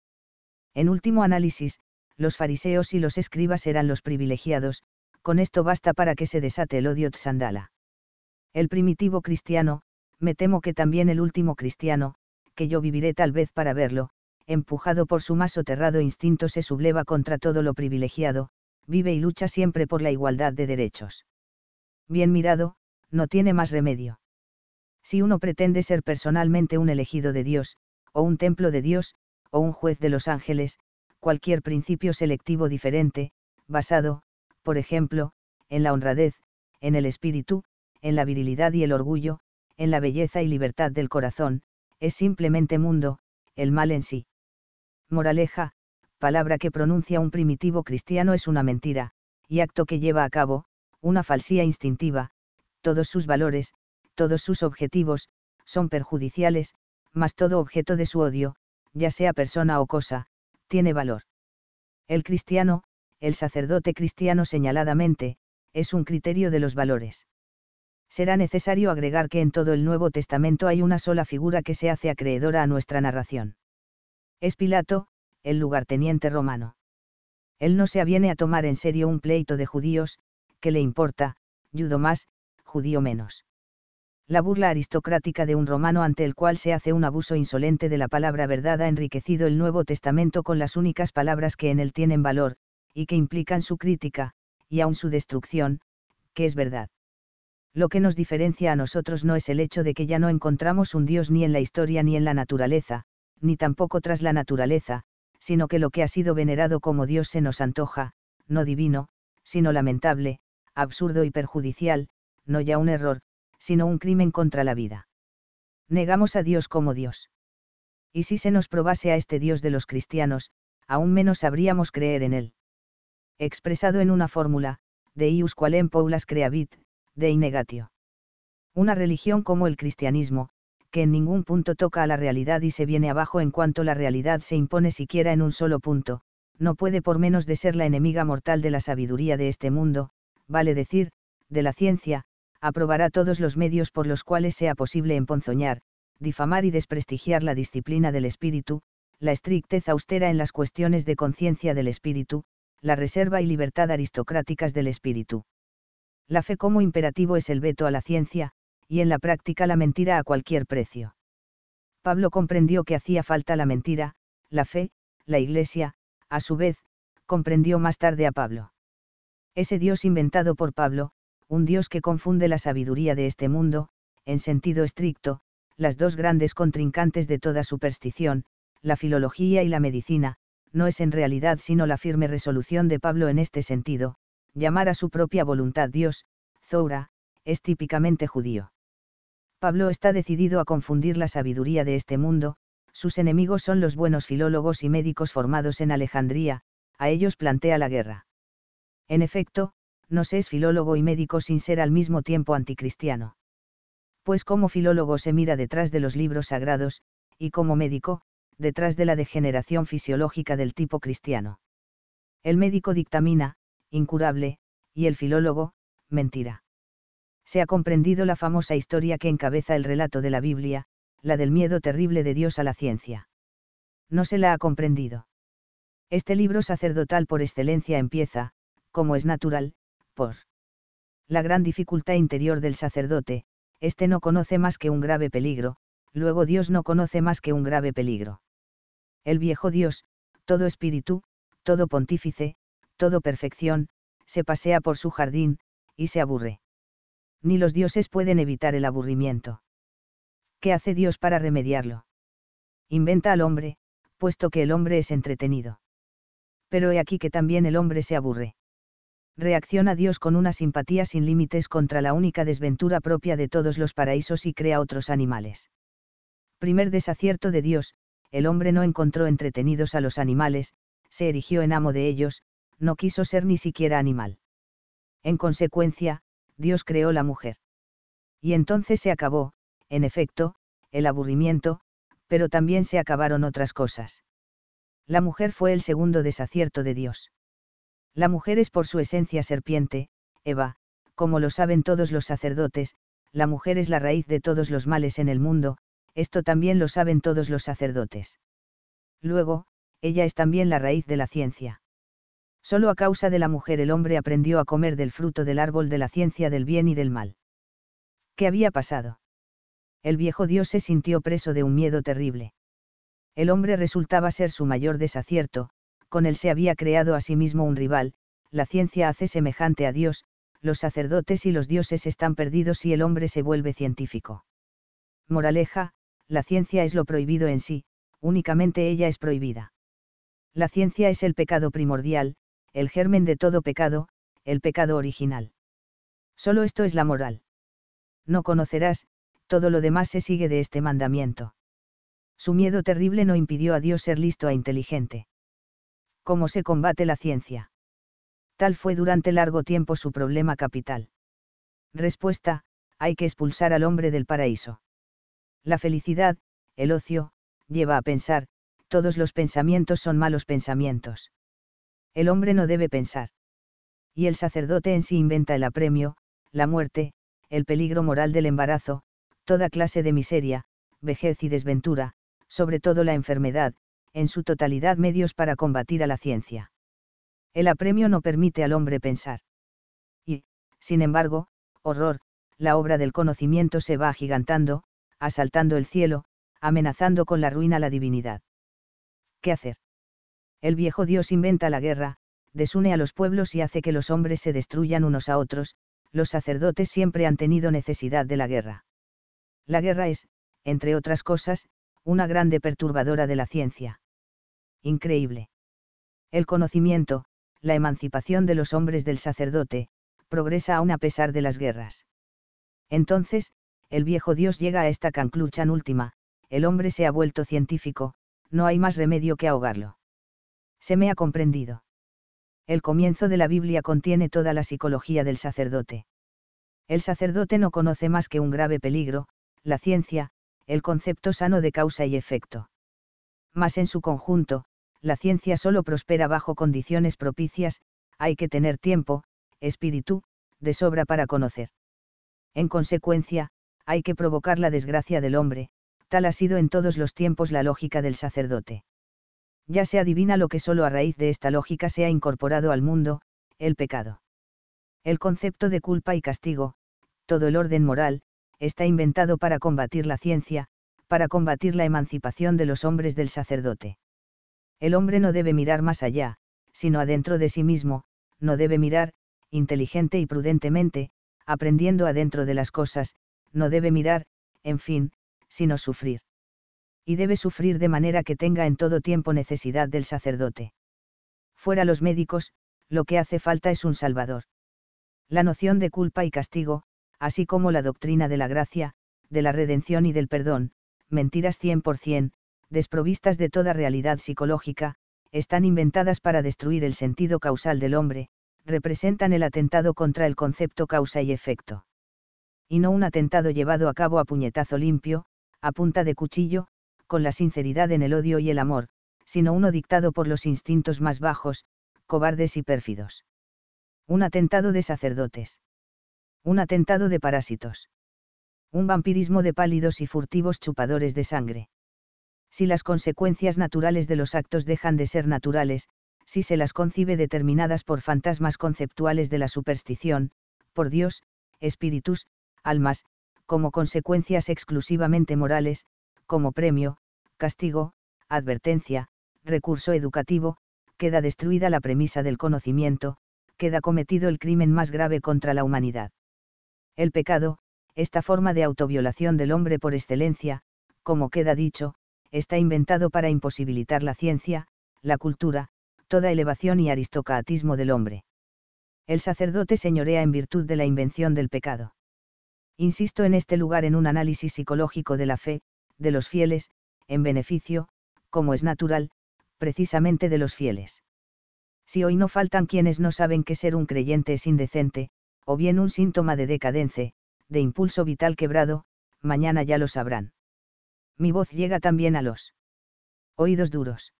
En último análisis, los fariseos y los escribas eran los privilegiados, con esto basta para que se desate el odio tsandala. El primitivo cristiano, me temo que también el último cristiano, que yo viviré tal vez para verlo, empujado por su más soterrado instinto se subleva contra todo lo privilegiado, vive y lucha siempre por la igualdad de derechos. Bien mirado, no tiene más remedio. Si uno pretende ser personalmente un elegido de Dios, o un templo de Dios, o un juez de los ángeles, cualquier principio selectivo diferente, basado, por ejemplo, en la honradez, en el espíritu, en la virilidad y el orgullo, en la belleza y libertad del corazón, es simplemente mundo, el mal en sí. Moraleja, palabra que pronuncia un primitivo cristiano es una mentira, y acto que lleva a cabo, una falsía instintiva, todos sus valores, todos sus objetivos, son perjudiciales, mas todo objeto de su odio, ya sea persona o cosa, tiene valor. El cristiano, el sacerdote cristiano señaladamente, es un criterio de los valores será necesario agregar que en todo el Nuevo Testamento hay una sola figura que se hace acreedora a nuestra narración. Es Pilato, el lugarteniente romano. Él no se aviene a tomar en serio un pleito de judíos, que le importa, judo más, judío menos. La burla aristocrática de un romano ante el cual se hace un abuso insolente de la palabra verdad ha enriquecido el Nuevo Testamento con las únicas palabras que en él tienen valor, y que implican su crítica, y aun su destrucción, que es verdad lo que nos diferencia a nosotros no es el hecho de que ya no encontramos un Dios ni en la historia ni en la naturaleza, ni tampoco tras la naturaleza, sino que lo que ha sido venerado como Dios se nos antoja, no divino, sino lamentable, absurdo y perjudicial, no ya un error, sino un crimen contra la vida. Negamos a Dios como Dios. Y si se nos probase a este Dios de los cristianos, aún menos sabríamos creer en él. Expresado en una fórmula, de ius qualem paulas creavit, de Inegatio. Una religión como el cristianismo, que en ningún punto toca a la realidad y se viene abajo en cuanto la realidad se impone siquiera en un solo punto, no puede por menos de ser la enemiga mortal de la sabiduría de este mundo, vale decir, de la ciencia, aprobará todos los medios por los cuales sea posible emponzoñar, difamar y desprestigiar la disciplina del espíritu, la estrictez austera en las cuestiones de conciencia del espíritu, la reserva y libertad aristocráticas del espíritu la fe como imperativo es el veto a la ciencia, y en la práctica la mentira a cualquier precio. Pablo comprendió que hacía falta la mentira, la fe, la iglesia, a su vez, comprendió más tarde a Pablo. Ese Dios inventado por Pablo, un Dios que confunde la sabiduría de este mundo, en sentido estricto, las dos grandes contrincantes de toda superstición, la filología y la medicina, no es en realidad sino la firme resolución de Pablo en este sentido, llamar a su propia voluntad Dios, Zoura, es típicamente judío. Pablo está decidido a confundir la sabiduría de este mundo, sus enemigos son los buenos filólogos y médicos formados en Alejandría, a ellos plantea la guerra. En efecto, no se es filólogo y médico sin ser al mismo tiempo anticristiano. Pues como filólogo se mira detrás de los libros sagrados, y como médico, detrás de la degeneración fisiológica del tipo cristiano. El médico dictamina, incurable, y el filólogo, mentira. Se ha comprendido la famosa historia que encabeza el relato de la Biblia, la del miedo terrible de Dios a la ciencia. No se la ha comprendido. Este libro sacerdotal por excelencia empieza, como es natural, por la gran dificultad interior del sacerdote, éste no conoce más que un grave peligro, luego Dios no conoce más que un grave peligro. El viejo Dios, todo espíritu, todo pontífice, todo perfección, se pasea por su jardín, y se aburre. Ni los dioses pueden evitar el aburrimiento. ¿Qué hace Dios para remediarlo? Inventa al hombre, puesto que el hombre es entretenido. Pero he aquí que también el hombre se aburre. Reacciona Dios con una simpatía sin límites contra la única desventura propia de todos los paraísos y crea otros animales. Primer desacierto de Dios, el hombre no encontró entretenidos a los animales, se erigió en amo de ellos, no quiso ser ni siquiera animal. En consecuencia, Dios creó la mujer. Y entonces se acabó, en efecto, el aburrimiento, pero también se acabaron otras cosas. La mujer fue el segundo desacierto de Dios. La mujer es por su esencia serpiente, Eva, como lo saben todos los sacerdotes, la mujer es la raíz de todos los males en el mundo, esto también lo saben todos los sacerdotes. Luego, ella es también la raíz de la ciencia. Solo a causa de la mujer el hombre aprendió a comer del fruto del árbol de la ciencia del bien y del mal. ¿Qué había pasado? El viejo dios se sintió preso de un miedo terrible. El hombre resultaba ser su mayor desacierto, con él se había creado a sí mismo un rival, la ciencia hace semejante a Dios, los sacerdotes y los dioses están perdidos si el hombre se vuelve científico. Moraleja, la ciencia es lo prohibido en sí, únicamente ella es prohibida. La ciencia es el pecado primordial, el germen de todo pecado, el pecado original. Solo esto es la moral. No conocerás, todo lo demás se sigue de este mandamiento. Su miedo terrible no impidió a Dios ser listo e inteligente. ¿Cómo se combate la ciencia? Tal fue durante largo tiempo su problema capital. Respuesta, hay que expulsar al hombre del paraíso. La felicidad, el ocio, lleva a pensar, todos los pensamientos son malos pensamientos. El hombre no debe pensar. Y el sacerdote en sí inventa el apremio, la muerte, el peligro moral del embarazo, toda clase de miseria, vejez y desventura, sobre todo la enfermedad, en su totalidad medios para combatir a la ciencia. El apremio no permite al hombre pensar. Y, sin embargo, horror, la obra del conocimiento se va agigantando, asaltando el cielo, amenazando con la ruina la divinidad. ¿Qué hacer? el viejo dios inventa la guerra, desune a los pueblos y hace que los hombres se destruyan unos a otros, los sacerdotes siempre han tenido necesidad de la guerra. La guerra es, entre otras cosas, una grande perturbadora de la ciencia. Increíble. El conocimiento, la emancipación de los hombres del sacerdote, progresa aún a pesar de las guerras. Entonces, el viejo Dios llega a esta canclucha última, el hombre se ha vuelto científico, no hay más remedio que ahogarlo. Se me ha comprendido. El comienzo de la Biblia contiene toda la psicología del sacerdote. El sacerdote no conoce más que un grave peligro, la ciencia, el concepto sano de causa y efecto. Mas en su conjunto, la ciencia solo prospera bajo condiciones propicias, hay que tener tiempo, espíritu, de sobra para conocer. En consecuencia, hay que provocar la desgracia del hombre, tal ha sido en todos los tiempos la lógica del sacerdote ya se adivina lo que solo a raíz de esta lógica se ha incorporado al mundo, el pecado. El concepto de culpa y castigo, todo el orden moral, está inventado para combatir la ciencia, para combatir la emancipación de los hombres del sacerdote. El hombre no debe mirar más allá, sino adentro de sí mismo, no debe mirar, inteligente y prudentemente, aprendiendo adentro de las cosas, no debe mirar, en fin, sino sufrir y debe sufrir de manera que tenga en todo tiempo necesidad del sacerdote. Fuera los médicos, lo que hace falta es un Salvador. La noción de culpa y castigo, así como la doctrina de la gracia, de la redención y del perdón, mentiras 100%, desprovistas de toda realidad psicológica, están inventadas para destruir el sentido causal del hombre, representan el atentado contra el concepto causa y efecto. Y no un atentado llevado a cabo a puñetazo limpio, a punta de cuchillo, con la sinceridad en el odio y el amor, sino uno dictado por los instintos más bajos, cobardes y pérfidos. Un atentado de sacerdotes. Un atentado de parásitos. Un vampirismo de pálidos y furtivos chupadores de sangre. Si las consecuencias naturales de los actos dejan de ser naturales, si se las concibe determinadas por fantasmas conceptuales de la superstición, por Dios, espíritus, almas, como consecuencias exclusivamente morales, como premio, castigo, advertencia, recurso educativo, queda destruida la premisa del conocimiento, queda cometido el crimen más grave contra la humanidad. El pecado, esta forma de autoviolación del hombre por excelencia, como queda dicho, está inventado para imposibilitar la ciencia, la cultura, toda elevación y aristocratismo del hombre. El sacerdote señorea en virtud de la invención del pecado. Insisto en este lugar en un análisis psicológico de la fe, de los fieles, en beneficio, como es natural, precisamente de los fieles. Si hoy no faltan quienes no saben que ser un creyente es indecente, o bien un síntoma de decadencia, de impulso vital quebrado, mañana ya lo sabrán. Mi voz llega también a los oídos duros.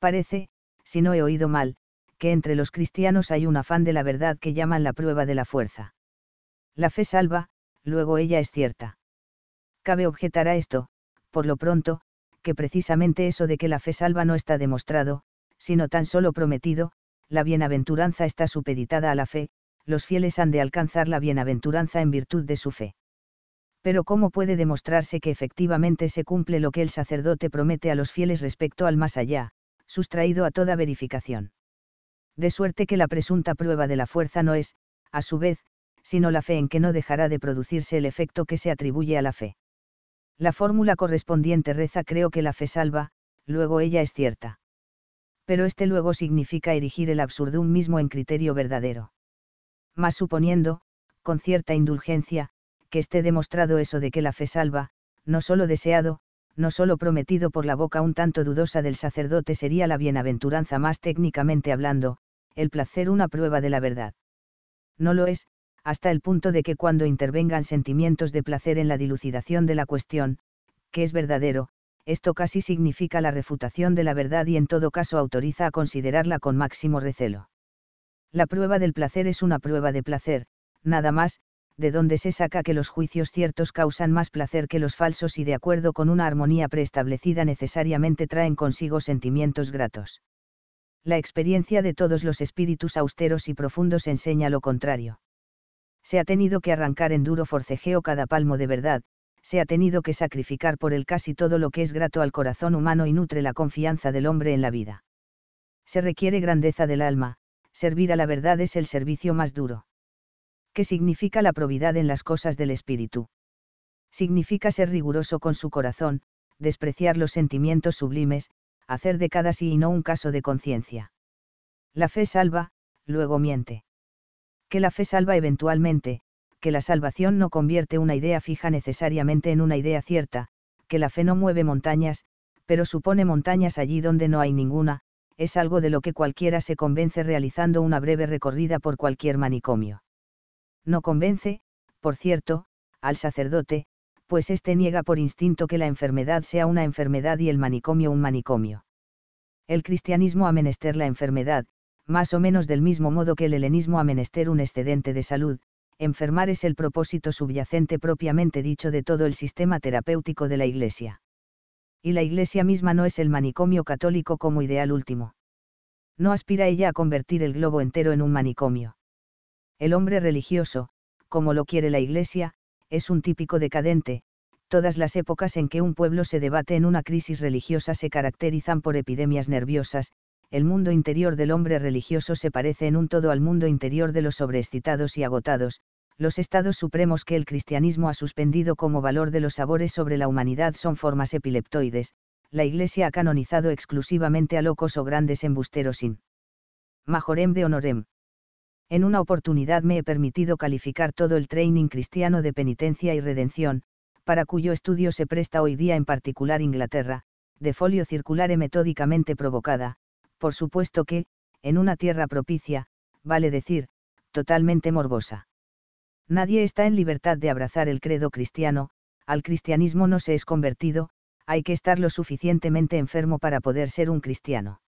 Parece, si no he oído mal, que entre los cristianos hay un afán de la verdad que llaman la prueba de la fuerza. La fe salva, luego ella es cierta. Cabe objetar a esto, por lo pronto, que precisamente eso de que la fe salva no está demostrado, sino tan solo prometido, la bienaventuranza está supeditada a la fe, los fieles han de alcanzar la bienaventuranza en virtud de su fe. Pero ¿cómo puede demostrarse que efectivamente se cumple lo que el sacerdote promete a los fieles respecto al más allá, sustraído a toda verificación? De suerte que la presunta prueba de la fuerza no es, a su vez, sino la fe en que no dejará de producirse el efecto que se atribuye a la fe. La fórmula correspondiente reza creo que la fe salva, luego ella es cierta. Pero este luego significa erigir el absurdum mismo en criterio verdadero. Mas suponiendo, con cierta indulgencia, que esté demostrado eso de que la fe salva, no solo deseado, no solo prometido por la boca un tanto dudosa del sacerdote sería la bienaventuranza más técnicamente hablando, el placer una prueba de la verdad. No lo es, hasta el punto de que cuando intervengan sentimientos de placer en la dilucidación de la cuestión, que es verdadero, esto casi significa la refutación de la verdad y en todo caso autoriza a considerarla con máximo recelo. La prueba del placer es una prueba de placer, nada más, de donde se saca que los juicios ciertos causan más placer que los falsos y de acuerdo con una armonía preestablecida necesariamente traen consigo sentimientos gratos. La experiencia de todos los espíritus austeros y profundos enseña lo contrario se ha tenido que arrancar en duro forcejeo cada palmo de verdad, se ha tenido que sacrificar por él casi todo lo que es grato al corazón humano y nutre la confianza del hombre en la vida. Se requiere grandeza del alma, servir a la verdad es el servicio más duro. ¿Qué significa la probidad en las cosas del espíritu? Significa ser riguroso con su corazón, despreciar los sentimientos sublimes, hacer de cada sí y no un caso de conciencia. La fe salva, luego miente que la fe salva eventualmente, que la salvación no convierte una idea fija necesariamente en una idea cierta, que la fe no mueve montañas, pero supone montañas allí donde no hay ninguna, es algo de lo que cualquiera se convence realizando una breve recorrida por cualquier manicomio. No convence, por cierto, al sacerdote, pues éste niega por instinto que la enfermedad sea una enfermedad y el manicomio un manicomio. El cristianismo ha menester la enfermedad, más o menos del mismo modo que el helenismo ha menester un excedente de salud, enfermar es el propósito subyacente propiamente dicho de todo el sistema terapéutico de la Iglesia. Y la Iglesia misma no es el manicomio católico como ideal último. No aspira ella a convertir el globo entero en un manicomio. El hombre religioso, como lo quiere la Iglesia, es un típico decadente, todas las épocas en que un pueblo se debate en una crisis religiosa se caracterizan por epidemias nerviosas, el mundo interior del hombre religioso se parece en un todo al mundo interior de los sobreexcitados y agotados, los estados supremos que el cristianismo ha suspendido como valor de los sabores sobre la humanidad son formas epileptoides, la Iglesia ha canonizado exclusivamente a locos o grandes embusteros sin majorem de honorem. En una oportunidad me he permitido calificar todo el training cristiano de penitencia y redención, para cuyo estudio se presta hoy día en particular Inglaterra, de folio circular y e metódicamente provocada, por supuesto que, en una tierra propicia, vale decir, totalmente morbosa. Nadie está en libertad de abrazar el credo cristiano, al cristianismo no se es convertido, hay que estar lo suficientemente enfermo para poder ser un cristiano.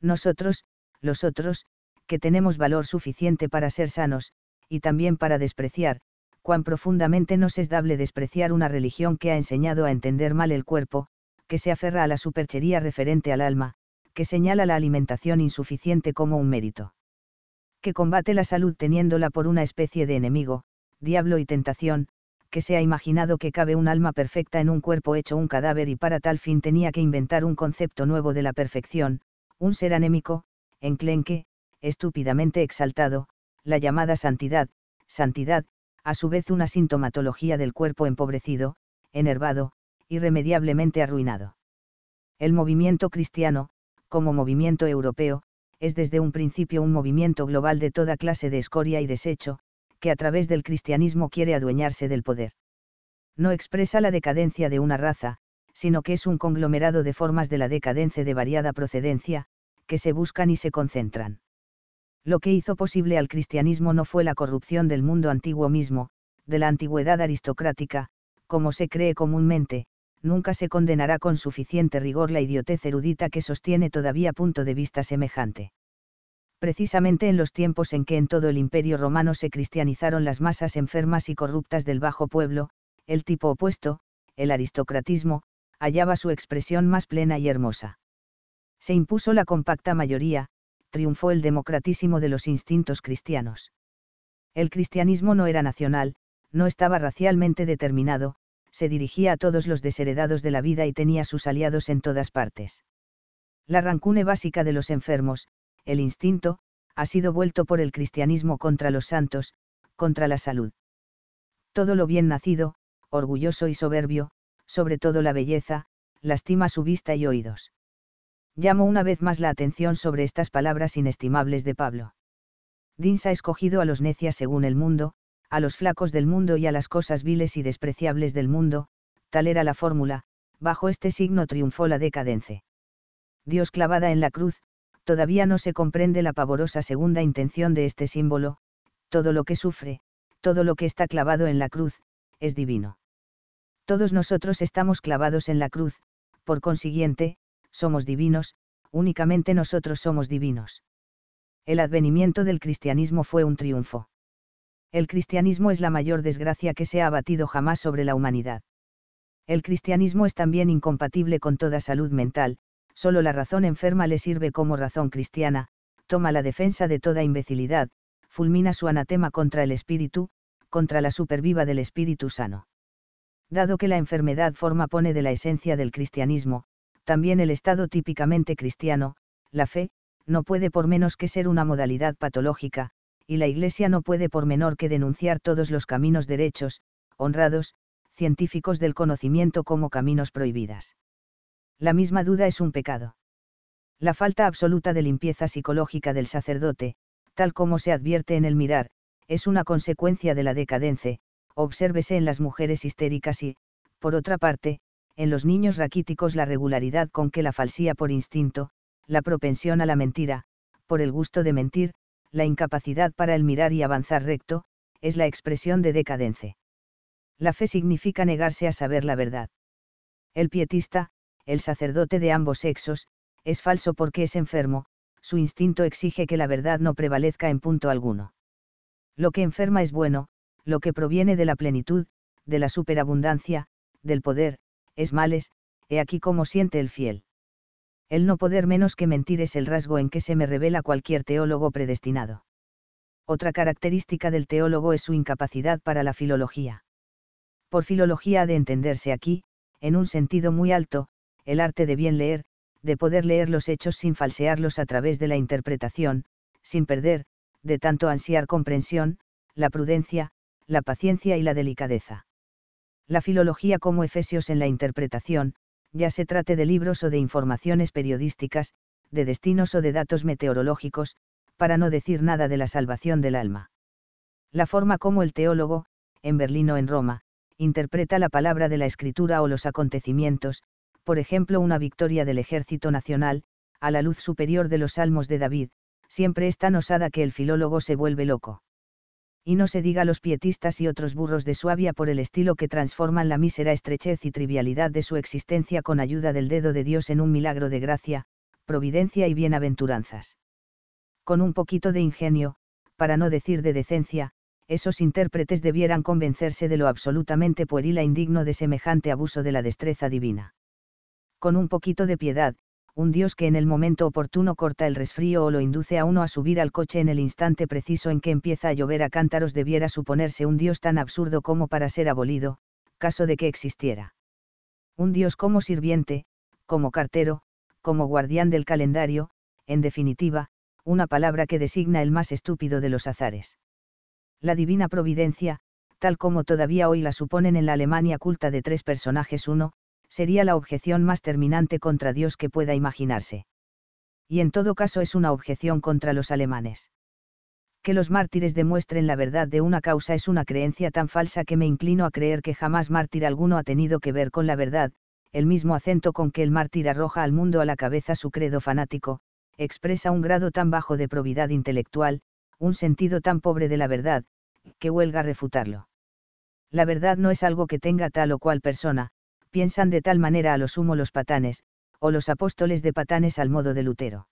Nosotros, los otros, que tenemos valor suficiente para ser sanos, y también para despreciar, cuán profundamente nos es dable despreciar una religión que ha enseñado a entender mal el cuerpo, que se aferra a la superchería referente al alma, que señala la alimentación insuficiente como un mérito. Que combate la salud teniéndola por una especie de enemigo, diablo y tentación, que se ha imaginado que cabe un alma perfecta en un cuerpo hecho un cadáver y para tal fin tenía que inventar un concepto nuevo de la perfección, un ser anémico, enclenque, estúpidamente exaltado, la llamada santidad, santidad, a su vez una sintomatología del cuerpo empobrecido, enervado, irremediablemente arruinado. El movimiento cristiano, como movimiento europeo, es desde un principio un movimiento global de toda clase de escoria y desecho, que a través del cristianismo quiere adueñarse del poder. No expresa la decadencia de una raza, sino que es un conglomerado de formas de la decadencia de variada procedencia, que se buscan y se concentran. Lo que hizo posible al cristianismo no fue la corrupción del mundo antiguo mismo, de la antigüedad aristocrática, como se cree comúnmente, nunca se condenará con suficiente rigor la idiotez erudita que sostiene todavía punto de vista semejante. Precisamente en los tiempos en que en todo el imperio romano se cristianizaron las masas enfermas y corruptas del bajo pueblo, el tipo opuesto, el aristocratismo, hallaba su expresión más plena y hermosa. Se impuso la compacta mayoría, triunfó el democratísimo de los instintos cristianos. El cristianismo no era nacional, no estaba racialmente determinado, se dirigía a todos los desheredados de la vida y tenía sus aliados en todas partes. La rancune básica de los enfermos, el instinto, ha sido vuelto por el cristianismo contra los santos, contra la salud. Todo lo bien nacido, orgulloso y soberbio, sobre todo la belleza, lastima su vista y oídos. Llamo una vez más la atención sobre estas palabras inestimables de Pablo. Dins ha escogido a los necias según el mundo, a los flacos del mundo y a las cosas viles y despreciables del mundo, tal era la fórmula, bajo este signo triunfó la decadence. Dios clavada en la cruz, todavía no se comprende la pavorosa segunda intención de este símbolo, todo lo que sufre, todo lo que está clavado en la cruz, es divino. Todos nosotros estamos clavados en la cruz, por consiguiente, somos divinos, únicamente nosotros somos divinos. El advenimiento del cristianismo fue un triunfo. El cristianismo es la mayor desgracia que se ha abatido jamás sobre la humanidad. El cristianismo es también incompatible con toda salud mental, solo la razón enferma le sirve como razón cristiana, toma la defensa de toda imbecilidad, fulmina su anatema contra el espíritu, contra la superviva del espíritu sano. Dado que la enfermedad forma pone de la esencia del cristianismo, también el estado típicamente cristiano, la fe, no puede por menos que ser una modalidad patológica, y la Iglesia no puede por menor que denunciar todos los caminos derechos, honrados, científicos del conocimiento como caminos prohibidas. La misma duda es un pecado. La falta absoluta de limpieza psicológica del sacerdote, tal como se advierte en el mirar, es una consecuencia de la decadencia, obsérvese en las mujeres histéricas y, por otra parte, en los niños raquíticos la regularidad con que la falsía por instinto, la propensión a la mentira, por el gusto de mentir, la incapacidad para el mirar y avanzar recto, es la expresión de decadence. La fe significa negarse a saber la verdad. El pietista, el sacerdote de ambos sexos, es falso porque es enfermo, su instinto exige que la verdad no prevalezca en punto alguno. Lo que enferma es bueno, lo que proviene de la plenitud, de la superabundancia, del poder, es males, he aquí cómo siente el fiel el no poder menos que mentir es el rasgo en que se me revela cualquier teólogo predestinado. Otra característica del teólogo es su incapacidad para la filología. Por filología ha de entenderse aquí, en un sentido muy alto, el arte de bien leer, de poder leer los hechos sin falsearlos a través de la interpretación, sin perder, de tanto ansiar comprensión, la prudencia, la paciencia y la delicadeza. La filología como Efesios en la interpretación, ya se trate de libros o de informaciones periodísticas, de destinos o de datos meteorológicos, para no decir nada de la salvación del alma. La forma como el teólogo, en Berlín o en Roma, interpreta la palabra de la escritura o los acontecimientos, por ejemplo una victoria del ejército nacional, a la luz superior de los salmos de David, siempre es tan osada que el filólogo se vuelve loco y no se diga los pietistas y otros burros de suavia por el estilo que transforman la mísera estrechez y trivialidad de su existencia con ayuda del dedo de Dios en un milagro de gracia, providencia y bienaventuranzas. Con un poquito de ingenio, para no decir de decencia, esos intérpretes debieran convencerse de lo absolutamente pueril e indigno de semejante abuso de la destreza divina. Con un poquito de piedad, un Dios que en el momento oportuno corta el resfrío o lo induce a uno a subir al coche en el instante preciso en que empieza a llover a cántaros debiera suponerse un Dios tan absurdo como para ser abolido, caso de que existiera. Un Dios como sirviente, como cartero, como guardián del calendario, en definitiva, una palabra que designa el más estúpido de los azares. La divina providencia, tal como todavía hoy la suponen en la Alemania culta de tres personajes uno, sería la objeción más terminante contra Dios que pueda imaginarse. Y en todo caso es una objeción contra los alemanes. Que los mártires demuestren la verdad de una causa es una creencia tan falsa que me inclino a creer que jamás mártir alguno ha tenido que ver con la verdad, el mismo acento con que el mártir arroja al mundo a la cabeza su credo fanático, expresa un grado tan bajo de probidad intelectual, un sentido tan pobre de la verdad, que huelga refutarlo. La verdad no es algo que tenga tal o cual persona, piensan de tal manera a lo sumo los patanes, o los apóstoles de patanes al modo de Lutero.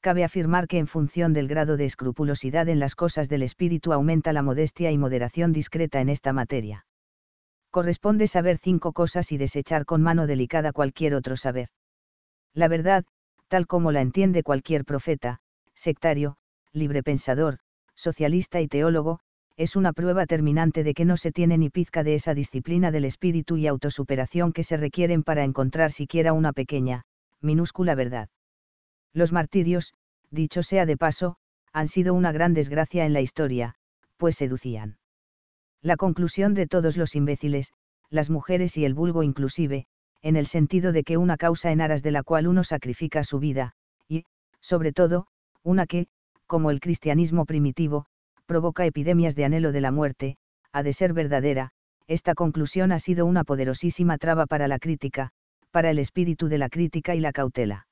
Cabe afirmar que en función del grado de escrupulosidad en las cosas del espíritu aumenta la modestia y moderación discreta en esta materia. Corresponde saber cinco cosas y desechar con mano delicada cualquier otro saber. La verdad, tal como la entiende cualquier profeta, sectario, libre pensador, socialista y teólogo, es una prueba terminante de que no se tiene ni pizca de esa disciplina del espíritu y autosuperación que se requieren para encontrar siquiera una pequeña, minúscula verdad. Los martirios, dicho sea de paso, han sido una gran desgracia en la historia, pues seducían. La conclusión de todos los imbéciles, las mujeres y el vulgo inclusive, en el sentido de que una causa en aras de la cual uno sacrifica su vida, y, sobre todo, una que, como el cristianismo primitivo, provoca epidemias de anhelo de la muerte, ha de ser verdadera, esta conclusión ha sido una poderosísima traba para la crítica, para el espíritu de la crítica y la cautela.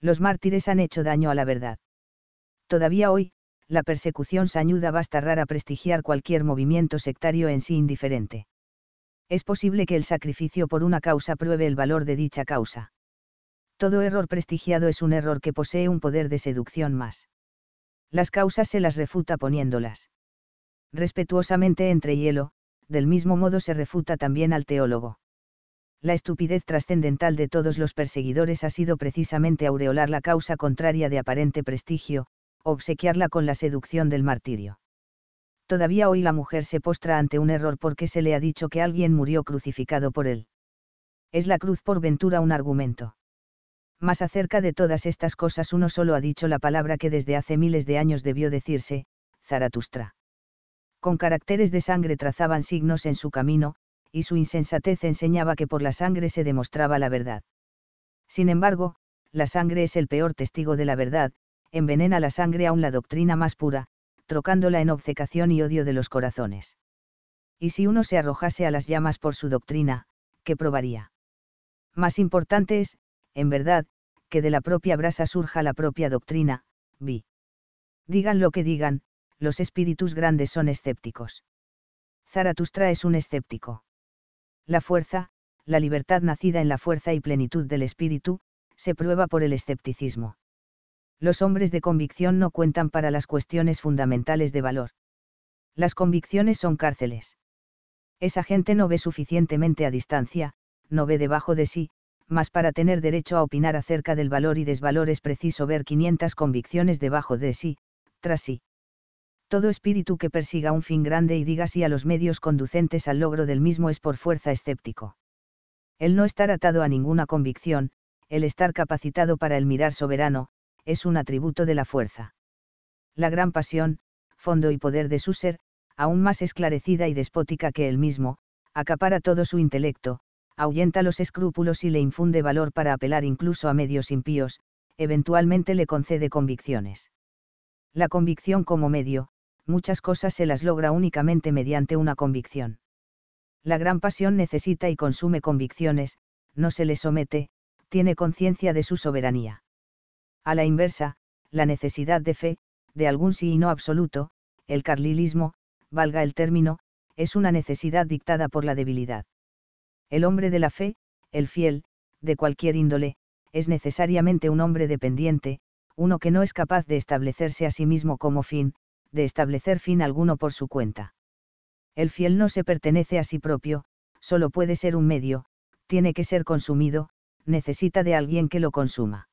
Los mártires han hecho daño a la verdad. Todavía hoy, la persecución sañuda basta rara prestigiar cualquier movimiento sectario en sí indiferente. Es posible que el sacrificio por una causa pruebe el valor de dicha causa. Todo error prestigiado es un error que posee un poder de seducción más las causas se las refuta poniéndolas respetuosamente entre hielo, del mismo modo se refuta también al teólogo. La estupidez trascendental de todos los perseguidores ha sido precisamente aureolar la causa contraria de aparente prestigio, obsequiarla con la seducción del martirio. Todavía hoy la mujer se postra ante un error porque se le ha dicho que alguien murió crucificado por él. ¿Es la cruz por ventura un argumento? Más acerca de todas estas cosas uno solo ha dicho la palabra que desde hace miles de años debió decirse, Zaratustra. Con caracteres de sangre trazaban signos en su camino, y su insensatez enseñaba que por la sangre se demostraba la verdad. Sin embargo, la sangre es el peor testigo de la verdad, envenena la sangre aún la doctrina más pura, trocándola en obcecación y odio de los corazones. Y si uno se arrojase a las llamas por su doctrina, ¿qué probaría? Más importante es, en verdad, que de la propia brasa surja la propia doctrina, vi. Digan lo que digan, los espíritus grandes son escépticos. Zaratustra es un escéptico. La fuerza, la libertad nacida en la fuerza y plenitud del espíritu, se prueba por el escepticismo. Los hombres de convicción no cuentan para las cuestiones fundamentales de valor. Las convicciones son cárceles. Esa gente no ve suficientemente a distancia, no ve debajo de sí, mas para tener derecho a opinar acerca del valor y desvalor es preciso ver 500 convicciones debajo de sí, tras sí. Todo espíritu que persiga un fin grande y diga sí a los medios conducentes al logro del mismo es por fuerza escéptico. El no estar atado a ninguna convicción, el estar capacitado para el mirar soberano, es un atributo de la fuerza. La gran pasión, fondo y poder de su ser, aún más esclarecida y despótica que él mismo, acapara todo su intelecto, ahuyenta los escrúpulos y le infunde valor para apelar incluso a medios impíos, eventualmente le concede convicciones. La convicción como medio, muchas cosas se las logra únicamente mediante una convicción. La gran pasión necesita y consume convicciones, no se le somete, tiene conciencia de su soberanía. A la inversa, la necesidad de fe, de algún sí y no absoluto, el carlilismo, valga el término, es una necesidad dictada por la debilidad. El hombre de la fe, el fiel, de cualquier índole, es necesariamente un hombre dependiente, uno que no es capaz de establecerse a sí mismo como fin, de establecer fin alguno por su cuenta. El fiel no se pertenece a sí propio, solo puede ser un medio, tiene que ser consumido, necesita de alguien que lo consuma.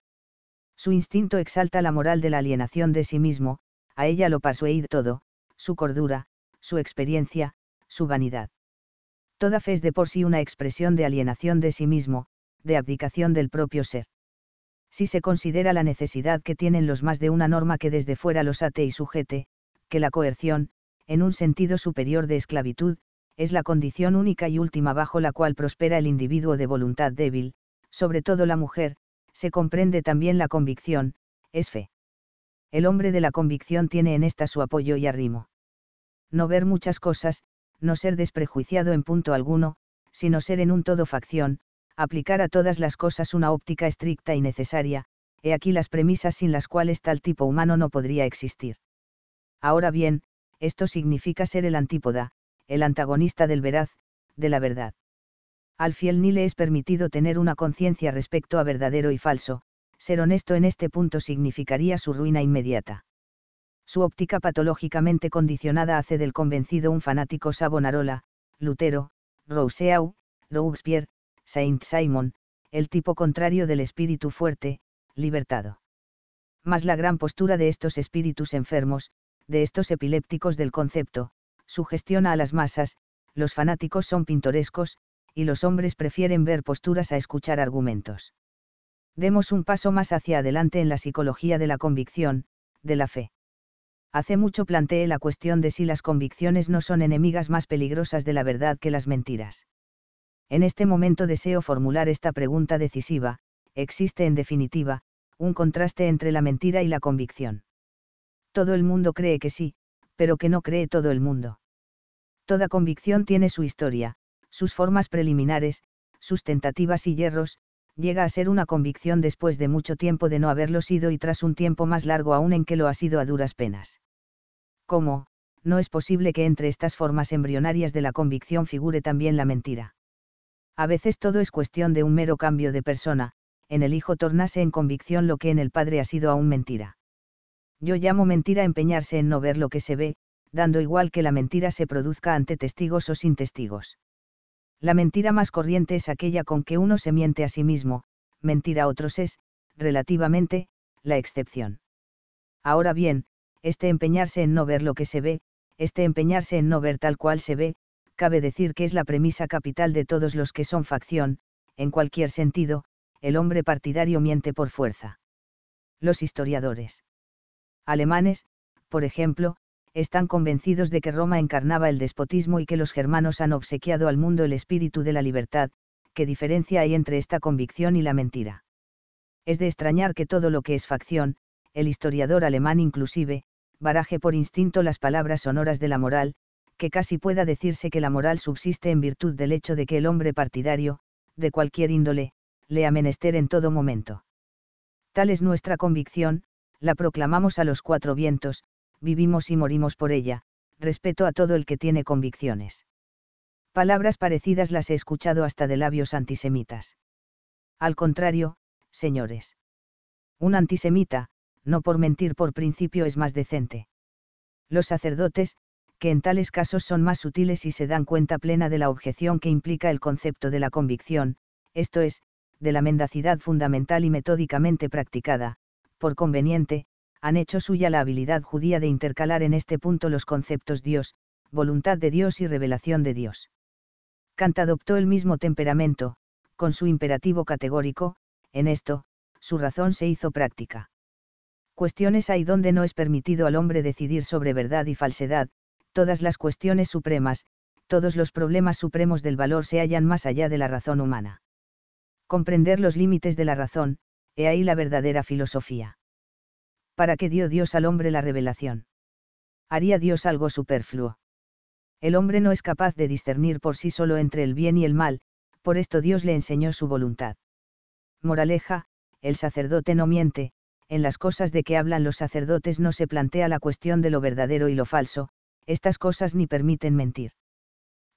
Su instinto exalta la moral de la alienación de sí mismo, a ella lo persuade todo, su cordura, su experiencia, su vanidad. Toda fe es de por sí una expresión de alienación de sí mismo, de abdicación del propio ser. Si se considera la necesidad que tienen los más de una norma que desde fuera los ate y sujete, que la coerción, en un sentido superior de esclavitud, es la condición única y última bajo la cual prospera el individuo de voluntad débil, sobre todo la mujer, se comprende también la convicción, es fe. El hombre de la convicción tiene en esta su apoyo y arrimo. No ver muchas cosas, no ser desprejuiciado en punto alguno, sino ser en un todo facción, aplicar a todas las cosas una óptica estricta y necesaria, he aquí las premisas sin las cuales tal tipo humano no podría existir. Ahora bien, esto significa ser el antípoda, el antagonista del veraz, de la verdad. Al fiel ni le es permitido tener una conciencia respecto a verdadero y falso, ser honesto en este punto significaría su ruina inmediata. Su óptica patológicamente condicionada hace del convencido un fanático Savonarola, Lutero, Rousseau, Robespierre, Saint Simon, el tipo contrario del espíritu fuerte, libertado. Mas la gran postura de estos espíritus enfermos, de estos epilépticos del concepto, sugestiona a las masas, los fanáticos son pintorescos, y los hombres prefieren ver posturas a escuchar argumentos. Demos un paso más hacia adelante en la psicología de la convicción, de la fe hace mucho planteé la cuestión de si las convicciones no son enemigas más peligrosas de la verdad que las mentiras. En este momento deseo formular esta pregunta decisiva, existe en definitiva, un contraste entre la mentira y la convicción. Todo el mundo cree que sí, pero que no cree todo el mundo. Toda convicción tiene su historia, sus formas preliminares, sus tentativas y hierros, llega a ser una convicción después de mucho tiempo de no haberlo sido y tras un tiempo más largo aún en que lo ha sido a duras penas. ¿Cómo? No es posible que entre estas formas embrionarias de la convicción figure también la mentira. A veces todo es cuestión de un mero cambio de persona, en el hijo tornase en convicción lo que en el padre ha sido aún mentira. Yo llamo mentira empeñarse en no ver lo que se ve, dando igual que la mentira se produzca ante testigos o sin testigos. La mentira más corriente es aquella con que uno se miente a sí mismo, mentir a otros es, relativamente, la excepción. Ahora bien, este empeñarse en no ver lo que se ve, este empeñarse en no ver tal cual se ve, cabe decir que es la premisa capital de todos los que son facción, en cualquier sentido, el hombre partidario miente por fuerza. Los historiadores alemanes, por ejemplo, están convencidos de que Roma encarnaba el despotismo y que los germanos han obsequiado al mundo el espíritu de la libertad, ¿qué diferencia hay entre esta convicción y la mentira? Es de extrañar que todo lo que es facción, el historiador alemán inclusive, baraje por instinto las palabras sonoras de la moral, que casi pueda decirse que la moral subsiste en virtud del hecho de que el hombre partidario, de cualquier índole, le ha menester en todo momento. Tal es nuestra convicción, la proclamamos a los cuatro vientos, vivimos y morimos por ella, respeto a todo el que tiene convicciones. Palabras parecidas las he escuchado hasta de labios antisemitas. Al contrario, señores. Un antisemita, no por mentir por principio es más decente. Los sacerdotes, que en tales casos son más sutiles y se dan cuenta plena de la objeción que implica el concepto de la convicción, esto es, de la mendacidad fundamental y metódicamente practicada, por conveniente, han hecho suya la habilidad judía de intercalar en este punto los conceptos Dios, voluntad de Dios y revelación de Dios. Kant adoptó el mismo temperamento, con su imperativo categórico, en esto, su razón se hizo práctica. Cuestiones hay donde no es permitido al hombre decidir sobre verdad y falsedad, todas las cuestiones supremas, todos los problemas supremos del valor se hallan más allá de la razón humana. Comprender los límites de la razón, he ahí la verdadera filosofía para qué dio Dios al hombre la revelación. Haría Dios algo superfluo. El hombre no es capaz de discernir por sí solo entre el bien y el mal, por esto Dios le enseñó su voluntad. Moraleja, el sacerdote no miente, en las cosas de que hablan los sacerdotes no se plantea la cuestión de lo verdadero y lo falso, estas cosas ni permiten mentir.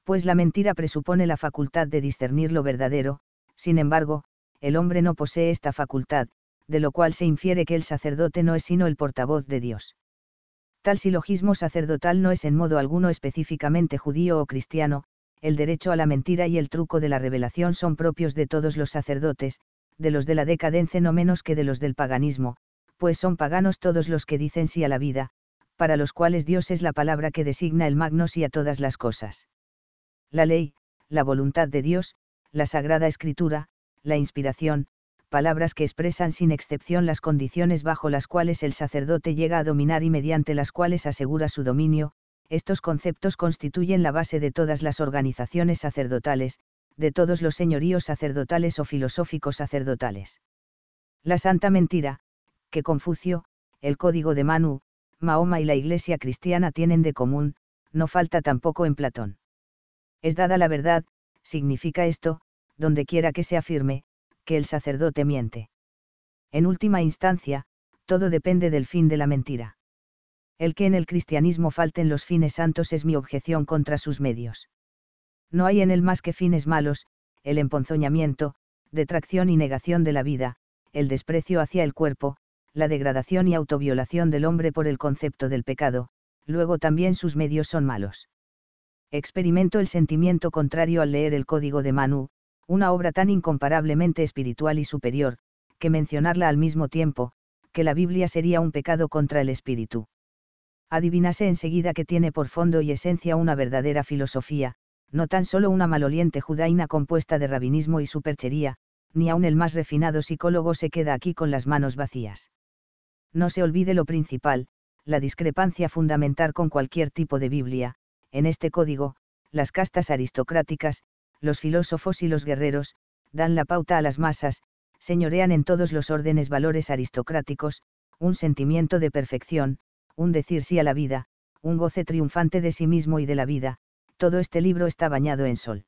Pues la mentira presupone la facultad de discernir lo verdadero, sin embargo, el hombre no posee esta facultad, de lo cual se infiere que el sacerdote no es sino el portavoz de Dios. Tal silogismo sacerdotal no es en modo alguno específicamente judío o cristiano, el derecho a la mentira y el truco de la revelación son propios de todos los sacerdotes, de los de la decadencia no menos que de los del paganismo, pues son paganos todos los que dicen sí a la vida, para los cuales Dios es la palabra que designa el magno y a todas las cosas. La ley, la voluntad de Dios, la sagrada escritura, la inspiración, palabras que expresan sin excepción las condiciones bajo las cuales el sacerdote llega a dominar y mediante las cuales asegura su dominio, estos conceptos constituyen la base de todas las organizaciones sacerdotales, de todos los señoríos sacerdotales o filosóficos sacerdotales. La santa mentira, que Confucio, el código de Manu, Mahoma y la Iglesia cristiana tienen de común, no falta tampoco en Platón. Es dada la verdad, significa esto, donde quiera que se afirme, que el sacerdote miente. En última instancia, todo depende del fin de la mentira. El que en el cristianismo falten los fines santos es mi objeción contra sus medios. No hay en él más que fines malos, el emponzoñamiento, detracción y negación de la vida, el desprecio hacia el cuerpo, la degradación y autoviolación del hombre por el concepto del pecado, luego también sus medios son malos. Experimento el sentimiento contrario al leer el código de Manu, una obra tan incomparablemente espiritual y superior, que mencionarla al mismo tiempo, que la Biblia sería un pecado contra el espíritu. Adivinase enseguida que tiene por fondo y esencia una verdadera filosofía, no tan solo una maloliente judaína compuesta de rabinismo y superchería, ni aun el más refinado psicólogo se queda aquí con las manos vacías. No se olvide lo principal, la discrepancia fundamental con cualquier tipo de Biblia, en este código, las castas aristocráticas, los filósofos y los guerreros, dan la pauta a las masas, señorean en todos los órdenes valores aristocráticos, un sentimiento de perfección, un decir sí a la vida, un goce triunfante de sí mismo y de la vida, todo este libro está bañado en sol.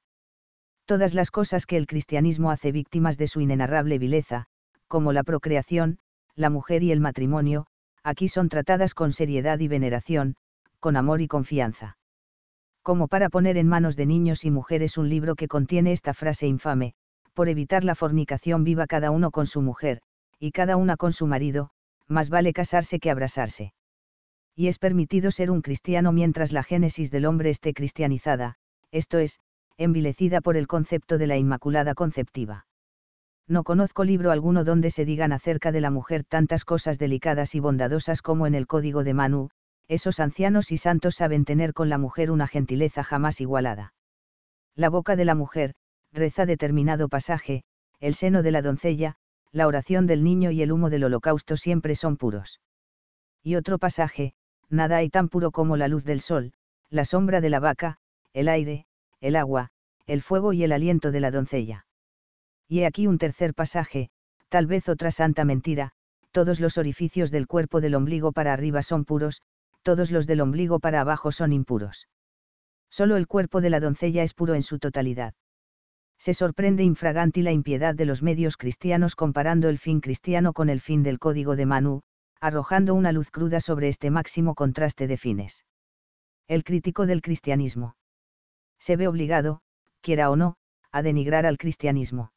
Todas las cosas que el cristianismo hace víctimas de su inenarrable vileza, como la procreación, la mujer y el matrimonio, aquí son tratadas con seriedad y veneración, con amor y confianza como para poner en manos de niños y mujeres un libro que contiene esta frase infame, por evitar la fornicación viva cada uno con su mujer, y cada una con su marido, más vale casarse que abrazarse. Y es permitido ser un cristiano mientras la génesis del hombre esté cristianizada, esto es, envilecida por el concepto de la Inmaculada Conceptiva. No conozco libro alguno donde se digan acerca de la mujer tantas cosas delicadas y bondadosas como en el Código de Manu, esos ancianos y santos saben tener con la mujer una gentileza jamás igualada. La boca de la mujer, reza determinado pasaje, el seno de la doncella, la oración del niño y el humo del holocausto siempre son puros. Y otro pasaje, nada hay tan puro como la luz del sol, la sombra de la vaca, el aire, el agua, el fuego y el aliento de la doncella. Y he aquí un tercer pasaje, tal vez otra santa mentira, todos los orificios del cuerpo del ombligo para arriba son puros, todos los del ombligo para abajo son impuros. Solo el cuerpo de la doncella es puro en su totalidad. Se sorprende infraganti la impiedad de los medios cristianos comparando el fin cristiano con el fin del código de Manu, arrojando una luz cruda sobre este máximo contraste de fines. El crítico del cristianismo. Se ve obligado, quiera o no, a denigrar al cristianismo.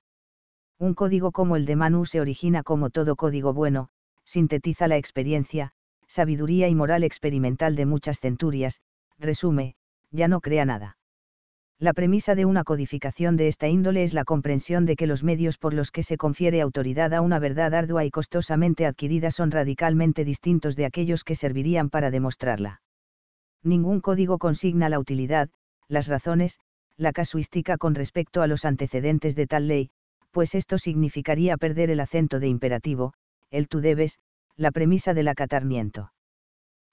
Un código como el de Manu se origina como todo código bueno, sintetiza la experiencia, sabiduría y moral experimental de muchas centurias, resume, ya no crea nada. La premisa de una codificación de esta índole es la comprensión de que los medios por los que se confiere autoridad a una verdad ardua y costosamente adquirida son radicalmente distintos de aquellos que servirían para demostrarla. Ningún código consigna la utilidad, las razones, la casuística con respecto a los antecedentes de tal ley, pues esto significaría perder el acento de imperativo, el tú debes, la premisa del acatarniento.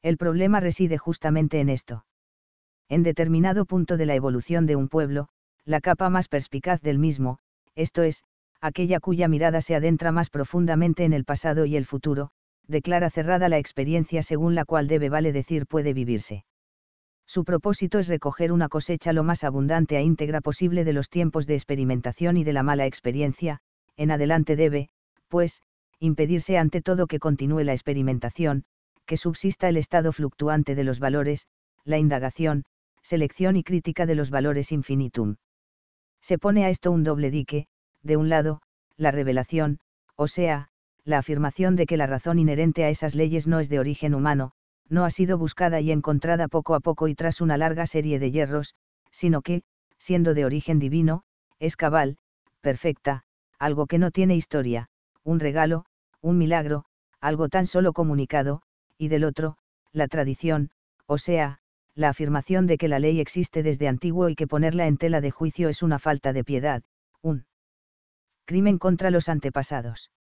El problema reside justamente en esto. En determinado punto de la evolución de un pueblo, la capa más perspicaz del mismo, esto es, aquella cuya mirada se adentra más profundamente en el pasado y el futuro, declara cerrada la experiencia según la cual debe vale decir puede vivirse. Su propósito es recoger una cosecha lo más abundante e íntegra posible de los tiempos de experimentación y de la mala experiencia, en adelante debe, pues, impedirse ante todo que continúe la experimentación, que subsista el estado fluctuante de los valores, la indagación, selección y crítica de los valores infinitum. Se pone a esto un doble dique, de un lado, la revelación, o sea, la afirmación de que la razón inherente a esas leyes no es de origen humano, no ha sido buscada y encontrada poco a poco y tras una larga serie de hierros, sino que, siendo de origen divino, es cabal, perfecta, algo que no tiene historia, un regalo, un milagro, algo tan solo comunicado, y del otro, la tradición, o sea, la afirmación de que la ley existe desde antiguo y que ponerla en tela de juicio es una falta de piedad, un crimen contra los antepasados.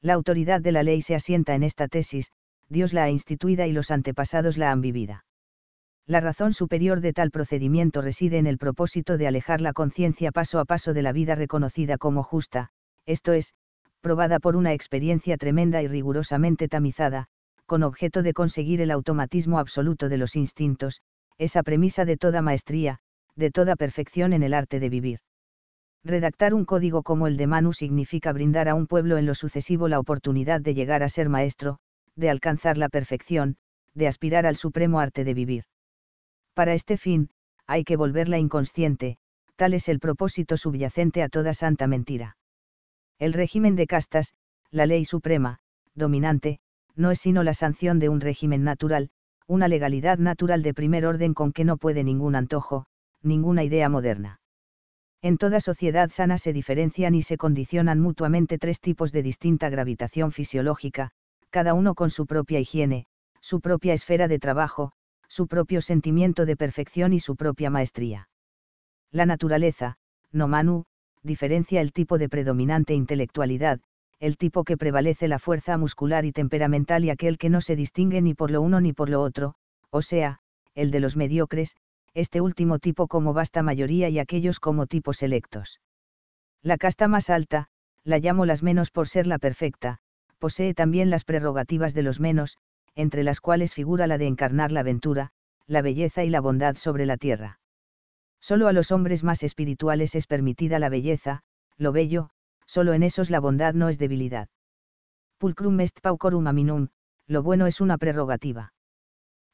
La autoridad de la ley se asienta en esta tesis, Dios la ha instituida y los antepasados la han vivida. La razón superior de tal procedimiento reside en el propósito de alejar la conciencia paso a paso de la vida reconocida como justa, esto es, probada por una experiencia tremenda y rigurosamente tamizada, con objeto de conseguir el automatismo absoluto de los instintos, esa premisa de toda maestría, de toda perfección en el arte de vivir. Redactar un código como el de Manu significa brindar a un pueblo en lo sucesivo la oportunidad de llegar a ser maestro, de alcanzar la perfección, de aspirar al supremo arte de vivir. Para este fin, hay que volverla inconsciente, tal es el propósito subyacente a toda santa mentira. El régimen de castas, la ley suprema, dominante, no es sino la sanción de un régimen natural, una legalidad natural de primer orden con que no puede ningún antojo, ninguna idea moderna. En toda sociedad sana se diferencian y se condicionan mutuamente tres tipos de distinta gravitación fisiológica, cada uno con su propia higiene, su propia esfera de trabajo, su propio sentimiento de perfección y su propia maestría. La naturaleza, no Manu, diferencia el tipo de predominante intelectualidad, el tipo que prevalece la fuerza muscular y temperamental y aquel que no se distingue ni por lo uno ni por lo otro, o sea, el de los mediocres, este último tipo como vasta mayoría y aquellos como tipos electos. La casta más alta, la llamo las menos por ser la perfecta, posee también las prerrogativas de los menos, entre las cuales figura la de encarnar la aventura, la belleza y la bondad sobre la tierra. Solo a los hombres más espirituales es permitida la belleza, lo bello, solo en esos la bondad no es debilidad. Pulcrum est paucorum aminum, lo bueno es una prerrogativa.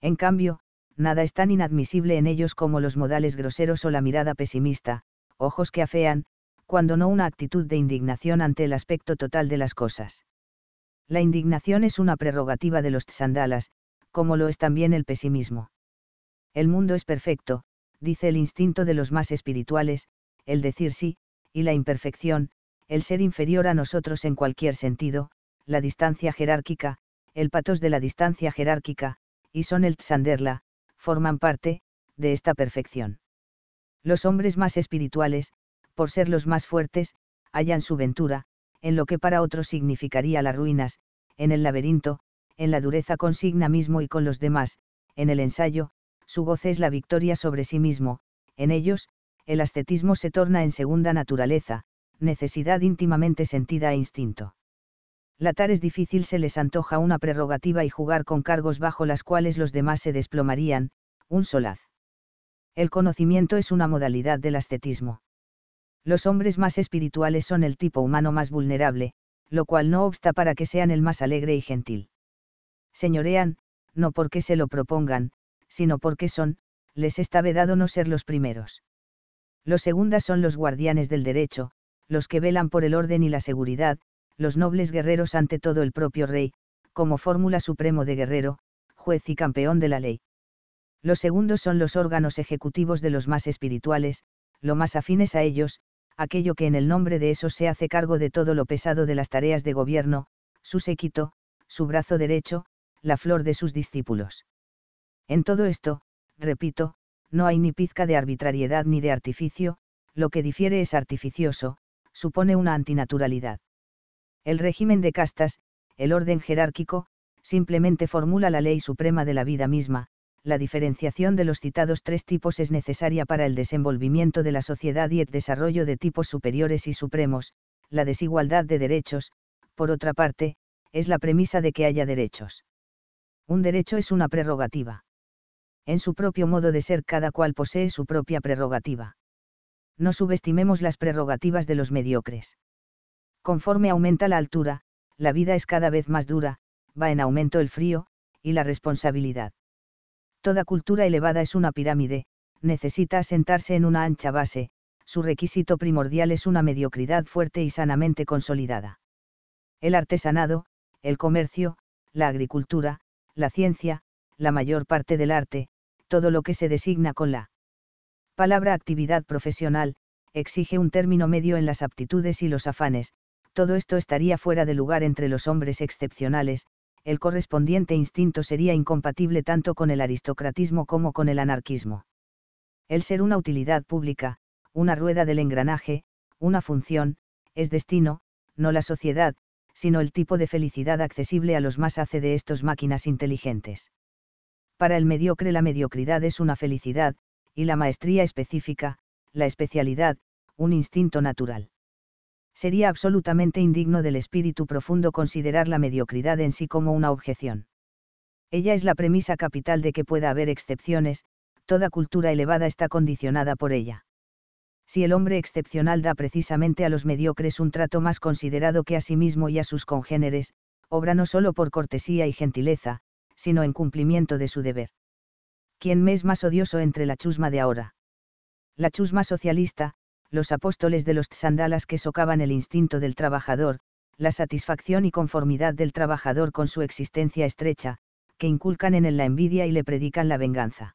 En cambio, nada es tan inadmisible en ellos como los modales groseros o la mirada pesimista, ojos que afean, cuando no una actitud de indignación ante el aspecto total de las cosas. La indignación es una prerrogativa de los tsandalas, como lo es también el pesimismo. El mundo es perfecto, dice el instinto de los más espirituales, el decir sí, y la imperfección, el ser inferior a nosotros en cualquier sentido, la distancia jerárquica, el patos de la distancia jerárquica, y son el tsanderla, forman parte, de esta perfección. Los hombres más espirituales, por ser los más fuertes, hallan su ventura, en lo que para otros significaría las ruinas, en el laberinto, en la dureza consigna mismo y con los demás, en el ensayo, su goce es la victoria sobre sí mismo, en ellos, el ascetismo se torna en segunda naturaleza, necesidad íntimamente sentida e instinto. La es difícil se les antoja una prerrogativa y jugar con cargos bajo las cuales los demás se desplomarían, un solaz. El conocimiento es una modalidad del ascetismo. Los hombres más espirituales son el tipo humano más vulnerable, lo cual no obsta para que sean el más alegre y gentil. Señorean, no porque se lo propongan, sino porque son, les está vedado no ser los primeros. Los segundos son los guardianes del derecho, los que velan por el orden y la seguridad, los nobles guerreros ante todo el propio rey, como fórmula supremo de guerrero, juez y campeón de la ley. Los segundos son los órganos ejecutivos de los más espirituales, lo más afines a ellos, aquello que en el nombre de eso se hace cargo de todo lo pesado de las tareas de gobierno, su séquito, su brazo derecho, la flor de sus discípulos. En todo esto, repito, no hay ni pizca de arbitrariedad ni de artificio, lo que difiere es artificioso, supone una antinaturalidad. El régimen de castas, el orden jerárquico, simplemente formula la ley suprema de la vida misma, la diferenciación de los citados tres tipos es necesaria para el desenvolvimiento de la sociedad y el desarrollo de tipos superiores y supremos, la desigualdad de derechos, por otra parte, es la premisa de que haya derechos. Un derecho es una prerrogativa en su propio modo de ser cada cual posee su propia prerrogativa. No subestimemos las prerrogativas de los mediocres. Conforme aumenta la altura, la vida es cada vez más dura, va en aumento el frío, y la responsabilidad. Toda cultura elevada es una pirámide, necesita asentarse en una ancha base, su requisito primordial es una mediocridad fuerte y sanamente consolidada. El artesanado, el comercio, la agricultura, la ciencia, la mayor parte del arte, todo lo que se designa con la palabra actividad profesional, exige un término medio en las aptitudes y los afanes, todo esto estaría fuera de lugar entre los hombres excepcionales, el correspondiente instinto sería incompatible tanto con el aristocratismo como con el anarquismo. El ser una utilidad pública, una rueda del engranaje, una función, es destino, no la sociedad, sino el tipo de felicidad accesible a los más hace de estos máquinas inteligentes. Para el mediocre la mediocridad es una felicidad, y la maestría específica, la especialidad, un instinto natural. Sería absolutamente indigno del espíritu profundo considerar la mediocridad en sí como una objeción. Ella es la premisa capital de que pueda haber excepciones, toda cultura elevada está condicionada por ella. Si el hombre excepcional da precisamente a los mediocres un trato más considerado que a sí mismo y a sus congéneres, obra no solo por cortesía y gentileza, sino en cumplimiento de su deber. ¿Quién me es más odioso entre la chusma de ahora? La chusma socialista, los apóstoles de los tsandalas que socavan el instinto del trabajador, la satisfacción y conformidad del trabajador con su existencia estrecha, que inculcan en él la envidia y le predican la venganza.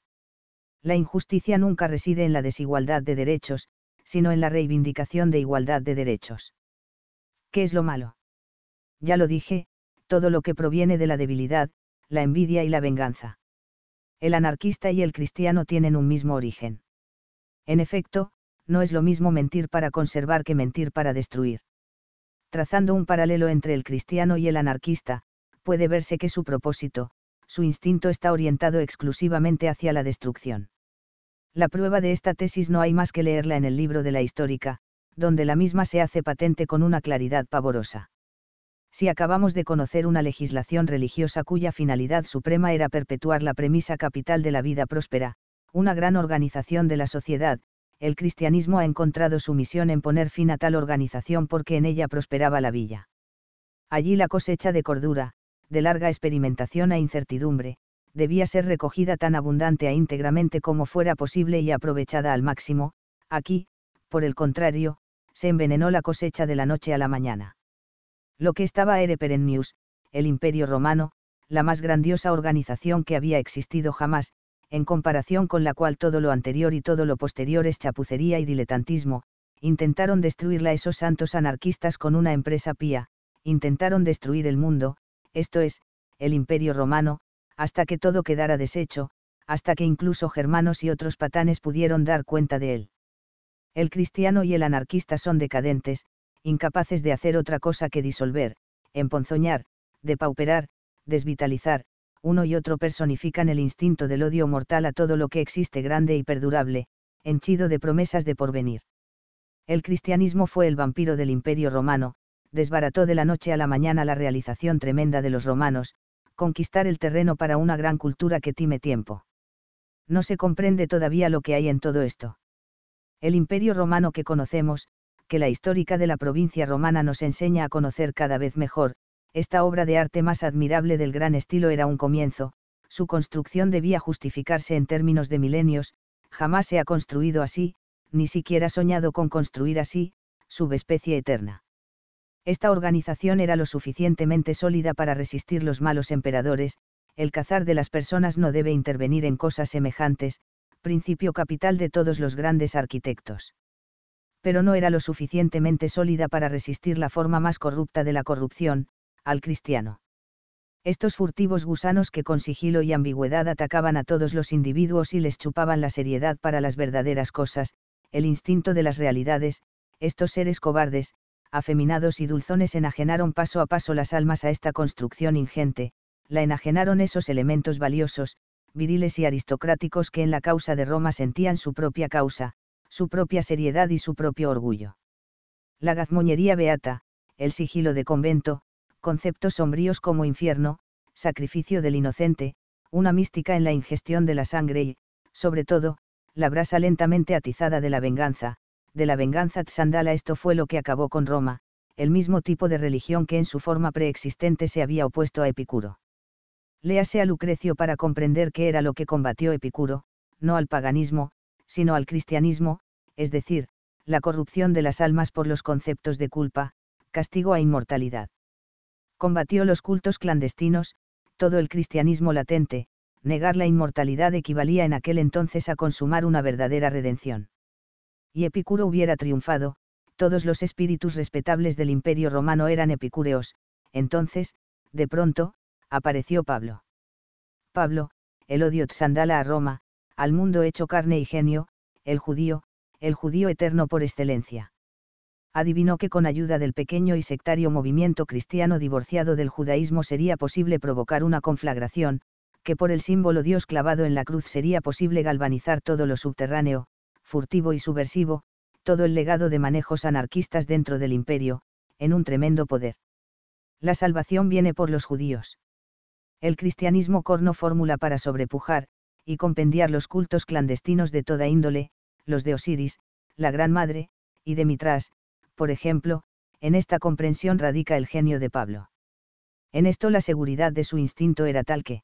La injusticia nunca reside en la desigualdad de derechos, sino en la reivindicación de igualdad de derechos. ¿Qué es lo malo? Ya lo dije, todo lo que proviene de la debilidad, la envidia y la venganza. El anarquista y el cristiano tienen un mismo origen. En efecto, no es lo mismo mentir para conservar que mentir para destruir. Trazando un paralelo entre el cristiano y el anarquista, puede verse que su propósito, su instinto está orientado exclusivamente hacia la destrucción. La prueba de esta tesis no hay más que leerla en el libro de la histórica, donde la misma se hace patente con una claridad pavorosa si acabamos de conocer una legislación religiosa cuya finalidad suprema era perpetuar la premisa capital de la vida próspera, una gran organización de la sociedad, el cristianismo ha encontrado su misión en poner fin a tal organización porque en ella prosperaba la villa. Allí la cosecha de cordura, de larga experimentación e incertidumbre, debía ser recogida tan abundante e íntegramente como fuera posible y aprovechada al máximo, aquí, por el contrario, se envenenó la cosecha de la noche a la mañana. Lo que estaba era perennius, el imperio romano, la más grandiosa organización que había existido jamás, en comparación con la cual todo lo anterior y todo lo posterior es chapucería y diletantismo, intentaron destruirla esos santos anarquistas con una empresa pía, intentaron destruir el mundo, esto es, el imperio romano, hasta que todo quedara deshecho, hasta que incluso germanos y otros patanes pudieron dar cuenta de él. El cristiano y el anarquista son decadentes, incapaces de hacer otra cosa que disolver, emponzoñar, depauperar, desvitalizar, uno y otro personifican el instinto del odio mortal a todo lo que existe grande y perdurable, henchido de promesas de porvenir. El cristianismo fue el vampiro del imperio romano, desbarató de la noche a la mañana la realización tremenda de los romanos, conquistar el terreno para una gran cultura que time tiempo. No se comprende todavía lo que hay en todo esto. El imperio romano que conocemos, que la histórica de la provincia romana nos enseña a conocer cada vez mejor, esta obra de arte más admirable del gran estilo era un comienzo, su construcción debía justificarse en términos de milenios, jamás se ha construido así, ni siquiera soñado con construir así, subespecie eterna. Esta organización era lo suficientemente sólida para resistir los malos emperadores, el cazar de las personas no debe intervenir en cosas semejantes, principio capital de todos los grandes arquitectos pero no era lo suficientemente sólida para resistir la forma más corrupta de la corrupción, al cristiano. Estos furtivos gusanos que con sigilo y ambigüedad atacaban a todos los individuos y les chupaban la seriedad para las verdaderas cosas, el instinto de las realidades, estos seres cobardes, afeminados y dulzones enajenaron paso a paso las almas a esta construcción ingente, la enajenaron esos elementos valiosos, viriles y aristocráticos que en la causa de Roma sentían su propia causa, su propia seriedad y su propio orgullo. La gazmoñería beata, el sigilo de convento, conceptos sombríos como infierno, sacrificio del inocente, una mística en la ingestión de la sangre y, sobre todo, la brasa lentamente atizada de la venganza, de la venganza tsandala esto fue lo que acabó con Roma, el mismo tipo de religión que en su forma preexistente se había opuesto a Epicuro. Léase a Lucrecio para comprender qué era lo que combatió Epicuro, no al paganismo, sino al cristianismo, es decir, la corrupción de las almas por los conceptos de culpa, castigo a e inmortalidad. Combatió los cultos clandestinos, todo el cristianismo latente, negar la inmortalidad equivalía en aquel entonces a consumar una verdadera redención. Y Epicuro hubiera triunfado, todos los espíritus respetables del imperio romano eran epicúreos, entonces, de pronto, apareció Pablo. Pablo, el odio tsandala a Roma, al mundo hecho carne y genio, el judío, el judío eterno por excelencia. Adivinó que con ayuda del pequeño y sectario movimiento cristiano divorciado del judaísmo sería posible provocar una conflagración, que por el símbolo Dios clavado en la cruz sería posible galvanizar todo lo subterráneo, furtivo y subversivo, todo el legado de manejos anarquistas dentro del imperio, en un tremendo poder. La salvación viene por los judíos. El cristianismo corno fórmula para sobrepujar, y compendiar los cultos clandestinos de toda índole, los de Osiris, la Gran Madre, y de Mitras, por ejemplo, en esta comprensión radica el genio de Pablo. En esto la seguridad de su instinto era tal que,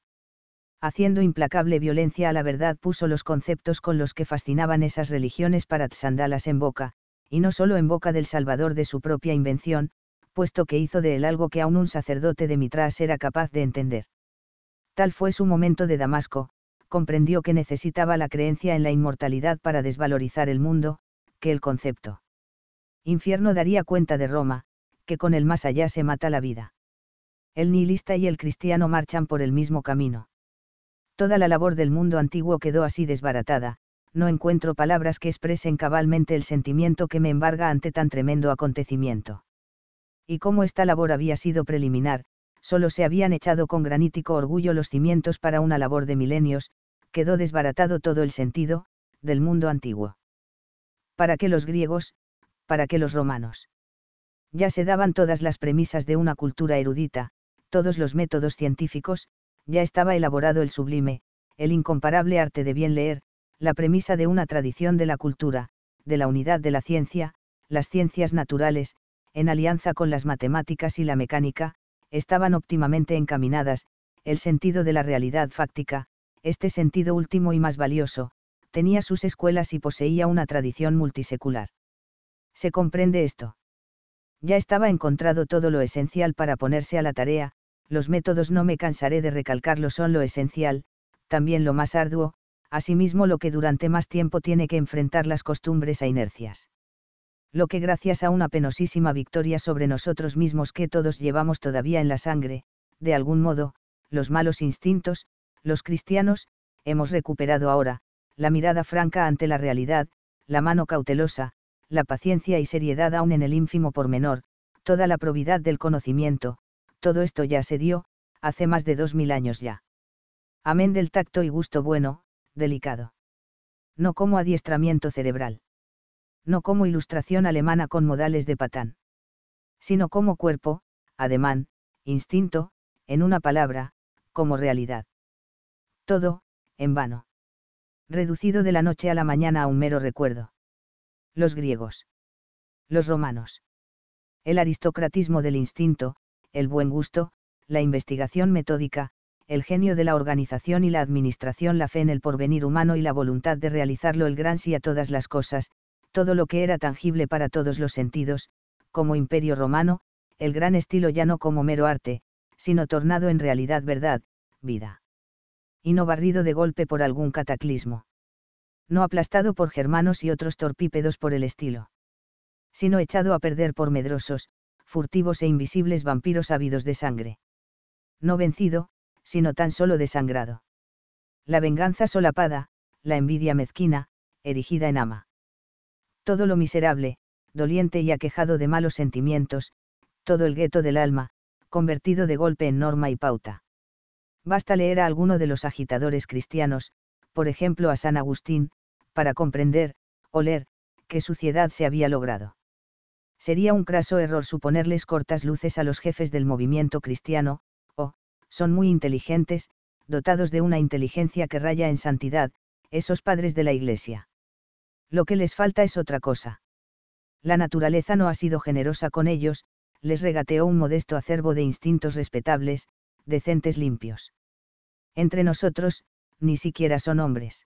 haciendo implacable violencia a la verdad, puso los conceptos con los que fascinaban esas religiones para tsandalas en boca, y no solo en boca del Salvador de su propia invención, puesto que hizo de él algo que aún un sacerdote de Mitras era capaz de entender. Tal fue su momento de Damasco, comprendió que necesitaba la creencia en la inmortalidad para desvalorizar el mundo, que el concepto. Infierno daría cuenta de Roma, que con el más allá se mata la vida. El nihilista y el cristiano marchan por el mismo camino. Toda la labor del mundo antiguo quedó así desbaratada, no encuentro palabras que expresen cabalmente el sentimiento que me embarga ante tan tremendo acontecimiento. Y como esta labor había sido preliminar, solo se habían echado con granítico orgullo los cimientos para una labor de milenios, quedó desbaratado todo el sentido, del mundo antiguo. ¿Para qué los griegos? ¿Para qué los romanos? Ya se daban todas las premisas de una cultura erudita, todos los métodos científicos, ya estaba elaborado el sublime, el incomparable arte de bien leer, la premisa de una tradición de la cultura, de la unidad de la ciencia, las ciencias naturales, en alianza con las matemáticas y la mecánica, estaban óptimamente encaminadas, el sentido de la realidad fáctica, este sentido último y más valioso, tenía sus escuelas y poseía una tradición multisecular. ¿Se comprende esto? Ya estaba encontrado todo lo esencial para ponerse a la tarea, los métodos no me cansaré de recalcarlo son lo esencial, también lo más arduo, asimismo lo que durante más tiempo tiene que enfrentar las costumbres a e inercias. Lo que gracias a una penosísima victoria sobre nosotros mismos que todos llevamos todavía en la sangre, de algún modo, los malos instintos, los cristianos, hemos recuperado ahora, la mirada franca ante la realidad, la mano cautelosa, la paciencia y seriedad aún en el ínfimo pormenor, toda la probidad del conocimiento, todo esto ya se dio, hace más de dos mil años ya. Amén del tacto y gusto bueno, delicado. No como adiestramiento cerebral. No como ilustración alemana con modales de patán. Sino como cuerpo, ademán, instinto, en una palabra, como realidad todo, en vano. Reducido de la noche a la mañana a un mero recuerdo. Los griegos. Los romanos. El aristocratismo del instinto, el buen gusto, la investigación metódica, el genio de la organización y la administración, la fe en el porvenir humano y la voluntad de realizarlo, el gran sí a todas las cosas, todo lo que era tangible para todos los sentidos, como imperio romano, el gran estilo ya no como mero arte, sino tornado en realidad verdad, vida y no barrido de golpe por algún cataclismo. No aplastado por germanos y otros torpípedos por el estilo. Sino echado a perder por medrosos, furtivos e invisibles vampiros ávidos de sangre. No vencido, sino tan solo desangrado. La venganza solapada, la envidia mezquina, erigida en ama. Todo lo miserable, doliente y aquejado de malos sentimientos, todo el gueto del alma, convertido de golpe en norma y pauta. Basta leer a alguno de los agitadores cristianos, por ejemplo a San Agustín, para comprender, o leer, qué suciedad se había logrado. Sería un craso error suponerles cortas luces a los jefes del movimiento cristiano, o, son muy inteligentes, dotados de una inteligencia que raya en santidad, esos padres de la Iglesia. Lo que les falta es otra cosa. La naturaleza no ha sido generosa con ellos, les regateó un modesto acervo de instintos respetables, decentes limpios. Entre nosotros, ni siquiera son hombres.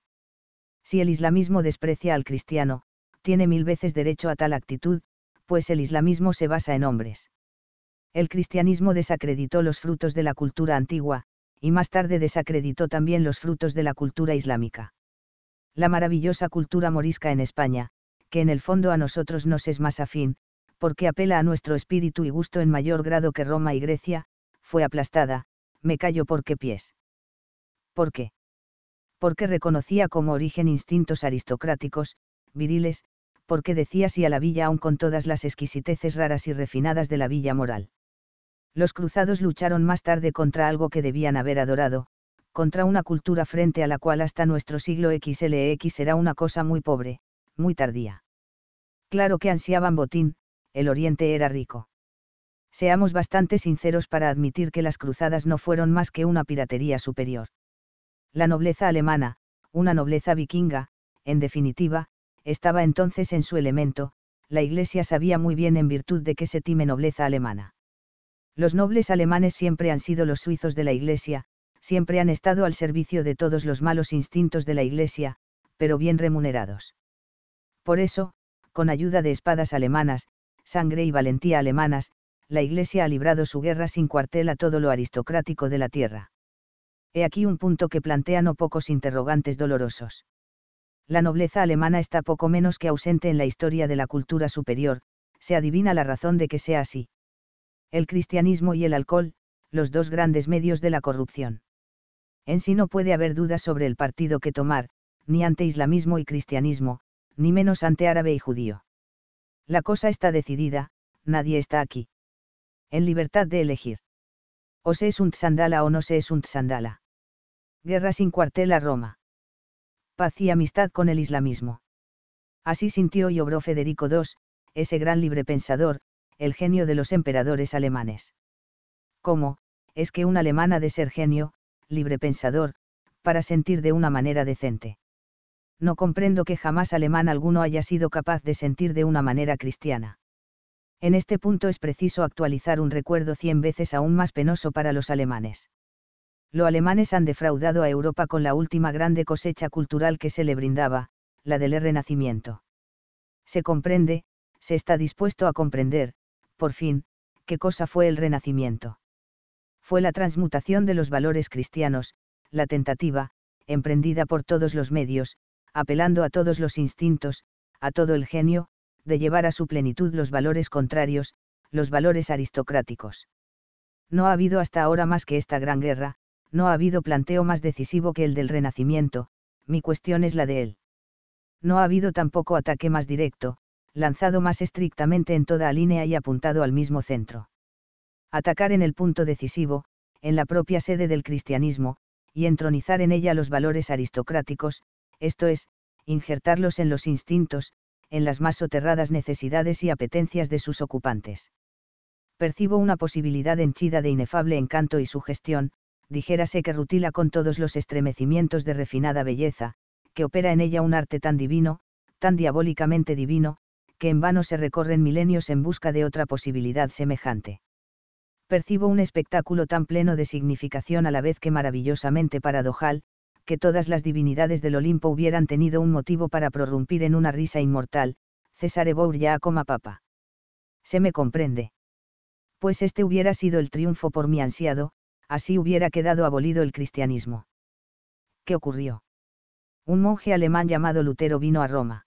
Si el islamismo desprecia al cristiano, tiene mil veces derecho a tal actitud, pues el islamismo se basa en hombres. El cristianismo desacreditó los frutos de la cultura antigua, y más tarde desacreditó también los frutos de la cultura islámica. La maravillosa cultura morisca en España, que en el fondo a nosotros nos es más afín, porque apela a nuestro espíritu y gusto en mayor grado que Roma y Grecia, fue aplastada, me callo porque pies. ¿Por qué? Porque reconocía como origen instintos aristocráticos, viriles, porque decía sí a la villa aún con todas las exquisiteces raras y refinadas de la villa moral. Los cruzados lucharon más tarde contra algo que debían haber adorado, contra una cultura frente a la cual hasta nuestro siglo XLX era una cosa muy pobre, muy tardía. Claro que ansiaban botín, el oriente era rico seamos bastante sinceros para admitir que las cruzadas no fueron más que una piratería superior. La nobleza alemana, una nobleza vikinga, en definitiva, estaba entonces en su elemento, la Iglesia sabía muy bien en virtud de que se time nobleza alemana. Los nobles alemanes siempre han sido los suizos de la Iglesia, siempre han estado al servicio de todos los malos instintos de la Iglesia, pero bien remunerados. Por eso, con ayuda de espadas alemanas, sangre y valentía alemanas, la Iglesia ha librado su guerra sin cuartel a todo lo aristocrático de la tierra. He aquí un punto que plantea no pocos interrogantes dolorosos. La nobleza alemana está poco menos que ausente en la historia de la cultura superior, se adivina la razón de que sea así. El cristianismo y el alcohol, los dos grandes medios de la corrupción. En sí no puede haber dudas sobre el partido que tomar, ni ante islamismo y cristianismo, ni menos ante árabe y judío. La cosa está decidida, nadie está aquí en libertad de elegir. O se es un tsandala o no se es un tsandala. Guerra sin cuartel a Roma. Paz y amistad con el islamismo. Así sintió y obró Federico II, ese gran librepensador, el genio de los emperadores alemanes. ¿Cómo, es que un alemán ha de ser genio, librepensador, para sentir de una manera decente? No comprendo que jamás alemán alguno haya sido capaz de sentir de una manera cristiana. En este punto es preciso actualizar un recuerdo cien veces aún más penoso para los alemanes. Los alemanes han defraudado a Europa con la última grande cosecha cultural que se le brindaba, la del Renacimiento. Se comprende, se está dispuesto a comprender, por fin, qué cosa fue el Renacimiento. Fue la transmutación de los valores cristianos, la tentativa, emprendida por todos los medios, apelando a todos los instintos, a todo el genio, de llevar a su plenitud los valores contrarios, los valores aristocráticos. No ha habido hasta ahora más que esta gran guerra, no ha habido planteo más decisivo que el del Renacimiento, mi cuestión es la de él. No ha habido tampoco ataque más directo, lanzado más estrictamente en toda línea y apuntado al mismo centro. Atacar en el punto decisivo, en la propia sede del cristianismo, y entronizar en ella los valores aristocráticos, esto es, injertarlos en los instintos, en las más soterradas necesidades y apetencias de sus ocupantes. Percibo una posibilidad henchida de inefable encanto y sugestión, dijérase que rutila con todos los estremecimientos de refinada belleza, que opera en ella un arte tan divino, tan diabólicamente divino, que en vano se recorren milenios en busca de otra posibilidad semejante. Percibo un espectáculo tan pleno de significación a la vez que maravillosamente paradojal, que todas las divinidades del Olimpo hubieran tenido un motivo para prorrumpir en una risa inmortal, César ya coma papa. Se me comprende. Pues este hubiera sido el triunfo por mi ansiado, así hubiera quedado abolido el cristianismo. ¿Qué ocurrió? Un monje alemán llamado Lutero vino a Roma.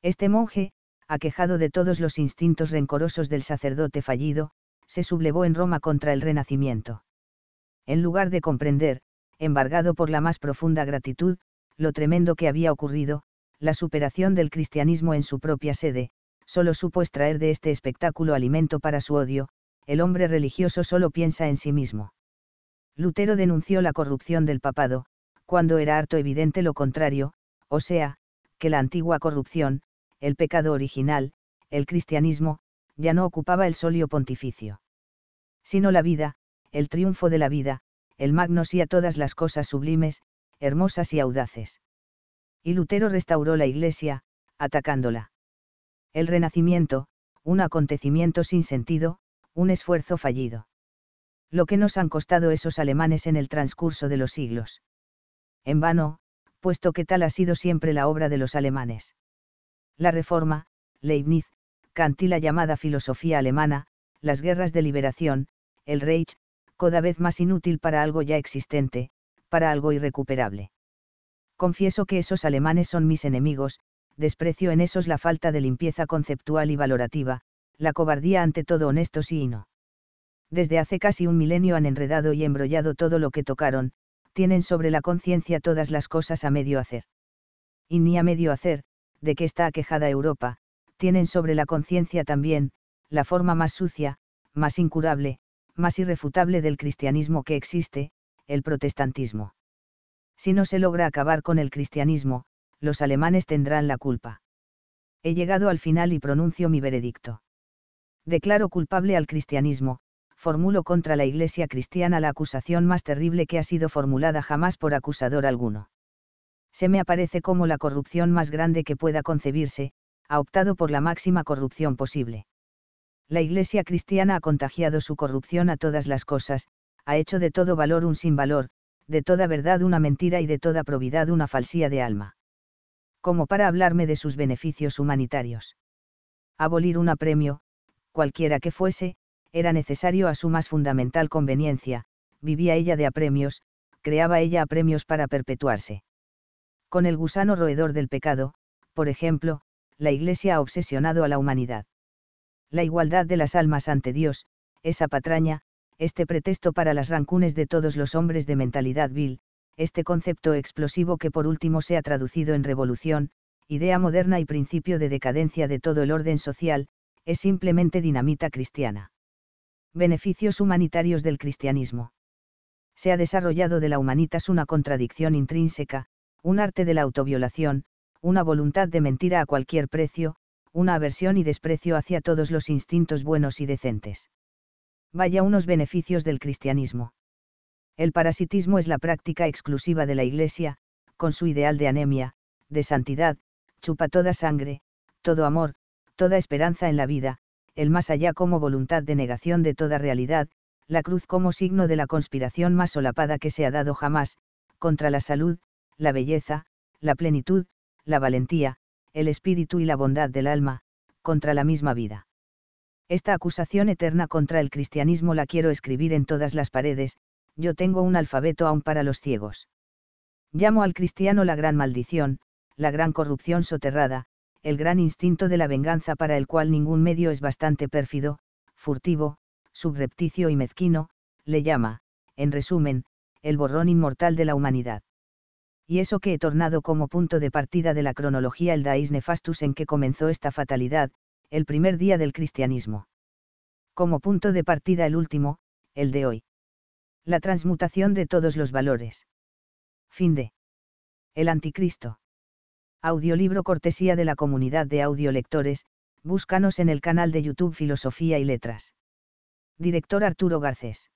Este monje, aquejado de todos los instintos rencorosos del sacerdote fallido, se sublevó en Roma contra el Renacimiento. En lugar de comprender, embargado por la más profunda gratitud, lo tremendo que había ocurrido, la superación del cristianismo en su propia sede, solo supo extraer de este espectáculo alimento para su odio, el hombre religioso solo piensa en sí mismo. Lutero denunció la corrupción del papado, cuando era harto evidente lo contrario, o sea, que la antigua corrupción, el pecado original, el cristianismo, ya no ocupaba el solio pontificio. Sino la vida, el triunfo de la vida, el magno sí a todas las cosas sublimes, hermosas y audaces. Y Lutero restauró la Iglesia, atacándola. El Renacimiento, un acontecimiento sin sentido, un esfuerzo fallido. Lo que nos han costado esos alemanes en el transcurso de los siglos. En vano, puesto que tal ha sido siempre la obra de los alemanes. La Reforma, Leibniz, Kant y la llamada filosofía alemana, las guerras de liberación, el Reich, cada vez más inútil para algo ya existente, para algo irrecuperable. Confieso que esos alemanes son mis enemigos, desprecio en esos la falta de limpieza conceptual y valorativa, la cobardía ante todo honestos y hino. Desde hace casi un milenio han enredado y embrollado todo lo que tocaron, tienen sobre la conciencia todas las cosas a medio hacer. Y ni a medio hacer, de que está aquejada Europa, tienen sobre la conciencia también, la forma más sucia, más incurable, más irrefutable del cristianismo que existe, el protestantismo. Si no se logra acabar con el cristianismo, los alemanes tendrán la culpa. He llegado al final y pronuncio mi veredicto. Declaro culpable al cristianismo, formulo contra la Iglesia cristiana la acusación más terrible que ha sido formulada jamás por acusador alguno. Se me aparece como la corrupción más grande que pueda concebirse, ha optado por la máxima corrupción posible. La Iglesia cristiana ha contagiado su corrupción a todas las cosas, ha hecho de todo valor un sinvalor, de toda verdad una mentira y de toda probidad una falsía de alma. Como para hablarme de sus beneficios humanitarios. Abolir un apremio, cualquiera que fuese, era necesario a su más fundamental conveniencia, vivía ella de apremios, creaba ella apremios para perpetuarse. Con el gusano roedor del pecado, por ejemplo, la Iglesia ha obsesionado a la humanidad la igualdad de las almas ante Dios, esa patraña, este pretexto para las rancunes de todos los hombres de mentalidad vil, este concepto explosivo que por último se ha traducido en revolución, idea moderna y principio de decadencia de todo el orden social, es simplemente dinamita cristiana. Beneficios humanitarios del cristianismo. Se ha desarrollado de la humanitas una contradicción intrínseca, un arte de la autoviolación, una voluntad de mentira a cualquier precio, una aversión y desprecio hacia todos los instintos buenos y decentes. Vaya unos beneficios del cristianismo. El parasitismo es la práctica exclusiva de la Iglesia, con su ideal de anemia, de santidad, chupa toda sangre, todo amor, toda esperanza en la vida, el más allá como voluntad de negación de toda realidad, la cruz como signo de la conspiración más solapada que se ha dado jamás, contra la salud, la belleza, la plenitud, la valentía, el espíritu y la bondad del alma, contra la misma vida. Esta acusación eterna contra el cristianismo la quiero escribir en todas las paredes, yo tengo un alfabeto aún para los ciegos. Llamo al cristiano la gran maldición, la gran corrupción soterrada, el gran instinto de la venganza para el cual ningún medio es bastante pérfido, furtivo, subrepticio y mezquino, le llama, en resumen, el borrón inmortal de la humanidad y eso que he tornado como punto de partida de la cronología el Dais Nefastus en que comenzó esta fatalidad, el primer día del cristianismo. Como punto de partida el último, el de hoy. La transmutación de todos los valores. Fin de. El Anticristo. Audiolibro cortesía de la comunidad de audiolectores, búscanos en el canal de YouTube Filosofía y Letras. Director Arturo Garcés.